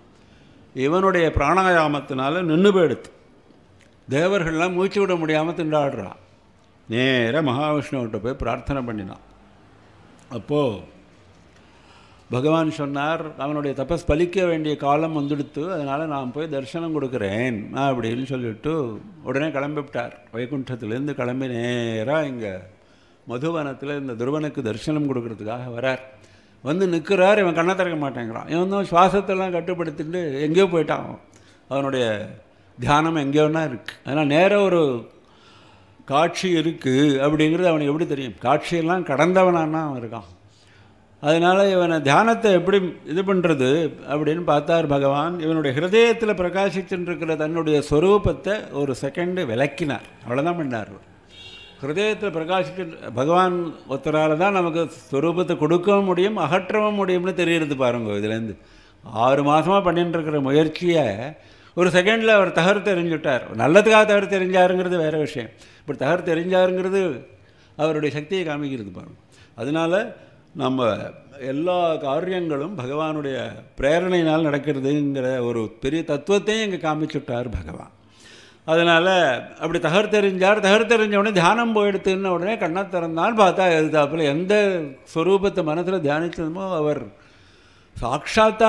இவனுடைய பிராணாயாமத்தினால நின்று போயிடுத்து தேவர்கள்லாம் மூச்சு விட முடியாமல் திண்டாடுறான் நேராக மகாவிஷ்ணுவிட்ட போய் பிரார்த்தனை பண்ணினான் அப்போது பகவான் சொன்னார் அவனுடைய தபஸ் பலிக்க வேண்டிய காலம் வந்துடுத்து அதனால் நான் போய் தரிசனம் கொடுக்குறேன் அப்படின்னு சொல்லிவிட்டு உடனே கிளம்பிவிட்டார் வைகுண்டத்துலேருந்து கிளம்பி நேராக இங்கே மதுவனத்தில் இந்த துருவனுக்கு தரிசனம் கொடுக்கறதுக்காக வரார் வந்து நிற்கிறார் இவன் கண்ணை திறக்க மாட்டேங்கிறான் இவன் வந்து சுவாசத்தெல்லாம் கட்டுப்படுத்திட்டு எங்கேயோ போயிட்டான் அவனுடைய தியானம் எங்கேயோன்னா இருக்குது அதனால் நேராக ஒரு காட்சி இருக்குது அப்படிங்கிறது அவனுக்கு எப்படி தெரியும் காட்சியெல்லாம் கடந்தவனான்னா அவன் இருக்கான் அதனால் இவனை தியானத்தை எப்படி இது பண்ணுறது அப்படின்னு பார்த்தார் பகவான் இவனுடைய ஹிரதயத்தில் பிரகாசிச்சுட்டு இருக்கிற தன்னுடைய ஸ்வரூபத்தை ஒரு செகண்டு விளக்கினார் அவ்வளோதான் பண்ணார் ஹிருதயத்தில் பிரகாஷிக்க பகவான் ஒருத்தரால் தான் நமக்கு ஸ்வரூபத்தை கொடுக்கவும் முடியும் அகற்றவும் முடியும்னு தெரிகிறது பாருங்க இதுலேருந்து ஆறு மாதமாக பண்ணிட்டுருக்கிற முயற்சியை ஒரு செகண்டில் அவர் தகவல் தெரிஞ்சுட்டார் நல்லதுக்காக தவறு தெரிஞ்சாருங்கிறது வேறு விஷயம் இப்படி தகவல் தெரிஞ்சாருங்கிறது அவருடைய சக்தியை காமிக்கிறது பாருங்கள் அதனால் நம்ம எல்லா காரியங்களும் பகவானுடைய பிரேரணையினால் நடக்கிறதுங்கிற ஒரு பெரிய தத்துவத்தையும் இங்கே காமிச்சுட்டார் பகவான் அதனால் அப்படி தகர்த்தெறிஞ்சார் தெரிஞ்ச உடனே தியானம் போயிடுத்துன்னு உடனே கண்ணை திறந்தான் பார்த்தா எதுத்தாப்பில் எந்த ஸ்வரூபத்தை மனசில் தியானித்ததுமோ அவர் சாட்சாத்தா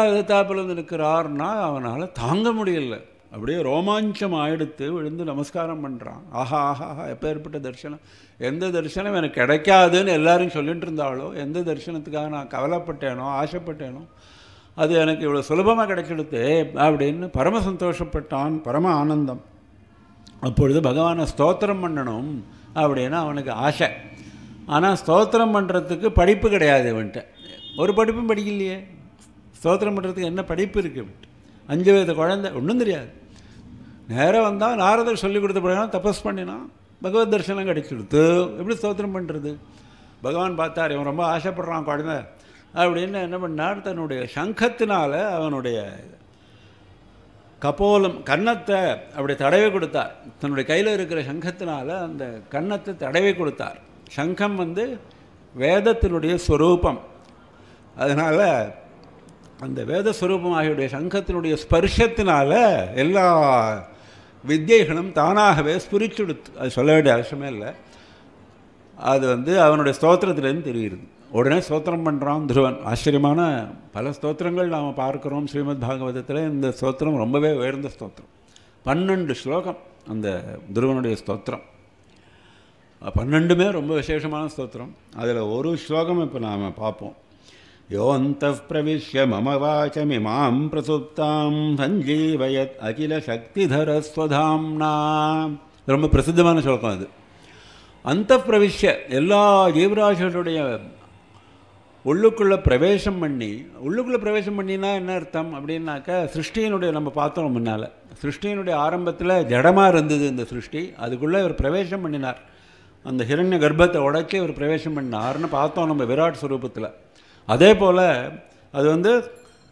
வந்து நிற்கிறார்னா அவனால் தாங்க முடியல அப்படியே ரோமாஞ்சம் ஆயிடுத்து விழுந்து நமஸ்காரம் பண்ணுறான் ஆஹா ஆஹா ஆஹா எப்போ ஏற்பட்ட தரிசனம் எந்த தரிசனம் எனக்கு கிடைக்காதுன்னு எல்லாரும் சொல்லிட்டு இருந்தாலோ எந்த தரிசனத்துக்காக நான் கவலைப்பட்டேனோ ஆசைப்பட்டேனோ அது எனக்கு இவ்வளோ சுலபமாக கிடைச்சிடுத்து அப்படின்னு பரம சந்தோஷப்பட்டான் பரம ஆனந்தம் அப்பொழுது பகவானை ஸ்தோத்திரம் பண்ணணும் அப்படின்னு அவனுக்கு ஆசை ஆனால் ஸ்தோத்திரம் பண்ணுறதுக்கு படிப்பு கிடையாது அவன்கிட்ட ஒரு படிப்பும் படிக்கலையே ஸ்தோத்திரம் பண்ணுறதுக்கு என்ன படிப்பு இருக்குது அஞ்சு வயது குழந்தை ஒன்றும் தெரியாது நேராக வந்தால் நாரதர் சொல்லிக் கொடுத்த பிறகு தபஸ் பண்ணினான் பகவத் தரிசனம் கிடைச்சிடுத்து எப்படி ஸ்தோத்திரம் பண்ணுறது பகவான் பார்த்தார் இவன் ரொம்ப ஆசைப்படுறான் குழந்தை அப்படின்னு என்ன பண்ணார் தன்னுடைய சங்கத்தினால் அவனுடைய கபோலம் கன்னத்தை அப்படி தடவை கொடுத்தார் தன்னுடைய கையில் இருக்கிற சங்கத்தினால் அந்த கன்னத்தை தடவை கொடுத்தார் சங்கம் வந்து வேதத்தினுடைய ஸ்வரூபம் அதனால் அந்த வேத ஸ்வரூபமாகியுடைய சங்கத்தினுடைய ஸ்பர்ஷத்தினால் எல்லா வித்தியைகளும் தானாகவே ஸ்புரிச்சுடுத்து அது சொல்ல வேண்டிய அவசியமே இல்லை அது வந்து அவனுடைய ஸ்தோத்திரத்துலேருந்து தெரிகிறது உடனே ஸ்தோத்திரம் பண்ணுறான் துருவன் ஆச்சரியமான பல ஸ்தோத்திரங்கள் நாம் பார்க்குறோம் ஸ்ரீமத் பாகவதத்தில் இந்த ஸ்தோத்திரம் ரொம்பவே உயர்ந்த ஸ்தோத்திரம் பன்னெண்டு ஸ்லோகம் அந்த துருவனுடைய ஸ்தோத்திரம் பன்னெண்டுமே ரொம்ப விசேஷமான ஸ்தோத்திரம் அதில் ஒரு ஸ்லோகம் இப்போ நாம் பார்ப்போம் யோந்த பிரவிஷ்ய மம வாச்சமிமாம் பிரசுப்தாம் சஞ்சீவயத் அகில சக்திதரஸ்வதாம்னா ரொம்ப பிரசித்தமான ஸ்லோகம் அது அந்த பிரவிஷ்ய எல்லா ஜீவராசிகளுடைய உள்ளுக்குள்ளே பிரவேசம் பண்ணி உள்ளுக்குள்ளே பிரவேசம் பண்ணினா என்ன அர்த்தம் அப்படின்னாக்கா சிருஷ்டியினுடைய நம்ம பார்த்தோம் முன்னால் சிருஷ்டியினுடைய ஆரம்பத்தில் ஜடமாக இருந்தது இந்த சிருஷ்டி அதுக்குள்ளே இவர் பிரவேசம் பண்ணினார் அந்த ஹிரண்ய கர்ப்பத்தை உடைச்சி இவர் பிரவேசம் பண்ணார்னு பார்த்தோம் நம்ம விராட் ஸ்வரூபத்தில் அதே போல் அது வந்து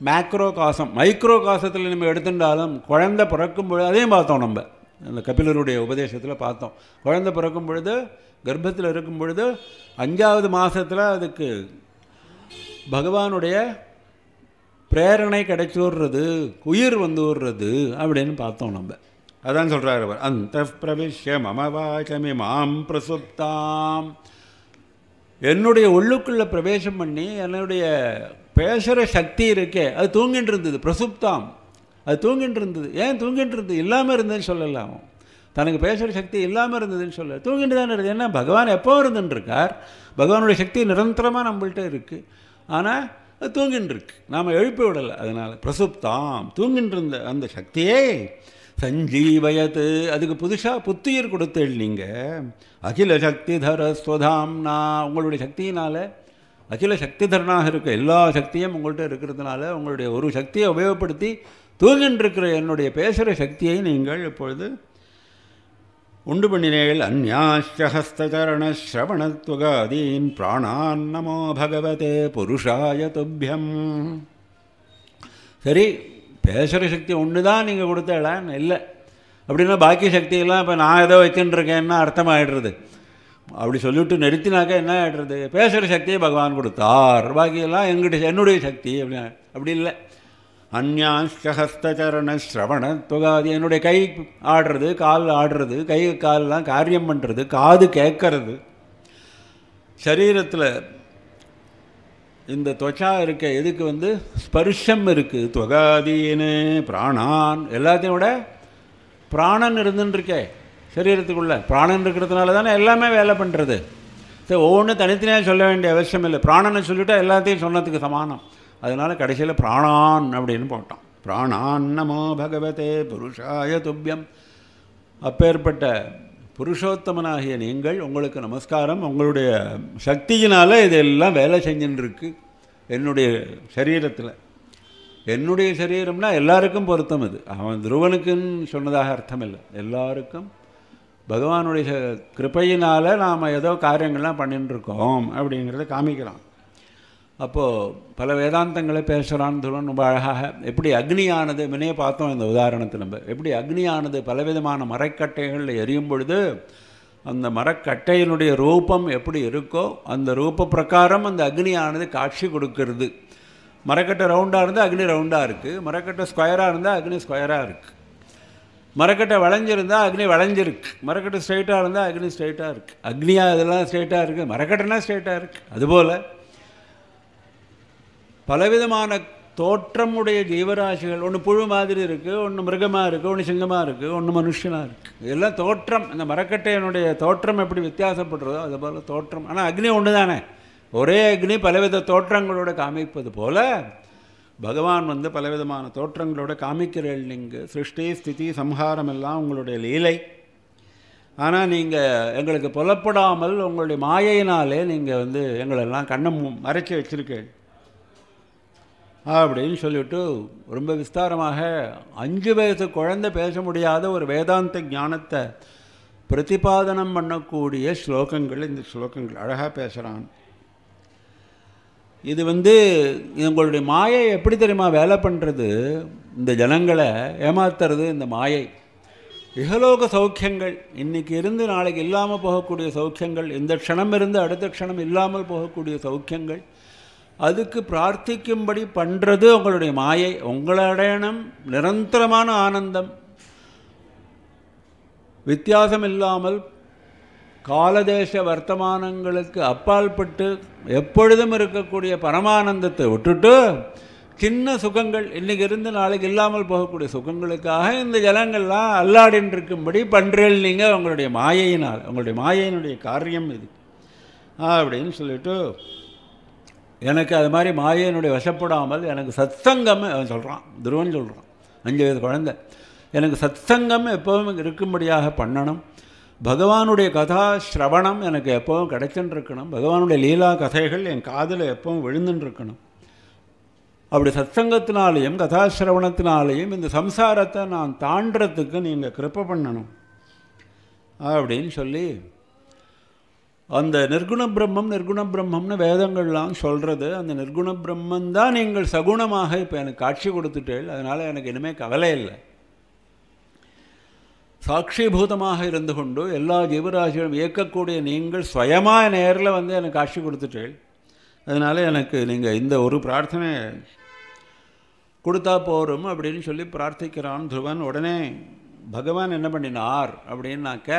மேக்ரோ காசம் மைக்ரோ காசத்தில் நம்ம எடுத்துட்டாலும் குழந்தை பிறக்கும் பொழுது அதையும் பார்த்தோம் நம்ம அந்த கபிலருடைய உபதேசத்தில் பார்த்தோம் குழந்தை பிறக்கும் பொழுது கர்ப்பத்தில் இருக்கும் பொழுது அஞ்சாவது மாதத்தில் அதுக்கு பகவானுடைய பிரேரணை கிடைச்சோடுறது உயிர் வந்து விடுறது அப்படின்னு பார்த்தோம் நம்ம அதான் சொல்கிறார் அவர் அந்த பிரவிஷ்ய மமவாச்சமி மாம் பிரசுப்தாம் என்னுடைய உள்ளுக்குள்ளே பிரவேசம் பண்ணி என்னுடைய பேசுகிற சக்தி இருக்கே அது தூங்கிட்டு இருந்தது பிரசுப்தாம் அது தூங்கிட்டு இருந்தது ஏன் தூங்கிட்டு இருந்தது இல்லாமல் இருந்ததுன்னு சொல்லலாம் தனக்கு பேசுகிற சக்தி இல்லாமல் இருந்ததுன்னு சொல்ல தூங்கிட்டு தானே இருந்தது ஏன்னா பகவான் எப்போ இருந்துட்டுருக்கார் பகவானுடைய சக்தி நிரந்தரமாக நம்மள்கிட்ட இருக்குது ஆனால் அது தூங்கின்றிருக்கு நாம் எழுப்பி விடலை அதனால் பிரசுப்தாம் தூங்கின்றிருந்த அந்த சக்தியே சஞ்சீவயத்து அதுக்கு புதுசாக புத்துயிர் கொடுத்தேள் நீங்கள் அகில சக்திதர நான் உங்களுடைய சக்தியினால் அகில சக்திதரனாக இருக்க எல்லா சக்தியும் உங்கள்கிட்ட இருக்கிறதுனால உங்களுடைய ஒரு சக்தியை உபயோகப்படுத்தி தூங்கின்றிருக்கிற என்னுடைய பேசுகிற சக்தியை நீங்கள் இப்பொழுது உண்டுபண்ணினேள் அந்யாஷ்டஹஸ்தச்சரணசிரவணத்வகாதீன் பிராணான் நமோ பகவதே புருஷாய துப்பியம் சரி பேசுகிற சக்தி ஒன்று தான் நீங்கள் கொடுத்தலான்னு இல்லை அப்படின்னா பாக்கி சக்தியெல்லாம் இப்போ நான் ஏதோ அர்த்தம் அர்த்தமாகிடுறது அப்படி சொல்லிவிட்டு நிறுத்தினாக்கா என்ன ஆகிடுறது பேசுகிற சக்தியை பகவான் கொடுத்தார் பாக்கியெல்லாம் எங்கிட்ட என்னுடைய சக்தி அப்படி அப்படி இல்லை அந்யாஷ்ட ஹஸ்தச்சரண ஸ்ரவண என்னுடைய கை ஆடுறது கால் ஆடுறது கை கால்லாம் காரியம் பண்ணுறது காது கேட்கறது சரீரத்தில் இந்த தொச்சா இருக்க எதுக்கு வந்து ஸ்பர்ஷம் இருக்குது தொகாதீனு பிராணான் எல்லாத்தையும் விட பிராணன் இருந்துருக்கே சரீரத்துக்குள்ளே பிராணன் இருக்கிறதுனால தானே எல்லாமே வேலை பண்ணுறது சரி ஒவ்வொன்றும் தனித்தனியாக சொல்ல வேண்டிய அவசியம் இல்லை பிராணனை சொல்லிவிட்டால் எல்லாத்தையும் சொன்னதுக்கு சமானம் அதனால் கடைசியில் பிராணான் அப்படின்னு போட்டோம் பிராணான் நமோ பகவதே புருஷாய துப்பியம் அப்பேற்பட்ட புருஷோத்தமனாகிய நீங்கள் உங்களுக்கு நமஸ்காரம் உங்களுடைய சக்தியினால் இதெல்லாம் வேலை செஞ்சுன்னு என்னுடைய சரீரத்தில் என்னுடைய சரீரம்னா எல்லாருக்கும் பொருத்தம் இது அவன் துருவனுக்குன்னு சொன்னதாக அர்த்தம் இல்லை எல்லாருக்கும் பகவானுடைய கிருப்பையினால் நாம் ஏதோ காரியங்கள்லாம் பண்ணிட்டுருக்கோம் அப்படிங்கிறத காமிக்கிறான் அப்போது பல வேதாந்தங்களை பேசுகிறான்னு ரொம்ப அழகாக எப்படி அக்னியானது முன்னே பார்த்தோம் இந்த உதாரணத்தை நம்ம எப்படி அக்னியானது பலவிதமான மரக்கட்டைகளில் எரியும் பொழுது அந்த மரக்கட்டையினுடைய ரூபம் எப்படி இருக்கோ அந்த ரூப பிரகாரம் அந்த அக்னியானது காட்சி கொடுக்கறது மரக்கட்டை ரவுண்டாக இருந்தால் அக்னி ரவுண்டாக இருக்குது மரக்கட்டை ஸ்கொயராக இருந்தால் அக்னி ஸ்கொயராக இருக்குது மரக்கட்டை வளைஞ்சிருந்தால் அக்னி வளைஞ்சிருக்கு மரக்கட்டை ஸ்ட்ரைட்டாக இருந்தால் அக்னி ஸ்ட்ரைட்டாக இருக்குது அக்னியாக இதெல்லாம் ஸ்ட்ரைட்டாக இருக்குது மரக்கட்டைனா ஸ்ட்ரைட்டாக இருக்குது அதுபோல் பலவிதமான தோற்றமுடைய ஜீவராசிகள் ஒன்று புழு மாதிரி இருக்குது ஒன்று மிருகமாக இருக்குது ஒன்று சிங்கமாக இருக்குது ஒன்று மனுஷனாக இருக்குது இதெல்லாம் தோற்றம் இந்த மரக்கட்டையனுடைய தோற்றம் எப்படி வித்தியாசப்படுறதோ அது போல் தோற்றம் ஆனால் அக்னி ஒன்று தானே ஒரே அக்னி பலவித தோற்றங்களோட காமிப்பது போல் பகவான் வந்து பலவிதமான தோற்றங்களோட காமிக்கிறீர்கள் நீங்கள் சிருஷ்டி ஸ்திதி சம்ஹாரம் எல்லாம் உங்களுடைய லீலை ஆனால் நீங்கள் எங்களுக்கு புலப்படாமல் உங்களுடைய மாயையினாலே நீங்கள் வந்து எங்களெல்லாம் கண்ணை மறைச்சி வச்சுருக்கேன் அப்படின்னு சொல்லிவிட்டு ரொம்ப விஸ்தாரமாக அஞ்சு வயசு குழந்தை பேச முடியாத ஒரு வேதாந்த ஞானத்தை பிரதிபாதனம் பண்ணக்கூடிய ஸ்லோகங்கள் இந்த ஸ்லோகங்கள் அழகாக பேசுகிறான் இது வந்து உங்களுடைய மாயை எப்படி தெரியுமா வேலை பண்ணுறது இந்த ஜனங்களை ஏமாத்துறது இந்த மாயை இகலோக சௌக்கியங்கள் இன்றைக்கி இருந்து நாளைக்கு இல்லாமல் போகக்கூடிய சௌக்கியங்கள் இந்த க்ஷணம் இருந்து அடுத்த க்ஷணம் இல்லாமல் போகக்கூடிய சௌக்கியங்கள் அதுக்கு பிரார்த்திக்கும்படி பண்ணுறது உங்களுடைய மாயை உங்களடையணும் நிரந்தரமான ஆனந்தம் வித்தியாசம் இல்லாமல் காலதேச வர்த்தமானங்களுக்கு பட்டு எப்பொழுதும் இருக்கக்கூடிய பரமானந்தத்தை விட்டுட்டு சின்ன சுகங்கள் இன்றைக்கி இருந்து நாளைக்கு இல்லாமல் போகக்கூடிய சுகங்களுக்காக இந்த ஜலங்கள்லாம் அல்லாடின் இருக்கும்படி பண்ணுறேன் நீங்கள் உங்களுடைய மாயையினால் உங்களுடைய மாயையினுடைய காரியம் இது அப்படின்னு சொல்லிவிட்டு எனக்கு அது மாதிரி மாயனுடைய வசப்படாமல் எனக்கு சத்சங்கம் அவன் சொல்கிறான் துருவன் சொல்கிறான் அஞ்சு வயது குழந்தை எனக்கு சத்சங்கம் எப்போவும் இருக்கும்படியாக பண்ணணும் பகவானுடைய கதா ஸ்ரவணம் எனக்கு எப்போவும் கிடைச்சுன்னு இருக்கணும் பகவானுடைய லீலா கதைகள் என் காதில் எப்பவும் விழுந்துன்னு இருக்கணும் அப்படி சத்சங்கத்தினாலேயும் கதாசிரவணத்தினாலேயும் இந்த சம்சாரத்தை நான் தாண்டறதுக்கு நீங்கள் கிருப்ப பண்ணணும் அப்படின்னு சொல்லி அந்த நிர்குண பிரம்மம் நிர்குண பிரம்மம்னு வேதங்கள்லாம் சொல்கிறது அந்த நிர்குண பிரம்மந்தான் தான் நீங்கள் சகுணமாக இப்போ எனக்கு காட்சி கொடுத்துட்டே அதனால் எனக்கு இனிமேல் கவலை இல்லை சாட்சிபூதமாக இருந்து கொண்டு எல்லா ஜீவராசிகளும் இயக்கக்கூடிய நீங்கள் சுயமாக நேரில் வந்து எனக்கு காட்சி கொடுத்துட்டே அதனால் எனக்கு நீங்கள் இந்த ஒரு பிரார்த்தனை கொடுத்தா போரும் அப்படின்னு சொல்லி பிரார்த்திக்கிறான் துருவன் உடனே பகவான் என்ன பண்ணினார் அப்படின்னாக்க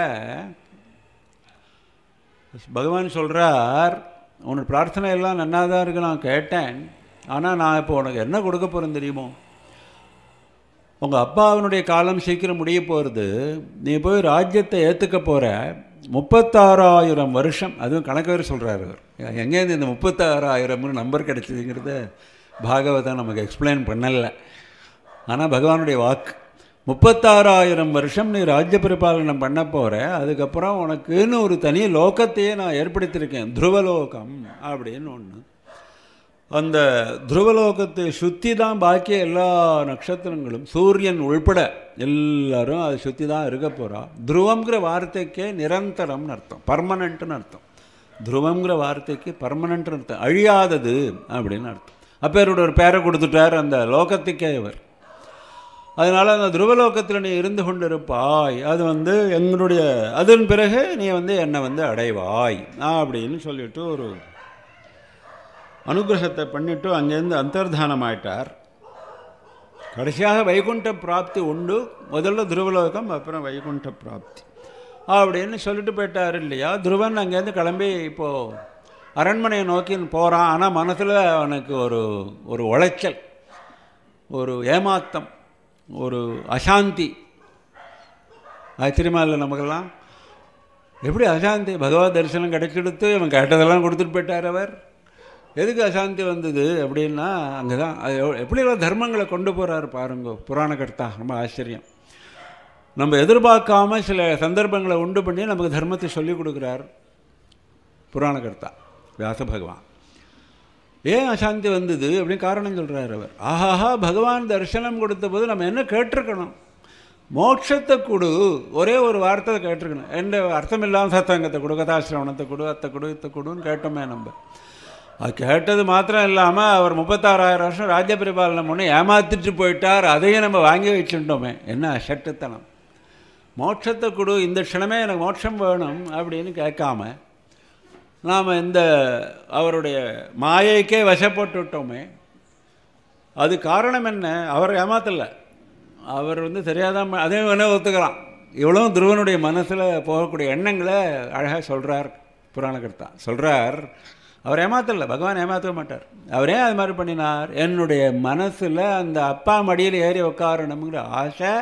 பகவான் சொல்கிறார் உனக்கு பிரார்த்தனை எல்லாம் நன்னா தான் இருக்குது நான் கேட்டேன் ஆனால் நான் இப்போ உனக்கு என்ன கொடுக்க போகிறேன் தெரியுமோ உங்கள் அப்பாவினுடைய காலம் சீக்கிரம் முடிய போகிறது நீ போய் ராஜ்யத்தை ஏற்றுக்க போகிற முப்பத்தாறாயிரம் வருஷம் அதுவும் கணக்கு சொல்கிறார் அவர் எங்கேருந்து இந்த முப்பத்தாறாயிரம்னு நம்பர் கிடச்சிதுங்கிறத பாகவதம் நமக்கு எக்ஸ்பிளைன் பண்ணலை ஆனால் பகவானுடைய வாக்கு முப்பத்தாறாயிரம் வருஷம் நீ ராஜ்ய பரிபாலனம் பண்ண போகிற அதுக்கப்புறம் உனக்குன்னு ஒரு தனி லோகத்தையே நான் ஏற்படுத்தியிருக்கேன் துருவலோகம் அப்படின்னு ஒன்று அந்த துருவலோகத்தை சுற்றி தான் பாக்கிய எல்லா நட்சத்திரங்களும் சூரியன் உள்பட எல்லாரும் அதை சுற்றி தான் இருக்க போகிறா துருவங்கிற வார்த்தைக்கே நிரந்தரம்னு அர்த்தம் பர்மனண்ட்டுன்னு அர்த்தம் துருவங்கிற வார்த்தைக்கு பர்மனண்ட்னு அர்த்தம் அழியாதது அப்படின்னு அர்த்தம் அப்பேரோட ஒரு பேரை கொடுத்துட்டார் அந்த லோகத்துக்கே இவர் அதனால் அந்த துருவலோகத்தில் நீ இருந்து கொண்டிருப்பாய் அது வந்து எங்களுடைய அதன் பிறகு நீ வந்து என்னை வந்து அடைவாய் அப்படின்னு சொல்லிட்டு ஒரு அனுகிரகத்தை பண்ணிவிட்டு அங்கேருந்து அந்தர்தானம் ஆயிட்டார் கடைசியாக வைகுண்ட பிராப்தி உண்டு முதல்ல துருவலோகம் அப்புறம் வைகுண்ட பிராப்தி அப்படின்னு சொல்லிட்டு போயிட்டார் இல்லையா துருவன் அங்கேருந்து கிளம்பி இப்போது அரண்மனையை நோக்கி போகிறான் ஆனால் மனசில் அவனுக்கு ஒரு ஒரு உளைச்சல் ஒரு ஏமாத்தம் ஒரு அசாந்தி அது இல்லை நமக்கெல்லாம் எப்படி அசாந்தி பகவத் தரிசனம் கிடைச்சிடுத்து இவன் கேட்டதெல்லாம் கொடுத்துட்டு போயிட்டார் அவர் எதுக்கு அசாந்தி வந்தது அப்படின்னா அங்கே தான் அது எப்படியெல்லாம் தர்மங்களை கொண்டு போகிறாரு பாருங்க புராண கர்த்தா ரொம்ப ஆச்சரியம் நம்ம எதிர்பார்க்காம சில சந்தர்ப்பங்களை உண்டு பண்ணி நமக்கு தர்மத்தை சொல்லிக் கொடுக்குறார் புராண கர்த்தா வியாச பகவான் ஏன் அசாந்தி வந்தது அப்படின்னு காரணம் சொல்கிறார் அவர் ஆஹாஹா பகவான் தரிசனம் கொடுத்த போது நம்ம என்ன கேட்டிருக்கணும் மோட்சத்தை கொடு ஒரே ஒரு வார்த்தை கேட்டிருக்கணும் என்ன அர்த்தம் இல்லாமல் சத்தங்கத்தை கொடு கதாசிரவணத்தை கொடு அத்தை கொடு இத்தை கொடுன்னு கேட்டோமே நம்ம அது கேட்டது மாத்திரம் இல்லாமல் அவர் முப்பத்தாறாயிரம் வருஷம் ராஜ்ய பரிபாலனம் பண்ணி ஏமாத்திட்டு போயிட்டார் அதையும் நம்ம வாங்கி வச்சுட்டோமே என்ன சட்டுத்தனம் மோட்சத்தை கொடு இந்த க்ஷணமே எனக்கு மோட்சம் வேணும் அப்படின்னு கேட்காம நாம் இந்த அவருடைய மாயைக்கே வசப்பட்டுவிட்டோமே அது காரணம் என்ன அவர் ஏமாத்தலை அவர் வந்து சரியாக தான் அதே வேணும் ஒத்துக்கிறான் இவ்வளோ துருவனுடைய மனசில் போகக்கூடிய எண்ணங்களை அழகாக சொல்கிறார் புராணகர்த்தா சொல்கிறார் அவர் ஏமாத்தலை பகவான் ஏமாற்ற மாட்டார் அவரே அது மாதிரி பண்ணினார் என்னுடைய மனசில் அந்த அப்பா மடியில் ஏறி உட்காரணுங்கிற ஆசை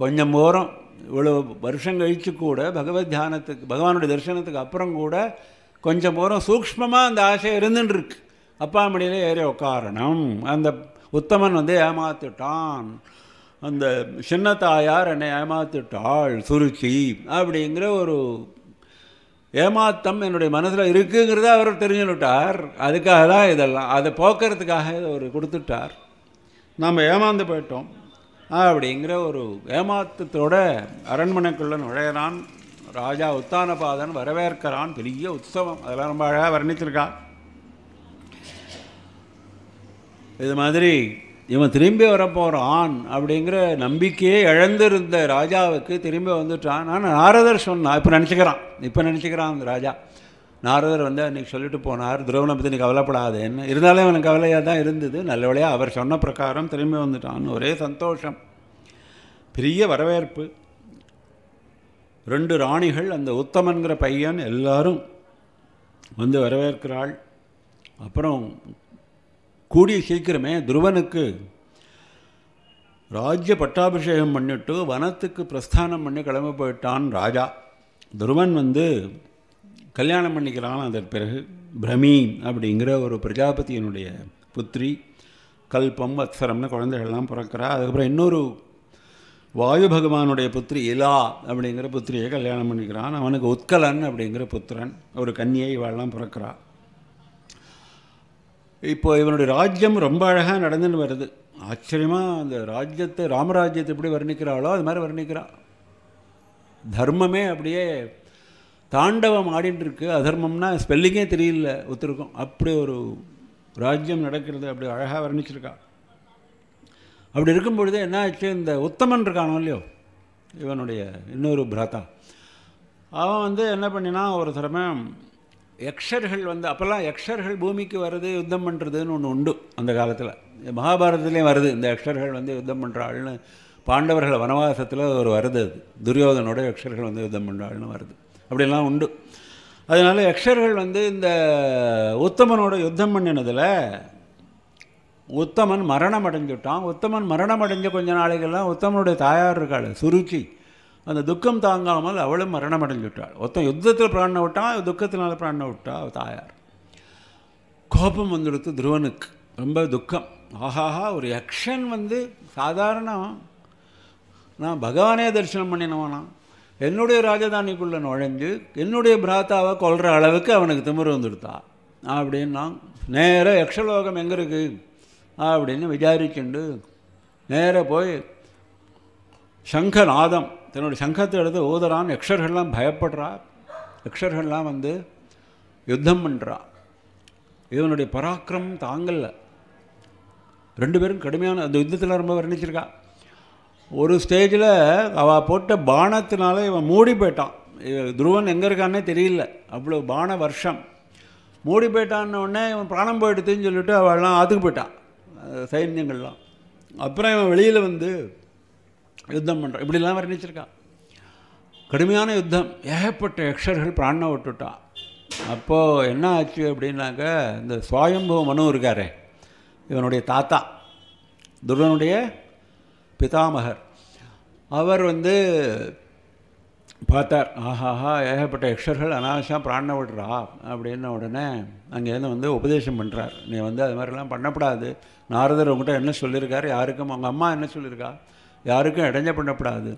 கொஞ்சம் ஓரம் இவ்வளோ வருஷம் கழித்து கூட பகவத் தியானத்துக்கு பகவானுடைய தரிசனத்துக்கு அப்புறம் கூட கொஞ்சம் போகிறோம் சூக்மமாக அந்த ஆசை இருந்துன்ருக்கு அப்பா மடியில் ஏறி உக்காரணம் அந்த உத்தமன் வந்து ஏமாத்துட்டான் அந்த சின்ன தாயார் என்னை ஏமாத்துட்டாள் சுருச்சி அப்படிங்கிற ஒரு ஏமாத்தம் என்னுடைய மனசில் இருக்குங்கிறத அவர் தெரிஞ்சுட்டார் அதுக்காக தான் இதெல்லாம் அதை போக்குறதுக்காக இதை அவர் கொடுத்துட்டார் நம்ம ஏமாந்து போயிட்டோம் அப்படிங்கிற ஒரு ஏமாத்தத்தோட அரண்மனைக்குள்ளே நுழையிறான் ராஜா உத்தானபாதன் வரவேற்கிறான் பெரிய உற்சவம் அதெல்லாம் ரொம்ப அழகாக வர்ணித்திருக்கா இது மாதிரி இவன் திரும்பி வரப்போகிறான் அப்படிங்கிற நம்பிக்கையே இழந்திருந்த ராஜாவுக்கு திரும்பி வந்துட்டான் ஆனால் நாரதர் சொன்னான் இப்போ நினச்சிக்கிறான் இப்போ நினச்சிக்கிறான் அந்த ராஜா நாரதர் வந்து அன்றைக்கி சொல்லிட்டு போனார் துரோகனை பற்றி நீ கவலைப்படாதேன்னு இருந்தாலும் அவனுக்கு கவலையாக தான் இருந்தது நல்லபடியாக அவர் சொன்ன பிரகாரம் திரும்பி வந்துட்டான் ஒரே சந்தோஷம் பெரிய வரவேற்பு ரெண்டு ராணிகள் அந்த உத்தமன்கிற பையன் எல்லாரும் வந்து வரவேற்கிறாள் அப்புறம் கூடிய சீக்கிரமே துருவனுக்கு ராஜ்ய பட்டாபிஷேகம் பண்ணிட்டு வனத்துக்கு பிரஸ்தானம் பண்ணி கிளம்பி போயிட்டான் ராஜா துருவன் வந்து கல்யாணம் பண்ணிக்கிறான் அதன் பிறகு பிரமி அப்படிங்கிற ஒரு பிரஜாபதியினுடைய புத்திரி கல்பம் வத்சரம்னு குழந்தைகள்லாம் பிறக்கிறா அதுக்கப்புறம் இன்னொரு வாயு பகவானுடைய புத்திரி இலா அப்படிங்கிற புத்திரியை கல்யாணம் பண்ணிக்கிறான் அவனுக்கு உத்கலன் அப்படிங்கிற புத்திரன் ஒரு கன்னியை இவாளெலாம் பிறக்கிறா இப்போ இவனுடைய ராஜ்யம் ரொம்ப அழகாக நடந்துன்னு வருது ஆச்சரியமாக அந்த ராஜ்யத்தை ராமராஜ்யத்தை எப்படி வர்ணிக்கிறாளோ அது மாதிரி வர்ணிக்கிறா தர்மமே அப்படியே தாண்டவம் ஆடின்னு இருக்கு அதர்மம்னா ஸ்பெல்லிங்கே தெரியல ஒத்துருக்கும் அப்படி ஒரு ராஜ்யம் நடக்கிறது அப்படி அழகாக வர்ணிச்சிருக்கான் அப்படி இருக்கும் பொழுது என்ன ஆச்சு இந்த உத்தமன் இருக்கானோ இல்லையோ இவனுடைய இன்னொரு பிராத்தா அவன் வந்து என்ன பண்ணினா ஒரு தடவை யக்ஷர்கள் வந்து அப்போல்லாம் யக்ஷர்கள் பூமிக்கு வர்றது யுத்தம் பண்ணுறதுன்னு ஒன்று உண்டு அந்த காலத்தில் மகாபாரதத்துலேயும் வருது இந்த யக்ஷர்கள் வந்து யுத்தம் பண்ணுறாள்னு பாண்டவர்கள் வனவாசத்தில் ஒரு வருது அது துரியோதனோட யக்ஷர்கள் வந்து யுத்தம் பண்ணுறாள்னு வருது அப்படிலாம் உண்டு அதனால் யக்ஷர்கள் வந்து இந்த உத்தமனோட யுத்தம் பண்ணினதில் உத்தமன் மரணம் அடைஞ்சுட்டான் உத்தமன் மரணம் அடைஞ்ச கொஞ்ச நாளைக்கெல்லாம் உத்தமனுடைய தாயார் இருக்காள் சுருச்சி அந்த துக்கம் தாங்காமல் அவளும் மரணம் அடைஞ்சுட்டாள் ஒத்தன் யுத்தத்தில் பிராண விட்டான் துக்கத்தினால பிராண விட்டா அவள் தாயார் கோபம் வந்துடுத்து துருவனுக்கு ரொம்ப துக்கம் ஆஹாஹா ஒரு யக்ஷன் வந்து சாதாரண நான் பகவானே தரிசனம் பண்ணினவனா என்னுடைய ராஜதானிக்குள்ளே நுழைஞ்சு என்னுடைய பிராத்தாவை கொல்கிற அளவுக்கு அவனுக்கு திமிர் வந்துடுத்தா அப்படின்னா நேராக யக்ஷலோகம் எங்கே இருக்குது அப்படின்னு விசாரிச்சுண்டு நேராக போய் சங்கநாதம் தன்னுடைய சங்கத்தை எடுத்து ஊதுறான் யக்ஷர்கள்லாம் பயப்படுறா எக்ஷர்கள்லாம் வந்து யுத்தம் பண்ணுறா இவனுடைய பராக்கிரமம் தாங்கல்ல ரெண்டு பேரும் கடுமையான அந்த யுத்தத்தில் ரொம்ப வர்ணிச்சிருக்கா ஒரு ஸ்டேஜில் அவள் போட்ட பானத்தினால இவன் மூடி போயிட்டான் துருவன் எங்கே இருக்கான்னே தெரியல அவ்வளோ பான வருஷம் மூடி போயிட்டான்னு உடனே இவன் பிராணம் போயிடுதுன்னு சொல்லிட்டு அவள்லாம் ஆற்றுக்கு போயிட்டான் சைன்யங்கள்லாம் அப்புறம் இவன் வெளியில் வந்து யுத்தம் பண்ணுறான் இப்படிலாம் வர்ணிச்சிருக்கான் கடுமையான யுத்தம் ஏகப்பட்ட யக்ஷர்கள் பிராணனை விட்டுட்டான் அப்போது என்ன ஆச்சு அப்படின்னாக்க இந்த சுவாயம்பவ மனு இருக்காரே இவனுடைய தாத்தா துர்வனுடைய பிதாமகர் அவர் வந்து பார்த்தார் ஆஹாஹா ஏகப்பட்ட யக்ஷர்கள் அனாவசியம் பிராணம் விடுறா அப்படின்ன உடனே அங்கேருந்து வந்து உபதேசம் பண்ணுறார் நீ வந்து அது மாதிரிலாம் பண்ணப்படாது நாரதர் உங்கள்கிட்ட என்ன சொல்லியிருக்காரு யாருக்கும் அவங்க அம்மா என்ன சொல்லியிருக்கா யாருக்கும் இடைஞ்ச பண்ணப்படாது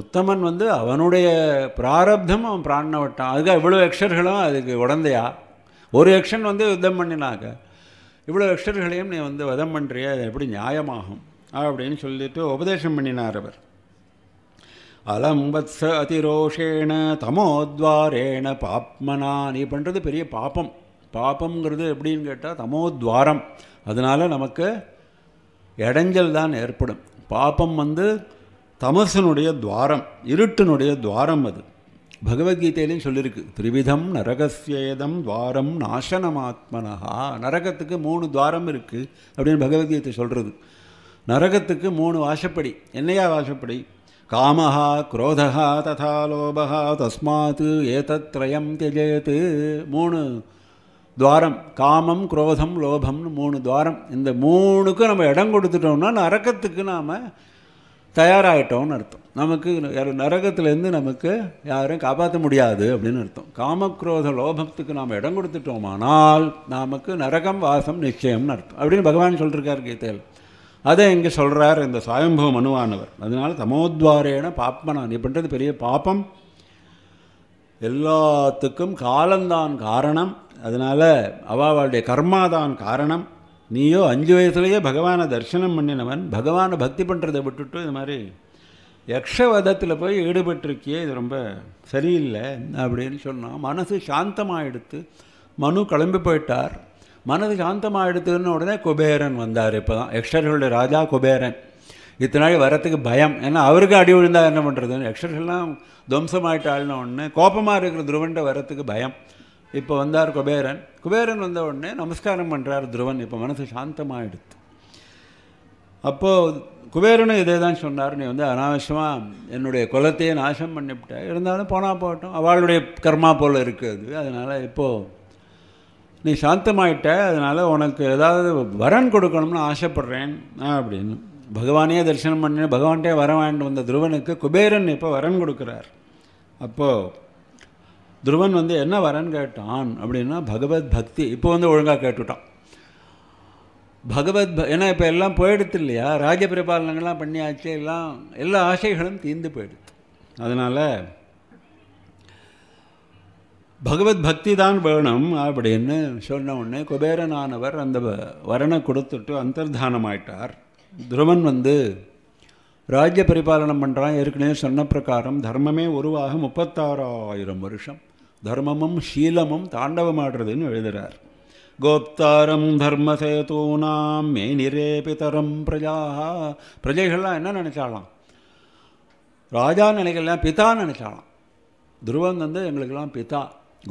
உத்தமன் வந்து அவனுடைய பிராரப்தம் அவன் பிராண விட்டான் அதுக்காக இவ்வளோ எக்ஷர்களும் அதுக்கு உடந்தையா ஒரு எக்ஷன் வந்து யுத்தம் பண்ணினாக்க இவ்வளோ எக்ஷர்களையும் நீ வந்து வதம் பண்ணுறிய அது எப்படி நியாயமாகும் அப்படின்னு சொல்லிட்டு உபதேசம் பண்ணினார் அவர் வத்ச அதிரோஷேண தமோத்வாரேண பாப்மனா நீ பண்ணுறது பெரிய பாப்பம் பாப்பங்கிறது எப்படின்னு கேட்டால் தமோத்வாரம் அதனால் நமக்கு இடைஞ்சல் தான் ஏற்படும் பாப்பம் வந்து தமசனுடைய துவாரம் இருட்டினுடைய துவாரம் அது பகவத்கீதையிலையும் சொல்லியிருக்கு திரிவிதம் நரகசேதம் துவாரம் நாசனமாத்மனஹா நரகத்துக்கு மூணு துவாரம் இருக்குது அப்படின்னு பகவத்கீதை சொல்கிறது நரகத்துக்கு மூணு வாசப்படி என்னையா வாசப்படி காமஹா குரோதா ததா லோபா தஸ்மாத் ஏதத்ரயம் தியஜேத்து மூணு துவாரம் காமம் குரோதம் லோபம்னு மூணு துவாரம் இந்த மூணுக்கும் நம்ம இடம் கொடுத்துட்டோம்னா நரக்கத்துக்கு நாம் தயாராகிட்டோம்னு அர்த்தம் நமக்கு நரகத்துலேருந்து நமக்கு யாரும் காப்பாற்ற முடியாது அப்படின்னு அர்த்தம் காமக்ரோத லோபத்துக்கு நாம் இடம் கொடுத்துட்டோமானால் நமக்கு நரகம் வாசம் நிச்சயம்னு அர்த்தம் அப்படின்னு பகவான் சொல்லியிருக்கார் கீதையில் அதை இங்கே சொல்கிறார் இந்த சாயம்பூ மனுவானவர் அதனால் தமோத்வாரேன பாப்மனான் நீ பண்ணுறது பெரிய பாப்பம் எல்லாத்துக்கும் காலந்தான் காரணம் அதனால் அவாவாளுடைய கர்மாதான் காரணம் நீயோ அஞ்சு வயசுலேயே பகவானை தரிசனம் பண்ணினவன் பகவானை பக்தி பண்ணுறதை விட்டுட்டு இது மாதிரி யக்ஷவதத்தில் போய் ஈடுபட்டிருக்கியே இது ரொம்ப சரியில்லை அப்படின்னு சொன்னால் மனசு சாந்தமாக எடுத்து மனு கிளம்பி போயிட்டார் மனது சாந்தமாக எடுத்துன்னு உடனே குபேரன் வந்தார் இப்போ தான் யக்ஷர்களுடைய ராஜா குபேரன் இத்தனை நாள் வரத்துக்கு பயம் ஏன்னா அவருக்கு அடி விழுந்தால் என்ன பண்ணுறதுன்னு யக்ஷர்கள்லாம் துவம்சமாயிட்டாள்னு ஒன்று கோபமாக இருக்கிற துருவண்டை வரத்துக்கு பயம் இப்போ வந்தார் குபேரன் குபேரன் வந்த உடனே நமஸ்காரம் பண்ணுறார் துருவன் இப்போ மனசு சாந்தமாகிடுது அப்போது குபேரனும் இதே தான் சொன்னார் நீ வந்து அனாவசியமாக என்னுடைய குலத்தையே நாசம் பண்ணிவிட்ட இருந்தாலும் போனால் போகட்டும் அவளுடைய கர்மா போல் இருக்குது அதனால் இப்போது நீ சாந்தமாயிட்ட அதனால் உனக்கு ஏதாவது வரன் கொடுக்கணும்னு ஆசைப்பட்றேன் அப்படின்னு பகவானே தரிசனம் பண்ணி பகவான்கிட்டே வர வாங்கிட்டு வந்த துருவனுக்கு குபேரன் இப்போ வரன் கொடுக்குறார் அப்போது துருவன் வந்து என்ன வரன்னு கேட்டான் அப்படின்னா பகவத் பக்தி இப்போ வந்து ஒழுங்காக கேட்டுட்டான் பகவத் ஏன்னா இப்போ எல்லாம் போயிடுத்து இல்லையா ராஜ பிரபாலனங்கள்லாம் பண்ணியாச்சு எல்லாம் எல்லா ஆசைகளும் தீர்ந்து போயிடுது அதனால் பகவத் பக்தி தான் வேணும் அப்படின்னு சொன்ன உடனே குபேரனானவர் அந்த வரனை கொடுத்துட்டு அந்தர்தானம் ஆயிட்டார் துருவன் வந்து ராஜ்ய பரிபாலனம் பண்ணுறான் ஏற்கனவே சொன்ன பிரகாரம் தர்மமே உருவாக முப்பத்தாறாயிரம் வருஷம் தர்மமும் ஷீலமும் தாண்டவமாடுறதுன்னு எழுதுகிறார் கோப்தாரம் தர்மசேதூனாம் மேனிரே பிதரம் பிரஜா பிரஜைகள்லாம் என்ன நினச்சாலாம் ராஜா நினைக்கலாம் பிதா நினைச்சாலாம் துருவன் வந்து எங்களுக்கெல்லாம் பிதா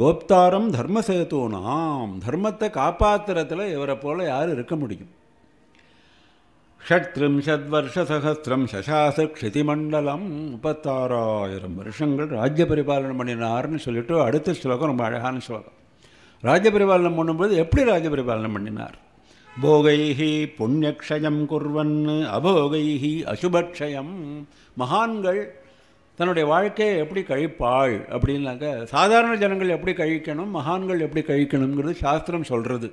கோப்தாரம் தர்மசேதூனாம் தர்மத்தை காப்பாத்திரத்தில் இவரை போல் யாரும் இருக்க முடியும் ஷட்ரிம்ஷத்வர்ஷசகசிரம் சசாச க்ஷிதிமண்டலம் முப்பத்தாறாயிரம் வருஷங்கள் ராஜ்ய பரிபாலனம் பண்ணினார்னு சொல்லிவிட்டு அடுத்த ஸ்லோகம் ரொம்ப அழகான ஸ்லோகம் ராஜ்ய பரிபாலனம் பண்ணும்போது எப்படி ராஜ்ய பரிபாலனம் பண்ணினார் போகைஹி புண்ணியக்ஷயம் குர்வன் அபோகைஹி அசுபக்ஷயம் மகான்கள் தன்னுடைய வாழ்க்கையை எப்படி கழிப்பாள் அப்படின்னாக்க சாதாரண ஜனங்கள் எப்படி கழிக்கணும் மகான்கள் எப்படி கழிக்கணுங்கிறது சாஸ்திரம் சொல்கிறது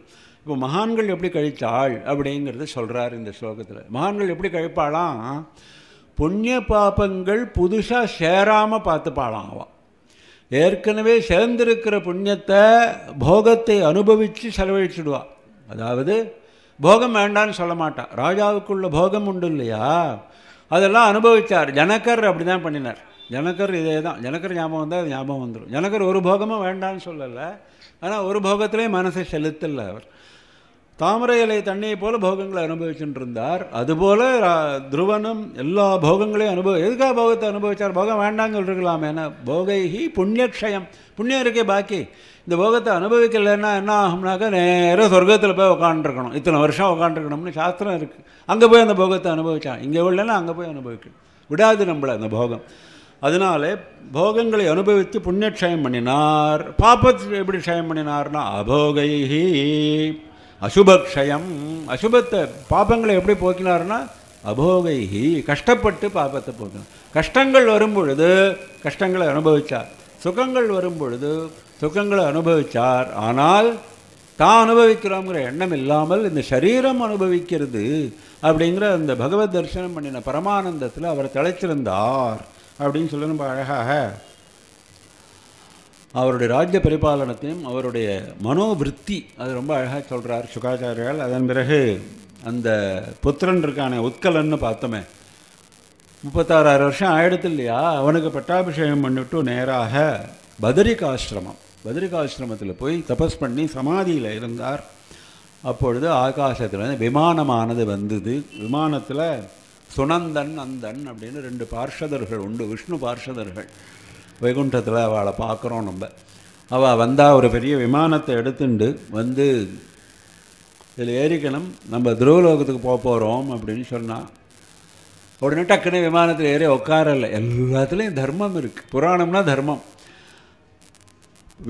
இப்போ மகான்கள் எப்படி கழித்தாள் அப்படிங்கிறத சொல்கிறார் இந்த ஸ்லோகத்தில் மகான்கள் எப்படி கழிப்பாளாம் புண்ணிய பாப்பங்கள் புதுசாக சேராமல் பார்த்துப்பாளாம் அவன் ஏற்கனவே சேர்ந்திருக்கிற புண்ணியத்தை போகத்தை அனுபவித்து செலவழிச்சுடுவான் அதாவது போகம் வேண்டான்னு சொல்ல மாட்டான் ராஜாவுக்குள்ள போகம் உண்டு இல்லையா அதெல்லாம் அனுபவித்தார் ஜனக்கர் அப்படி தான் பண்ணினார் ஜனக்கர் இதே தான் ஜனக்கர் ஞாபகம் வந்தால் அது ஞாபகம் வந்துடும் ஜனக்கர் ஒரு போகமும் வேண்டான்னு சொல்லலை ஆனால் ஒரு போகத்திலே மனசை செலுத்தலை அவர் தாமரை இலை தண்ணியை போல போகங்களை அனுபவிச்சுட்டு இருந்தார் அதுபோல துருவனும் எல்லா போகங்களையும் அனுபவம் எதுக்காக போகத்தை அனுபவிச்சார் போகம் வேண்டாங்க சொல்லிருக்கலாமே ஏன்னா போகைஹி புண்ணியக்ஷயம் புண்ணியம் இருக்கே பாக்கி இந்த போகத்தை அனுபவிக்கலைன்னா என்ன ஆகும்னாக்கா நேராக சொர்க்கத்தில் போய் உக்காண்டிருக்கணும் இத்தனை வருஷம் உக்காண்டிருக்கணும்னு சாஸ்திரம் இருக்குது அங்கே போய் அந்த போகத்தை அனுபவிச்சான் இங்கே உள்ளனா அங்கே போய் அனுபவிக்கணும் விடாது நம்மளை அந்த போகம் அதனாலே போகங்களை அனுபவித்து புண்ணியக்ஷயம் பண்ணினார் பாப்பத்தை எப்படி க்ஷயம் பண்ணினார்னா அபோகைஹி அசுபக்ஷயம் அசுபத்தை பாப்பங்களை எப்படி போக்கினார்னா அபோகைஹி கஷ்டப்பட்டு பாப்பத்தை போக்கினார் கஷ்டங்கள் வரும் பொழுது கஷ்டங்களை அனுபவித்தார் சுகங்கள் வரும் பொழுது சுகங்களை அனுபவித்தார் ஆனால் தான் அனுபவிக்கிறோங்கிற எண்ணம் இல்லாமல் இந்த சரீரம் அனுபவிக்கிறது அப்படிங்கிற அந்த பகவத் தரிசனம் பண்ணின பரமானந்தத்தில் அவர் தலைச்சிருந்தார் அப்படின்னு சொல்லணும் அழகாக அவருடைய ராஜ்ய பரிபாலனத்தையும் அவருடைய மனோவிருத்தி அது ரொம்ப அழகாக சொல்கிறார் சுகாச்சாரியால் அதன் பிறகு அந்த புத்திரன் உத்கலன்னு பார்த்தோமே முப்பத்தாறாயிரம் வருஷம் ஆயிடுத்து இல்லையா அவனுக்கு பட்டாபிஷேகம் பண்ணிவிட்டு நேராக பதரிகாசிரமம் பதரிகாசிரமத்தில் போய் தபஸ் பண்ணி சமாதியில் இருந்தார் அப்பொழுது வந்து விமானமானது வந்தது விமானத்தில் சுனந்தன் அந்தன் அப்படின்னு ரெண்டு பார்ஷதர்கள் உண்டு விஷ்ணு பார்ஷதர்கள் வைகுண்டத்தில் அவளை பார்க்குறோம் நம்ம அவள் வந்தால் ஒரு பெரிய விமானத்தை எடுத்துண்டு வந்து இதில் ஏறிக்கணும் நம்ம துருவலோகத்துக்கு போக போகிறோம் அப்படின்னு சொன்னால் உடனே டக்குனே விமானத்தில் ஏறி உட்காரல எல்லாத்துலேயும் தர்மம் இருக்குது புராணம்னா தர்மம்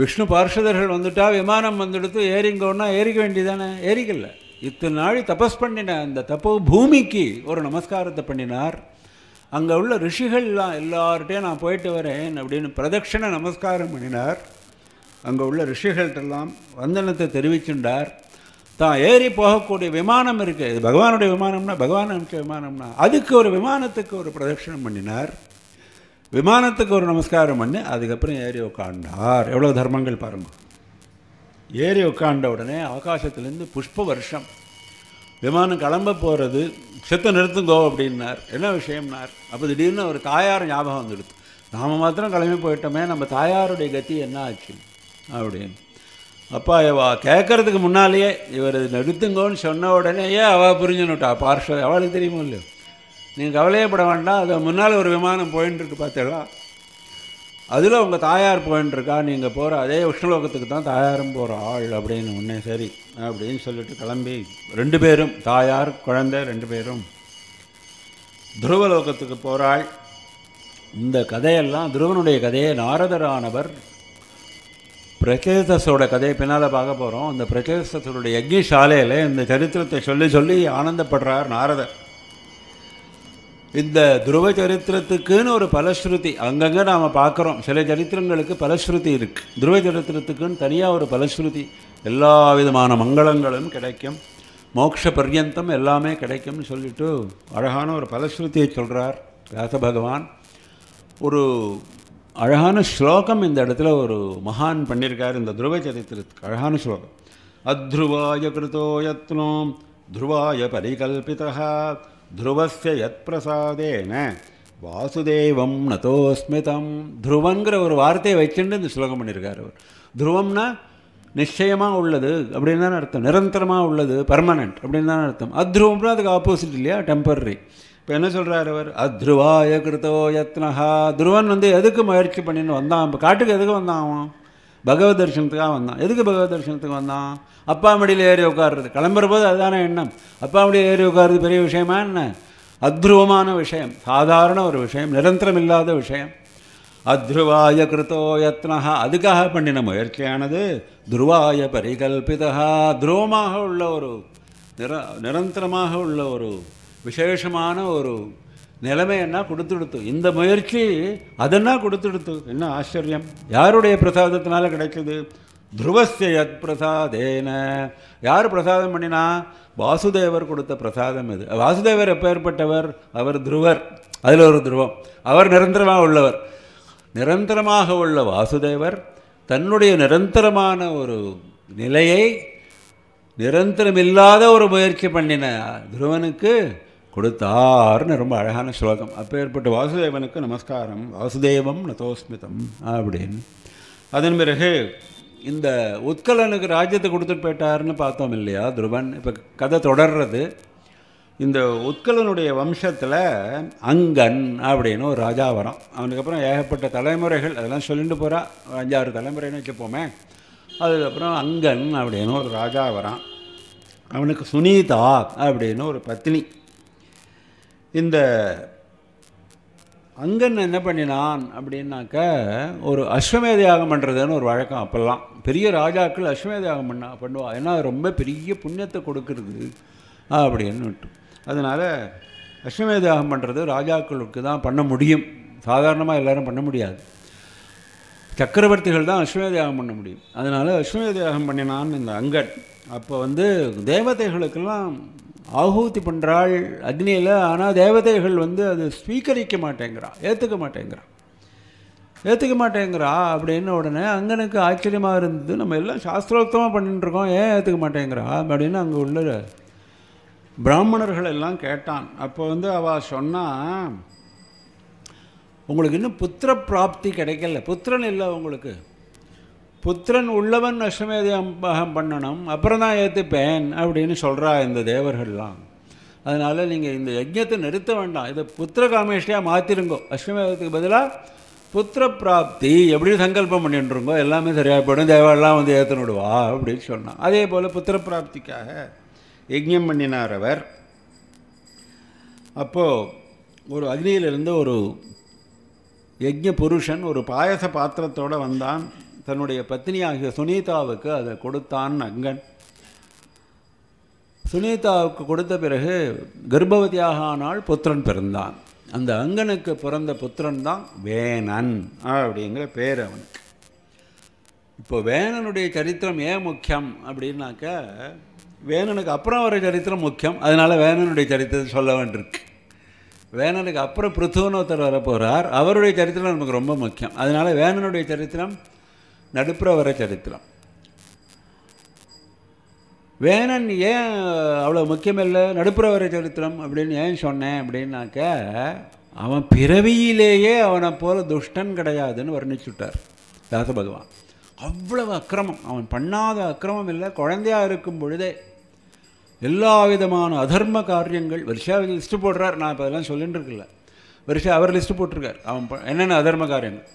விஷ்ணு பார்ஷதர்கள் வந்துட்டால் விமானம் வந்துடுத்து ஏறிங்கோன்னா ஏறிக்க வேண்டியதானே ஏறிக்கல இத்தனை நாள் தபஸ் பண்ணின அந்த தப்பு பூமிக்கு ஒரு நமஸ்காரத்தை பண்ணினார் அங்கே உள்ள ரிஷிகள்லாம் எல்லார்கிட்டையும் நான் போயிட்டு வரேன் அப்படின்னு பிரதட்சிண நமஸ்காரம் பண்ணினார் அங்கே உள்ள ரிஷிகள்டெல்லாம் வந்தனத்தை தெரிவிச்சுண்டார் தான் ஏறி போகக்கூடிய விமானம் இருக்குது இது பகவானுடைய விமானம்னா பகவான் அமைச்ச விமானம்னா அதுக்கு ஒரு விமானத்துக்கு ஒரு பிரதட்சிணம் பண்ணினார் விமானத்துக்கு ஒரு நமஸ்காரம் பண்ணி அதுக்கப்புறம் ஏறி உட்காண்டார் எவ்வளோ தர்மங்கள் பாருங்கள் ஏறி உட்காண்ட உடனே ஆகாசத்துலேருந்து புஷ்ப வருஷம் விமானம் கிளம்ப போகிறது செத்த நிறுத்துங்கோ அப்படின்னார் என்ன விஷயம்னார் அப்போ திடீர்னு ஒரு தாயார் ஞாபகம் வந்துடுது நாம் மாத்திரம் கிளம்பி போயிட்டோமே நம்ம தாயாருடைய கத்தி என்ன ஆச்சு அப்படின்னு அப்பா இவா கேட்கறதுக்கு முன்னாலேயே இவர் நிறுத்துங்கோன்னு சொன்ன உடனே ஏன் அவள் புரிஞ்சுனுட்டா பார்ஷ அவளுக்கு தெரியுமோ இல்லையோ நீங்கள் கவலையே பட வேண்டாம் அது முன்னால் ஒரு விமானம் போயின்னு இருக்கு பார்த்தேன் அதில் அவங்க தாயார் போயின்னு இருக்கா நீங்கள் போகிற அதே உஷ்ணலோகத்துக்கு தான் தாயாரும் போகிற ஆள் அப்படின்னு ஒன்றே சரி அப்படின்னு சொல்லிட்டு கிளம்பி ரெண்டு பேரும் தாயார் குழந்தை ரெண்டு பேரும் துருவலோகத்துக்கு போகிறாள் இந்த கதையெல்லாம் துருவனுடைய கதையை நாரதரானவர் பிரச்சேதஸோட கதையை பின்னால் பார்க்க போகிறோம் அந்த பிரச்சேதஸோடைய யக்னி சாலையில் இந்த சரித்திரத்தை சொல்லி சொல்லி ஆனந்தப்படுறார் நாரதர் இந்த துருவ சரித்திரத்துக்குன்னு ஒரு பலஸ்ருதி அங்கங்கே நாம் பார்க்குறோம் சில சரித்திரங்களுக்கு பலஸ்ருதி இருக்குது துருவ சரித்திரத்துக்குன்னு தனியாக ஒரு பலஸ்ருதி எல்லா விதமான மங்களங்களும் கிடைக்கும் மோட்ச பர்யந்தம் எல்லாமே கிடைக்கும்னு சொல்லிட்டு அழகான ஒரு பலஸ்ருதியை சொல்கிறார் வியாச பகவான் ஒரு அழகான ஸ்லோகம் இந்த இடத்துல ஒரு மகான் பண்ணியிருக்கார் இந்த துருவ சரித்திரத்துக்கு அழகான ஸ்லோகம் அத்ருவாய கிருதோயத்னோம் துருவாய பரிகல்பிதா யத் பிரசாதேன வாசுதேவம் நதோஸ்மிதம் த்ருவங்கிற ஒரு வார்த்தையை வச்சுட்டு இந்த ஸ்லோகம் பண்ணியிருக்கார் அவர் த்ருவம்னா நிச்சயமாக உள்ளது அப்படின்னு தான் அர்த்தம் நிரந்தரமாக உள்ளது பர்மனெண்ட் அப்படின்னு தான் அர்த்தம் அத்ருவம்னா அதுக்கு ஆப்போசிட் இல்லையா டெம்பரரி இப்போ என்ன சொல்கிறார் அவர் அத்ருவாய கிருதோ யத்னஹா துருவன் வந்து எதுக்கு முயற்சி பண்ணின்னு வந்தான் இப்போ காட்டுக்கு எதுக்கு வந்தான் அவன் பகவத் தரிசனத்துக்காக வந்தான் எதுக்கு பகவத் தரிசனத்துக்கு வந்தான் அப்பா மடியில் ஏறி உட்காடுறது கிளம்புற போது அதுதானே எண்ணம் அப்பா மடியில் ஏறி உட்காருறது பெரிய விஷயமா என்ன அத்ருவமான விஷயம் சாதாரண ஒரு விஷயம் நிரந்தரம் இல்லாத விஷயம் அத்ருவாய கிருத்தோ யத்னா அதுக்காக பண்ணின முயற்சியானது துருவாய பரிகல்பிதா துருவமாக உள்ள ஒரு நிர நிரந்தரமாக உள்ள ஒரு விசேஷமான ஒரு நிலைமை என்ன கொடுத்துடுத்து இந்த முயற்சி அதென்னா கொடுத்துடுத்து என்ன ஆச்சரியம் யாருடைய பிரசாதத்தினால கிடைக்குது துருவஸ்யத் பிரசாதேன யார் பிரசாதம் பண்ணினா வாசுதேவர் கொடுத்த பிரசாதம் இது வாசுதேவர் ஏற்பட்டவர் அவர் துருவர் அதில் ஒரு துருவம் அவர் நிரந்தரமாக உள்ளவர் நிரந்தரமாக உள்ள வாசுதேவர் தன்னுடைய நிரந்தரமான ஒரு நிலையை நிரந்தரமில்லாத ஒரு முயற்சி பண்ணின துருவனுக்கு கொடுத்தார்னு ரொம்ப அழகான ஸ்லோகம் அப்பேற்பட்ட வாசுதேவனுக்கு நமஸ்காரம் வாசுதேவம் நதோஸ்மிதம் அப்படின்னு அதன் பிறகு இந்த உத்கலனுக்கு ராஜ்யத்தை கொடுத்துட்டு போயிட்டாருன்னு பார்த்தோம் இல்லையா துருவன் இப்போ கதை தொடர்றது இந்த உத்கலனுடைய வம்சத்தில் அங்கன் அப்படின்னு ஒரு ராஜா வரும் அவனுக்கப்புறம் ஏகப்பட்ட தலைமுறைகள் அதெல்லாம் சொல்லிட்டு போகிறா அஞ்சாறு தலைமுறைன்னு வச்சுப்போமே அதுக்கப்புறம் அங்கன் அப்படின்னு ஒரு ராஜா வரான் அவனுக்கு சுனீதா அப்படின்னு ஒரு பத்னி இந்த அங்கன் என்ன பண்ணினான் அப்படின்னாக்க ஒரு அஸ்வமேத பண்ணுறதுன்னு ஒரு வழக்கம் அப்போல்லாம் பெரிய ராஜாக்கள் அஸ்வமேத பண்ணா பண்ணுவா ஏன்னா ரொம்ப பெரிய புண்ணியத்தை கொடுக்கறது அப்படின்னுட்டு அதனால் அஸ்வமேத பண்ணுறது ராஜாக்களுக்கு தான் பண்ண முடியும் சாதாரணமாக எல்லோரும் பண்ண முடியாது சக்கரவர்த்திகள் தான் அஸ்வமேத பண்ண முடியும் அதனால் அஸ்வமேத பண்ணினான் இந்த அங்கன் அப்போ வந்து தேவதைகளுக்கெல்லாம் ஆகூத்தி பண்ணுறாள் அக்னியில் ஆனால் தேவதைகள் வந்து அது ஸ்வீகரிக்க மாட்டேங்கிறா ஏற்றுக்க மாட்டேங்கிறா ஏற்றுக்க மாட்டேங்கிறா அப்படின்னு உடனே அங்கனுக்கு ஆச்சரியமாக இருந்தது நம்ம எல்லாம் சாஸ்திரோக்தமாக பண்ணிட்டுருக்கோம் ஏன் ஏற்றுக்க மாட்டேங்கிறா அப்படின்னு அங்கே உள்ள பிராமணர்கள் எல்லாம் கேட்டான் அப்போ வந்து அவள் சொன்னால் உங்களுக்கு இன்னும் புத்திர பிராப்தி கிடைக்கல புத்திரன் இல்லை உங்களுக்கு புத்திரன் உள்ளவன் அஸ்வமேதயாகம் பண்ணணும் அப்புறம் தான் ஏற்றுப்பேன் அப்படின்னு சொல்கிறா இந்த தேவர்கள்லாம் அதனால் நீங்கள் இந்த யஜ்யத்தை நிறுத்த வேண்டாம் இதை புத்திர காமேஷ்டியாக மாற்றிருங்கோ அஸ்வமேதத்துக்கு பதிலாக புத்திர பிராப்தி எப்படி சங்கல்பம் பண்ணிட்டுருங்கோ எல்லாமே சரியாக போயிடும் தேவெல்லாம் வந்து ஏற்றனுடுவா அப்படின்னு சொன்னான் அதே போல் புத்திர பிராப்திக்காக யஜ்யம் பண்ணினார் அவர் அப்போது ஒரு அக்னியிலிருந்து ஒரு யஜ்ய புருஷன் ஒரு பாயச பாத்திரத்தோடு வந்தான் தன்னுடைய பத்தினியாகிய சுனீதாவுக்கு அதை கொடுத்தான் அங்கன் சுனீதாவுக்கு கொடுத்த பிறகு கர்ப்பவதியாக ஆனால் புத்திரன் பிறந்தான் அந்த அங்கனுக்கு பிறந்த புத்திரன் தான் வேணன் அப்படிங்கிற பேர் அவனுக்கு இப்போ வேணனுடைய சரித்திரம் ஏன் முக்கியம் அப்படின்னாக்க வேணனுக்கு அப்புறம் வர சரித்திரம் முக்கியம் அதனால் வேணனுடைய சரித்திரத்தை சொல்ல வேண்டியிருக்கு வேணனுக்கு அப்புறம் பிருத்துவனோத்தர் வரப்போகிறார் அவருடைய சரித்திரம் நமக்கு ரொம்ப முக்கியம் அதனால் வேணனுடைய சரித்திரம் நடுப்புற வர சரித்திரம் வேணன் ஏன் அவ்வளோ முக்கியமில்லை நடுப்புற வர சரித்திரம் அப்படின்னு ஏன் சொன்னேன் அப்படின்னாக்க அவன் பிறவியிலேயே அவனை போல துஷ்டன் கிடையாதுன்னு வர்ணிச்சுட்டார் தாச பகவான் அவ்வளவு அக்கிரமம் அவன் பண்ணாத அக்கிரமம் இல்லை குழந்தையாக இருக்கும் பொழுதே எல்லா விதமான அதர்ம காரியங்கள் வருஷாவை லிஸ்ட்டு போடுறார் நான் இப்போ அதெல்லாம் சொல்லிட்டு இருக்கல வருஷா அவர் லிஸ்ட்டு போட்டிருக்கார் அவன் என்னென்ன அதர்ம காரியங்கள்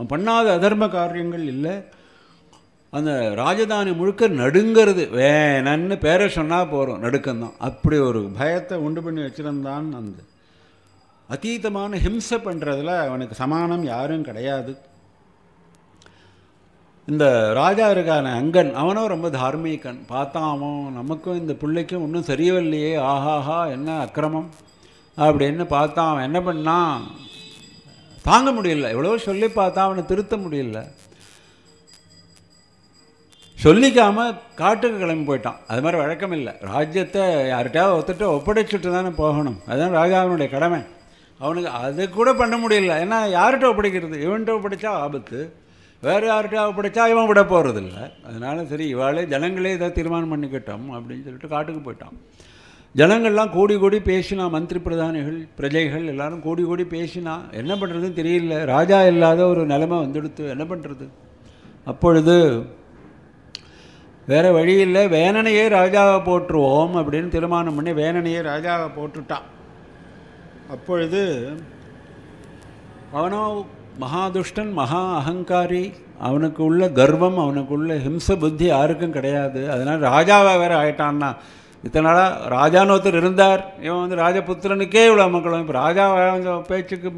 அவன் பண்ணாத அதர்ம காரியங்கள் இல்லை அந்த ராஜதானி முழுக்க நடுங்கிறது வேணன்னு பேரை சொன்னால் போகிறோம் நடுக்கந்தான் அப்படி ஒரு பயத்தை உண்டு பண்ணி வச்சுருந்தான் அந்த அத்தீதமான ஹிம்சை பண்ணுறதுல அவனுக்கு சமானம் யாரும் கிடையாது இந்த ராஜா இருக்கான அங்கன் அவனும் ரொம்ப தார்மீகன் பார்த்தான் அவன் நமக்கும் இந்த பிள்ளைக்கும் ஒன்றும் சரியவில்லையே ஆஹாஹா என்ன அக்கிரமம் அப்படின்னு பார்த்தான் அவன் என்ன பண்ணான் தாங்க முடியல எவ்வளோ சொல்லி பார்த்தா அவனை திருத்த முடியல சொல்லிக்காமல் காட்டுக்கு கிளம்பி போயிட்டான் அது மாதிரி வழக்கம் இல்லை ராஜ்யத்தை யார்கிட்டயாவது ஒத்துட்டு ஒப்படைச்சிட்டு தானே போகணும் அதுதான் ராஜாவினுடைய கடமை அவனுக்கு அது கூட பண்ண முடியல ஏன்னா யார்கிட்ட ஒப்படைக்கிறது இவன்கிட்ட ஒப்படைச்சா ஆபத்து வேறு யார்கிட்ட ஒப்படைச்சா இவன் விட போகிறதில்ல அதனால சரி இவாளே ஜனங்களே இதை தீர்மானம் பண்ணிக்கிட்டோம் அப்படின்னு சொல்லிட்டு காட்டுக்கு போயிட்டான் ஜனங்கள்லாம் கோடி கோடி பேசினா மந்திரி பிரதானிகள் பிரஜைகள் எல்லாரும் கோடி கோடி பேசினா என்ன பண்ணுறதுன்னு தெரியல ராஜா இல்லாத ஒரு நிலைமை வந்துடுத்து என்ன பண்ணுறது அப்பொழுது வேறு வழி இல்லை வேனனையே ராஜாவை போட்டுருவோம் அப்படின்னு தீர்மானம் பண்ணி வேணனையே ராஜாவை போட்டுட்டான் அப்பொழுது அவனோ மகாதுஷ்டன் மகா அகங்காரி அவனுக்கு உள்ள கர்வம் அவனுக்கு உள்ள ஹிம்ச புத்தி யாருக்கும் கிடையாது அதனால் ராஜாவாக வேறு ஆகிட்டான்னா இத்தனை நாளாக ராஜான்னு ஒருத்தர் இருந்தார் இவன் வந்து ராஜபுத்திரனுக்கே இவ்வளோ மக்களும் இப்போ ராஜா பேச்சுக்கு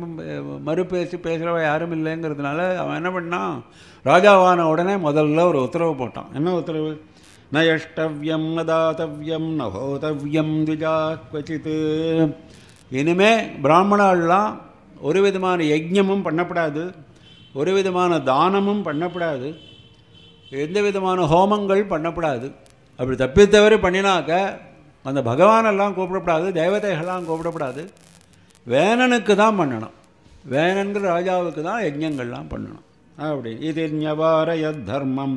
மறு பேசி பேசுகிறவ யாரும் இல்லைங்கிறதுனால அவன் என்ன பண்ணான் ராஜாவான உடனே முதல்ல ஒரு உத்தரவு போட்டான் என்ன உத்தரவு ந எஷ்டவ்யம் ந நகோதவ்யம் திஜா கொச்சித்து இனிமே பிராமணாலாம் ஒரு விதமான யஜ்யமும் பண்ணப்படாது ஒரு விதமான தானமும் பண்ணப்படாது எந்த விதமான ஹோமங்கள் பண்ணப்படாது அப்படி தப்பித்தவரை பண்ணினாக்க அந்த பகவானெல்லாம் கூப்பிடப்படாது தேவதைகள்லாம் கூப்பிடப்படாது வேணனுக்கு தான் பண்ணணும் வேணன்கிற ராஜாவுக்கு தான் யஜ்யங்கள்லாம் பண்ணணும் அப்படி இது ஞபாரய தர்மம்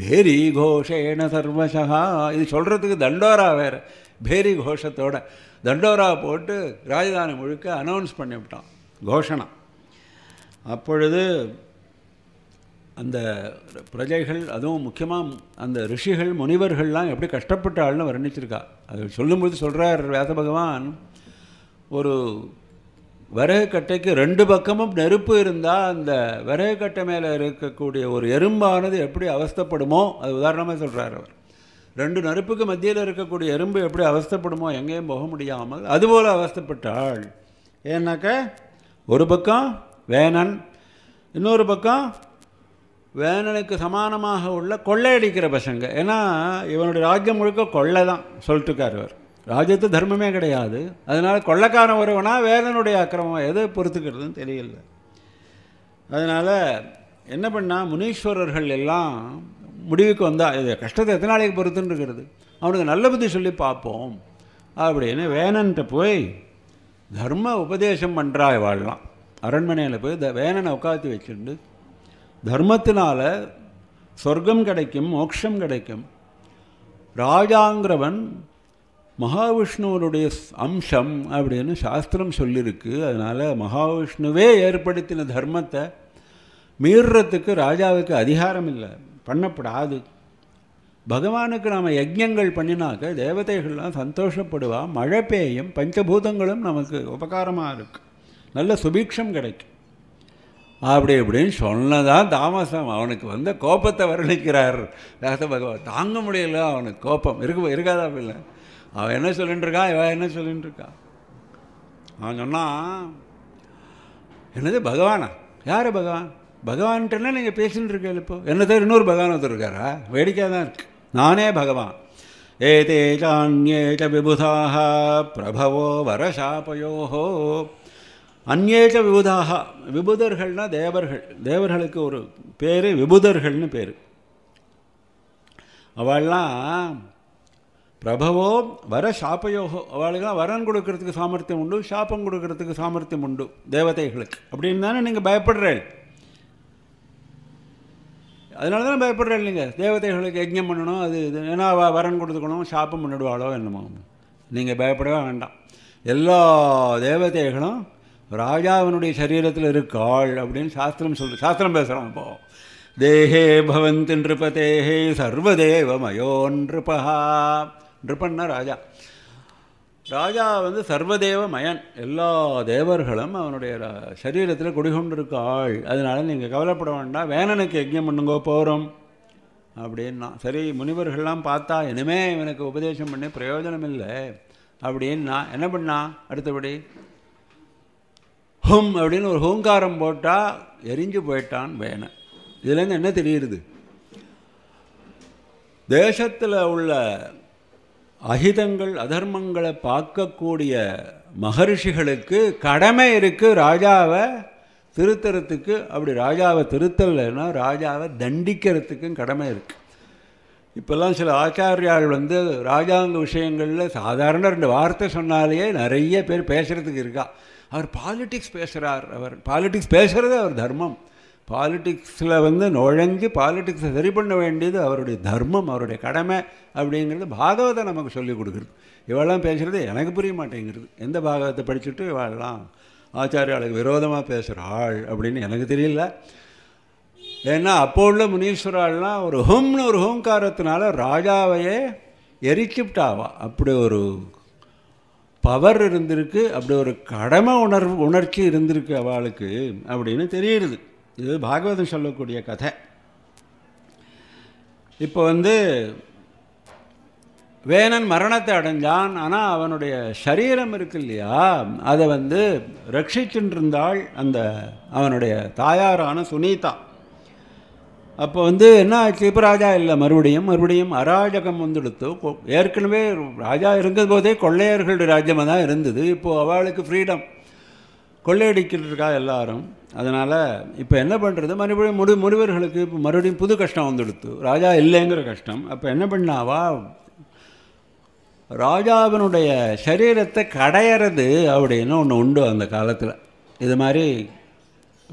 பேரி கோஷேன சர்வசகா இது சொல்கிறதுக்கு தண்டோரா வேறு பேரி கோஷத்தோட தண்டோரா போட்டு ராஜதானி முழுக்க அனௌன்ஸ் பண்ணிவிட்டான் கோஷணம் அப்பொழுது அந்த பிரஜைகள் அதுவும் முக்கியமாக அந்த ரிஷிகள் முனிவர்கள்லாம் எப்படி கஷ்டப்பட்ட ஆள்னு வர்ணிச்சிருக்கா அது சொல்லும்போது சொல்கிறார் வேத பகவான் ஒரு கட்டைக்கு ரெண்டு பக்கமும் நெருப்பு இருந்தால் அந்த கட்டை மேலே இருக்கக்கூடிய ஒரு எறும்பானது எப்படி அவஸ்தப்படுமோ அது உதாரணமாக சொல்கிறார் அவர் ரெண்டு நெருப்புக்கு மத்தியில் இருக்கக்கூடிய எறும்பு எப்படி அவஸ்தப்படுமோ எங்கேயும் போக முடியாமல் அதுபோல் ஆள் ஏன்னாக்க ஒரு பக்கம் வேணன் இன்னொரு பக்கம் வேனனுக்கு சமானமாக உள்ள கொள்ளையடிக்கிற பசங்க ஏன்னா இவனுடைய ராஜ்யம் முழுக்க கொள்ளை தான் சொல்லிட்டுருக்கார் இவர் ராஜ்யத்து தர்மமே கிடையாது அதனால் கொள்ளைக்காரன் ஒருவனா வேதனுடைய அக்கிரமம் எதை பொறுத்துக்கிறதுன்னு தெரியல அதனால் என்ன பண்ணால் முனீஸ்வரர்கள் எல்லாம் முடிவுக்கு வந்தால் இது கஷ்டத்தை எத்தனை நாளைக்கு பொறுத்துன்னு இருக்கிறது அவனுக்கு நல்ல புத்தி சொல்லி பார்ப்போம் அப்படின்னு வேணன்ட்ட போய் தர்ம உபதேசம் பண்ணுறா இவாள்லாம் அரண்மனையில் போய் த வேணனை உட்காந்து வச்சுட்டு தர்மத்தினால் சொர்க்கம் கிடைக்கும் மோட்சம் கிடைக்கும் ராஜாங்கிறவன் மகாவிஷ்ணுவனுடைய அம்சம் அப்படின்னு சாஸ்திரம் சொல்லியிருக்கு அதனால் மகாவிஷ்ணுவே ஏற்படுத்தின தர்மத்தை மீறுறதுக்கு ராஜாவுக்கு அதிகாரம் இல்லை பண்ணப்படாது பகவானுக்கு நாம் யஜ்யங்கள் பண்ணினாக்க தேவதைகள்லாம் சந்தோஷப்படுவா மழை பெய்யும் பஞ்சபூதங்களும் நமக்கு உபகாரமாக இருக்குது நல்ல சுபீக்ஷம் கிடைக்கும் அப்படி இப்படின்னு சொன்னதான் தாமசம் அவனுக்கு வந்த கோபத்தை வர்ணிக்கிறார் ராச பகவான் தாங்க முடியல அவனுக்கு கோபம் இருக்கு இருக்காதா இல்லை அவன் என்ன சொல்லிட்டு இருக்கான் இவன் என்ன சொல்லிட்டு இருக்கான் அவன் சொன்னான் என்னது பகவானா யார் பகவான் பகவான்கிட்டனா நீங்கள் பேசின்னு இருக்கீங்க இப்போ என்ன தவிர இன்னொரு பகவான் இருக்காரா வேடிக்கையாக தான் இருக்கு நானே பகவான் ஏதே சாண்யே விபுதாக பிரபவோ வரசாபயோஹோ அந்நேக விபுதாக விபுதர்கள்னால் தேவர்கள் தேவர்களுக்கு ஒரு பேர் விபுதர்கள்னு பேர் அவள்லாம் பிரபவோ வர சாப்பயோகோ அவளுக்குலாம் வரன் கொடுக்கறதுக்கு சாமர்த்தியம் உண்டு ஷாப்பம் கொடுக்கறதுக்கு சாமர்த்தியம் உண்டு தேவதைகளுக்கு அப்படின்னு தானே நீங்கள் பயப்படுறேன் அதனால தானே பயப்படுறேன் நீங்கள் தேவதைகளுக்கு யஜ்ஞம் பண்ணணும் அது இது ஏன்னா வரன் கொடுத்துக்கணும் ஷாப்பம் பண்ணிடுவாளோ என்னமோ நீங்கள் பயப்படவே வேண்டாம் எல்லா தேவதைகளும் ராஜாவினுடைய சரீரத்தில் இருக்காள் அப்படின்னு சாஸ்திரம் சொல்லு சாஸ்திரம் பேசுகிறோம் இப்போ தேஹே பவந்தி நிருபதேஹே சர்வதேவ மயோ நிருபஹா ராஜா ராஜா வந்து சர்வதேவ மயன் எல்லா தேவர்களும் அவனுடைய சரீரத்தில் குடிகொண்டிருக்காள் ஆள் அதனால் நீங்கள் கவலைப்பட வேண்டாம் வேணனுக்கு யஜ்யம் பண்ணுங்கோ போகிறோம் அப்படின்னா சரி முனிவர்கள்லாம் பார்த்தா இனிமே இவனுக்கு உபதேசம் பண்ணி பிரயோஜனம் இல்லை அப்படின்னா என்ன பண்ணா அடுத்தபடி ஹம் அப்படின்னு ஒரு ஹோங்காரம் போட்டால் எரிஞ்சு போயிட்டான் வேணை இதுலேருந்து என்ன தெரியுது தேசத்தில் உள்ள அகிதங்கள் அதர்மங்களை பார்க்கக்கூடிய மகரிஷிகளுக்கு கடமை இருக்குது ராஜாவை திருத்தறத்துக்கு அப்படி ராஜாவை திருத்தலைன்னா ராஜாவை தண்டிக்கிறதுக்கும் கடமை இருக்குது இப்போல்லாம் சில ஆச்சாரியால் வந்து ராஜாங்க விஷயங்களில் சாதாரண ரெண்டு வார்த்தை சொன்னாலேயே நிறைய பேர் பேசுகிறதுக்கு இருக்கா அவர் பாலிட்டிக்ஸ் பேசுகிறார் அவர் பாலிட்டிக்ஸ் பேசுகிறது அவர் தர்மம் பாலிட்டிக்ஸில் வந்து நுழைஞ்சு பாலிட்டிக்ஸை சரி பண்ண வேண்டியது அவருடைய தர்மம் அவருடைய கடமை அப்படிங்கிறது பாகவதை நமக்கு சொல்லிக் கொடுக்குறது இவெல்லாம் பேசுகிறது எனக்கு புரிய மாட்டேங்கிறது எந்த பாகவத்தை படிச்சுட்டு இவெல்லாம் ஆச்சாரியாளுக்கு விரோதமாக பேசுகிற ஆள் அப்படின்னு எனக்கு தெரியல ஏன்னா அப்போ உள்ள முனீஸ்வரால்லாம் ஒரு ஹோம்னு ஒரு ஹோம்காரத்தினால ராஜாவையே எரிச்சிப்டாவா அப்படி ஒரு பவர் இருந்திருக்கு அப்படி ஒரு கடமை உணர்வு உணர்ச்சி இருந்திருக்கு அவளுக்கு அப்படின்னு தெரியுது இது பாகவதம் சொல்லக்கூடிய கதை இப்போ வந்து வேணன் மரணத்தை அடைஞ்சான் ஆனால் அவனுடைய சரீரம் இருக்கு இல்லையா அதை வந்து ரட்சிச்சுட்டு இருந்தாள் அந்த அவனுடைய தாயாரான சுனீதா அப்போ வந்து என்ன ஆச்சு இப்போ ராஜா இல்லை மறுபடியும் மறுபடியும் அராஜகம் வந்துடுத்து ஏற்கனவே ராஜா இருந்த போதே கொள்ளையர்களுடைய ராஜ்யமாக தான் இருந்தது இப்போது அவளுக்கு ஃப்ரீடம் கொள்ளையடிக்கிறதுக்கா எல்லாரும் அதனால் இப்போ என்ன பண்ணுறது மறுபடியும் முடி முனிவர்களுக்கு இப்போ மறுபடியும் புது கஷ்டம் வந்துடுத்து ராஜா இல்லைங்கிற கஷ்டம் அப்போ என்ன பண்ணாவா ராஜாவினுடைய சரீரத்தை கடையிறது அப்படின்னு ஒன்று உண்டு அந்த காலத்தில் இது மாதிரி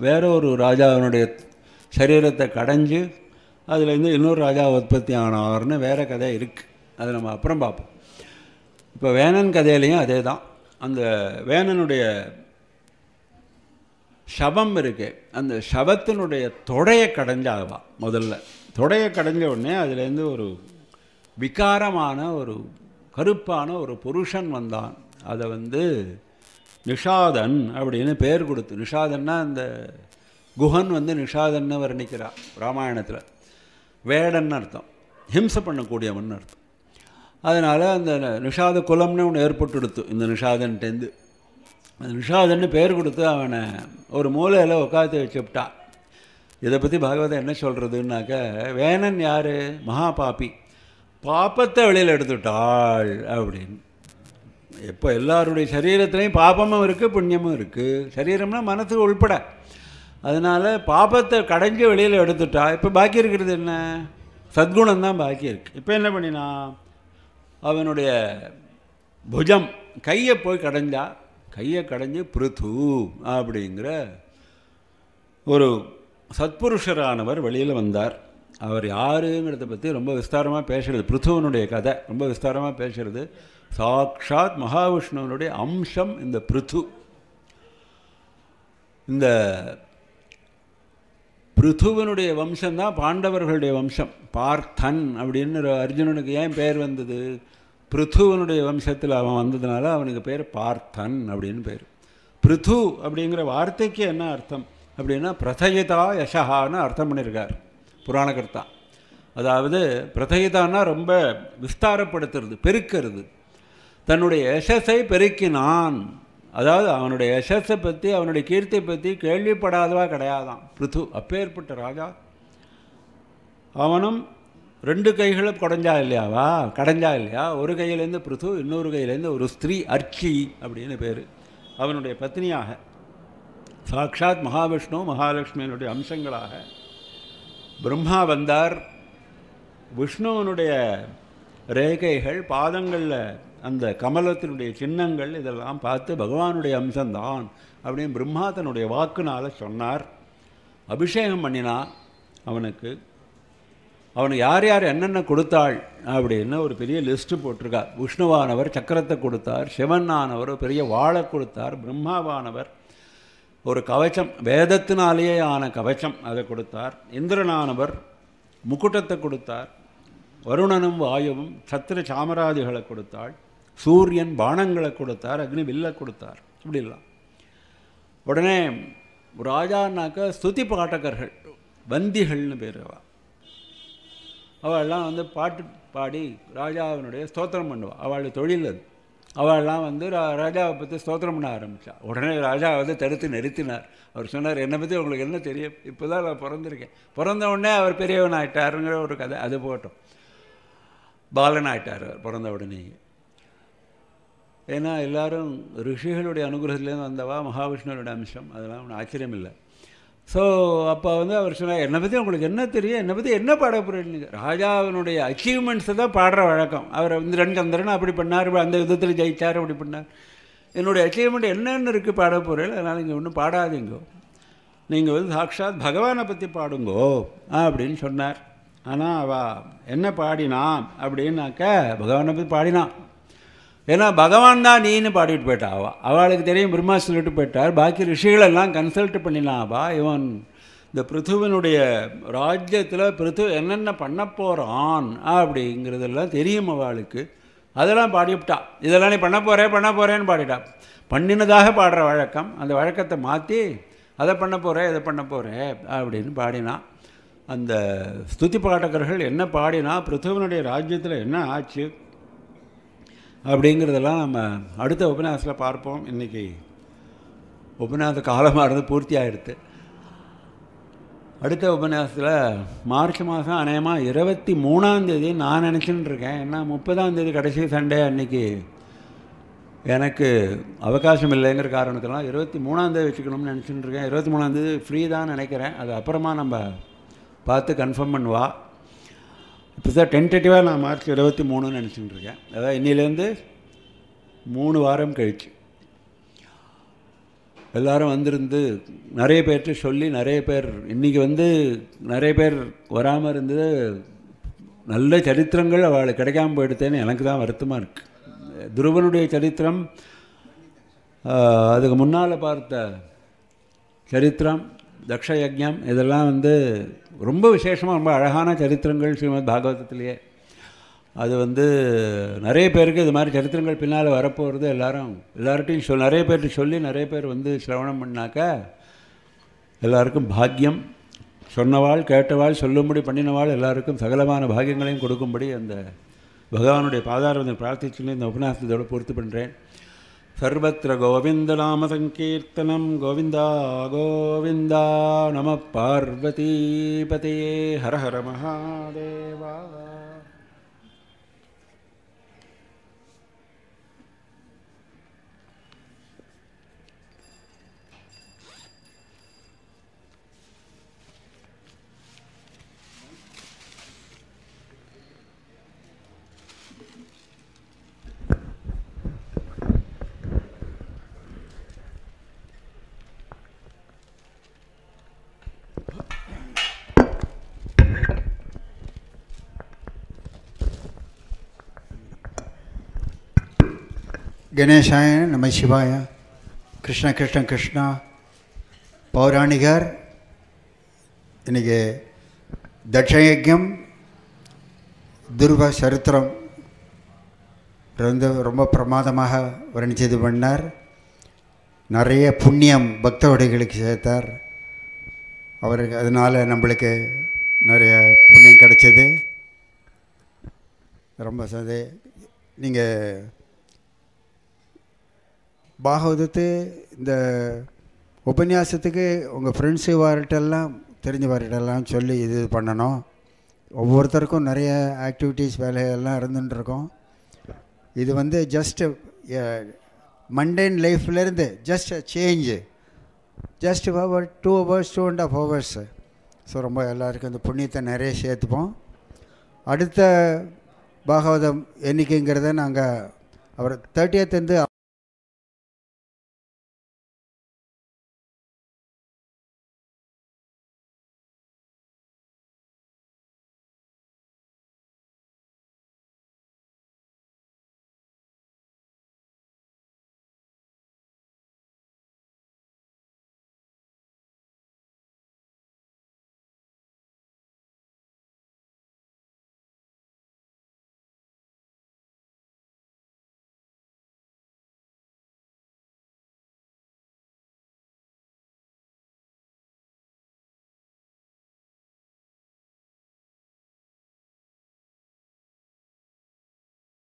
வேற ஒரு ராஜாவினுடைய சரீரத்தை கடைஞ்சு அதுலேருந்து இன்னொரு ராஜா உற்பத்தி ஆனவர்னு வேறு கதை இருக்குது அதை நம்ம அப்புறம் பார்ப்போம் இப்போ வேணன் கதையிலையும் அதே தான் அந்த வேணனுடைய சவம் இருக்கு அந்த சவத்தினுடைய தொடையை கடைஞ்சாகவா முதல்ல தொடையை கடைஞ்ச உடனே அதுலேருந்து ஒரு விகாரமான ஒரு கருப்பான ஒரு புருஷன் வந்தான் அதை வந்து நிஷாதன் அப்படின்னு பேர் கொடுத்து நிஷாதன்னா அந்த குஹன் வந்து நிஷாதன்னு வர்ணிக்கிறார் ராமாயணத்தில் வேடன்னு அர்த்தம் ஹிம்சை பண்ணக்கூடியவன் அர்த்தம் அதனால் அந்த நிஷாத குலம்னு ஒன்று ஏற்பட்டுடுத்து இந்த நிஷாதன்ட்டேந்து அந்த நிஷாதன்னு பேர் கொடுத்து அவனை ஒரு மூலையில் உட்காந்து வச்சுட்டான் இதை பற்றி பாகவதம் என்ன சொல்கிறதுனாக்க வேணன் யார் மகா பாப்பி பாப்பத்தை வெளியில் எடுத்துட்டாள் அப்படின்னு எப்போ எல்லாருடைய சரீரத்துலேயும் பாப்பமும் இருக்குது புண்ணியமும் இருக்குது சரீரம்னா மனசுக்கு உள்பட அதனால் பாப்பத்தை கடைஞ்சி வெளியில் எடுத்துட்டா இப்போ பாக்கி இருக்கிறது என்ன சத்குணம் தான் பாக்கி இருக்குது இப்போ என்ன பண்ணினா அவனுடைய புஜம் கையை போய் கடைஞ்சா கையை கடைஞ்சி பிருத்து அப்படிங்கிற ஒரு சத்புருஷரானவர் வெளியில் வந்தார் அவர் யாருங்கிறத பற்றி ரொம்ப விஸ்தாரமாக பேசுகிறது பிருத்துவனுடைய கதை ரொம்ப விஸ்தாரமாக பேசுகிறது சாக்ஷாத் மகாவிஷ்ணுவனுடைய அம்சம் இந்த பிருத்து இந்த பிருத்துவனுடைய வம்சம்தான் பாண்டவர்களுடைய வம்சம் பார்த்தன் அப்படின்னு அர்ஜுனனுக்கு ஏன் பேர் வந்தது பிருத்துவனுடைய வம்சத்தில் அவன் வந்ததுனால அவனுக்கு பேர் பார்த்தன் அப்படின்னு பேர் பிருத்து அப்படிங்கிற வார்த்தைக்கு என்ன அர்த்தம் அப்படின்னா பிரதயிதா யசகான்னு அர்த்தம் பண்ணியிருக்கார் புராணகர்த்தா அதாவது பிரதயிதான்னா ரொம்ப விஸ்தாரப்படுத்துறது பெருக்கிறது தன்னுடைய யசஸை பெருக்கினான் அதாவது அவனுடைய யசஸை பற்றி அவனுடைய கீர்த்தி பற்றி கேள்விப்படாதவா கிடையாதான் பிருது அப்பேற்பட்ட ராஜா அவனும் ரெண்டு கைகளும் குடஞ்சா இல்லையாவா கடைஞ்சா இல்லையா ஒரு கையிலேருந்து பிருது இன்னொரு கையிலேருந்து ஒரு ஸ்திரீ அர்ச்சி அப்படின்னு பேர் அவனுடைய பத்னியாக சாக்ஷாத் மகாவிஷ்ணு மகாலட்சுமியினுடைய அம்சங்களாக பிரம்மா வந்தார் விஷ்ணுவனுடைய ரேகைகள் பாதங்களில் அந்த கமலத்தினுடைய சின்னங்கள் இதெல்லாம் பார்த்து பகவானுடைய அம்சம்தான் அப்படின்னு பிரம்மா தன்னுடைய வாக்குனால் சொன்னார் அபிஷேகம் பண்ணினா அவனுக்கு அவனுக்கு யார் யார் என்னென்ன கொடுத்தாள் அப்படின்னு ஒரு பெரிய லிஸ்ட்டு போட்டிருக்கார் விஷ்ணுவானவர் சக்கரத்தை கொடுத்தார் சிவனானவர் பெரிய வாழை கொடுத்தார் பிரம்மாவானவர் ஒரு கவச்சம் வேதத்தினாலேயே ஆன கவச்சம் அதை கொடுத்தார் இந்திரனானவர் முக்குட்டத்தை கொடுத்தார் வருணனும் வாயுவும் சத்திர சாமராதிகளை கொடுத்தாள் சூரியன் பானங்களை கொடுத்தார் அக்னி வில்லை கொடுத்தார் அப்படிலாம் உடனே ராஜானாக்கா ஸ்துதி பாட்டகர்கள் வந்திகள்னு பேர் அவள் அவள்லாம் வந்து பாட்டு பாடி ராஜாவினுடைய ஸ்தோத்திரம் பண்ணுவாள் அவள் தொழில் அது அவள்லாம் வந்து ராஜாவை பற்றி ஸ்தோத்திரம் பண்ண ஆரம்பித்தா உடனே ராஜா வந்து தடுத்து நிறுத்தினார் அவர் சொன்னார் என்னை பற்றி உங்களுக்கு என்ன தெரியும் இப்போ தான் நான் பிறந்திருக்கேன் பிறந்த உடனே அவர் பெரியவன் ஆகிட்டாருங்கிற ஒரு கதை அது போட்டோம் பாலன் ஆகிட்டார் பிறந்த உடனேயே ஏன்னா எல்லோரும் ரிஷிகளுடைய அனுகிரகத்துலேருந்து வந்தவா மகாவிஷ்ணுனுடைய அம்சம் அதெல்லாம் ஒன்றும் ஆச்சரியம் இல்லை ஸோ அப்போ வந்து அவர் சொன்னால் என்னை பற்றி உங்களுக்கு என்ன தெரியும் என்னை பற்றி என்ன பாட போகிறீங்க ராஜாவினுடைய அச்சீவ்மெண்ட்ஸை தான் பாடுற வழக்கம் அவர் வந்து ரன்கந்தரன் அப்படி பண்ணார் அந்த விதத்தில் ஜெயித்தார் அப்படி பண்ணார் என்னுடைய அச்சீவ்மெண்ட் என்னென்னு இருக்குது பாட போகிறேன் அதனால் இங்கே ஒன்றும் பாடாதீங்கோ நீங்கள் வந்து சாக்ஷாத் பகவானை பற்றி பாடுங்கோ அப்படின்னு சொன்னார் ஆனால் அவள் என்ன பாடினான் அப்படின்னாக்க பகவானை பற்றி பாடினான் ஏன்னா பகவான் தான் நீன்னு பாடிட்டு போயிட்டா அவா அவளுக்கு தெரியும் பிரம்மா சொல்லிட்டு போயிட்டார் பாக்கி ரிஷிகளெல்லாம் கன்சல்ட் பண்ணினா அவா இவன் இந்த பிருத்துவனுடைய ராஜ்யத்தில் பிருத்து என்னென்ன பண்ண போகிறான் அப்படிங்கிறதெல்லாம் தெரியும் அவளுக்கு அதெல்லாம் பாடிவிட்டா இதெல்லாம் நீ பண்ண போகிறேன் பண்ண போகிறேன்னு பாடிட்டா பண்ணினதாக பாடுற வழக்கம் அந்த வழக்கத்தை மாற்றி அதை பண்ண போகிறேன் இதை பண்ண போகிறேன் அப்படின்னு பாடினா அந்த ஸ்துதி பாடகர்கள் என்ன பாடினா பிருத்துவனுடைய ராஜ்யத்தில் என்ன ஆச்சு அப்படிங்கிறதெல்லாம் நம்ம அடுத்த உபன்யாசத்தில் பார்ப்போம் இன்றைக்கி உபன்யாச காலமானது பூர்த்தி ஆகிடுது அடுத்த உபன்யாசத்தில் மார்ச் மாதம் அநேகமாக இருபத்தி மூணாந்தேதி நான் நினச்சின்னு இருக்கேன் ஏன்னா முப்பதாந்தேதி கடைசி சண்டே அன்றைக்கி எனக்கு அவகாசம் இல்லைங்கிற காரணத்தெல்லாம் இருபத்தி மூணாந்தேதி வச்சுக்கணும்னு நினச்சின்னு இருக்கேன் இருபத்தி மூணாந்தேதி ஃப்ரீ தான் நினைக்கிறேன் அது அப்புறமா நம்ம பார்த்து கன்ஃபார்ம் பண்ணுவா இப்போ சார் டென்டேட்டிவாக நான் மார்ச் இருபத்தி மூணுன்னு நினச்சிட்டு இருக்கேன் அதாவது இன்னிலேருந்து மூணு வாரம் கழிச்சு எல்லோரும் வந்திருந்து நிறைய பேர்கிட்ட சொல்லி நிறைய பேர் இன்றைக்கி வந்து நிறைய பேர் வராமல் இருந்தது நல்ல சரித்திரங்கள் அவளை கிடைக்காமல் போயிடுத்தேன்னு எனக்கு தான் வருத்தமாக இருக்குது துருவனுடைய சரித்திரம் அதுக்கு முன்னால் பார்த்த சரித்திரம் தக்ஷ இதெல்லாம் வந்து ரொம்ப விசேஷமாக ரொம்ப அழகான சரித்திரங்கள் ஸ்ரீமத் பாகவதத்துலேயே அது வந்து நிறைய பேருக்கு இது மாதிரி சரித்திரங்கள் பின்னால் வரப்போகிறது எல்லாரும் எல்லார்ட்டையும் சொல் நிறைய பேர்கிட்ட சொல்லி நிறைய பேர் வந்து சிரவணம் பண்ணாக்க எல்லாருக்கும் பாக்கியம் சொன்னவாள் கேட்டவாள் சொல்லும்படி பண்ணினவாள் எல்லாருக்கும் சகலமான பாகியங்களையும் கொடுக்கும்படி அந்த பகவானுடைய பாதாரத்தை பிரார்த்திச்சுன்னு இந்த உபநாசத்தோடு பொறுத்து பண்ணுறேன் सर्वत्र गोविन्दनामसङ्कीर्तनं गोविन्दा गोविन्दा नमः पार्वतीपतये हर हर महादेवा கணேசாய நம சிவாய கிருஷ்ண கிருஷ்ண கிருஷ்ணா பௌராணிகர் இன்றைக்கி தட்சயஜம் துர்வ சரித்திரம் வந்து ரொம்ப பிரமாதமாக வர்ணிச்சது பண்ணார் நிறைய புண்ணியம் பக்தவடிகளுக்கு சேர்த்தார் அவருக்கு அதனால் நம்மளுக்கு நிறைய புண்ணியம் கிடச்சிது ரொம்ப சந்தே நீங்கள் பாகவதத்து இந்த உபன்யாசத்துக்கு உங்கள் ஃப்ரெண்ட்ஸு வார்கிட்டெல்லாம் தெரிஞ்ச வார்கிட்டெல்லாம் சொல்லி இது பண்ணணும் ஒவ்வொருத்தருக்கும் நிறைய ஆக்டிவிட்டீஸ் வேலையெல்லாம் இருந்துட்டுருக்கோம் இது வந்து ஜஸ்ட்டு மண்டேன் லைஃப்லேருந்து just change just hour two hours two and half hours so ரொம்ப எல்லாருக்கும் இந்த புண்ணியத்தை நிறைய சேர்த்துப்போம் அடுத்த பாகவதம் என்றைக்குங்கிறத நாங்கள் அவர் தேர்ட்டியத்துலேருந்து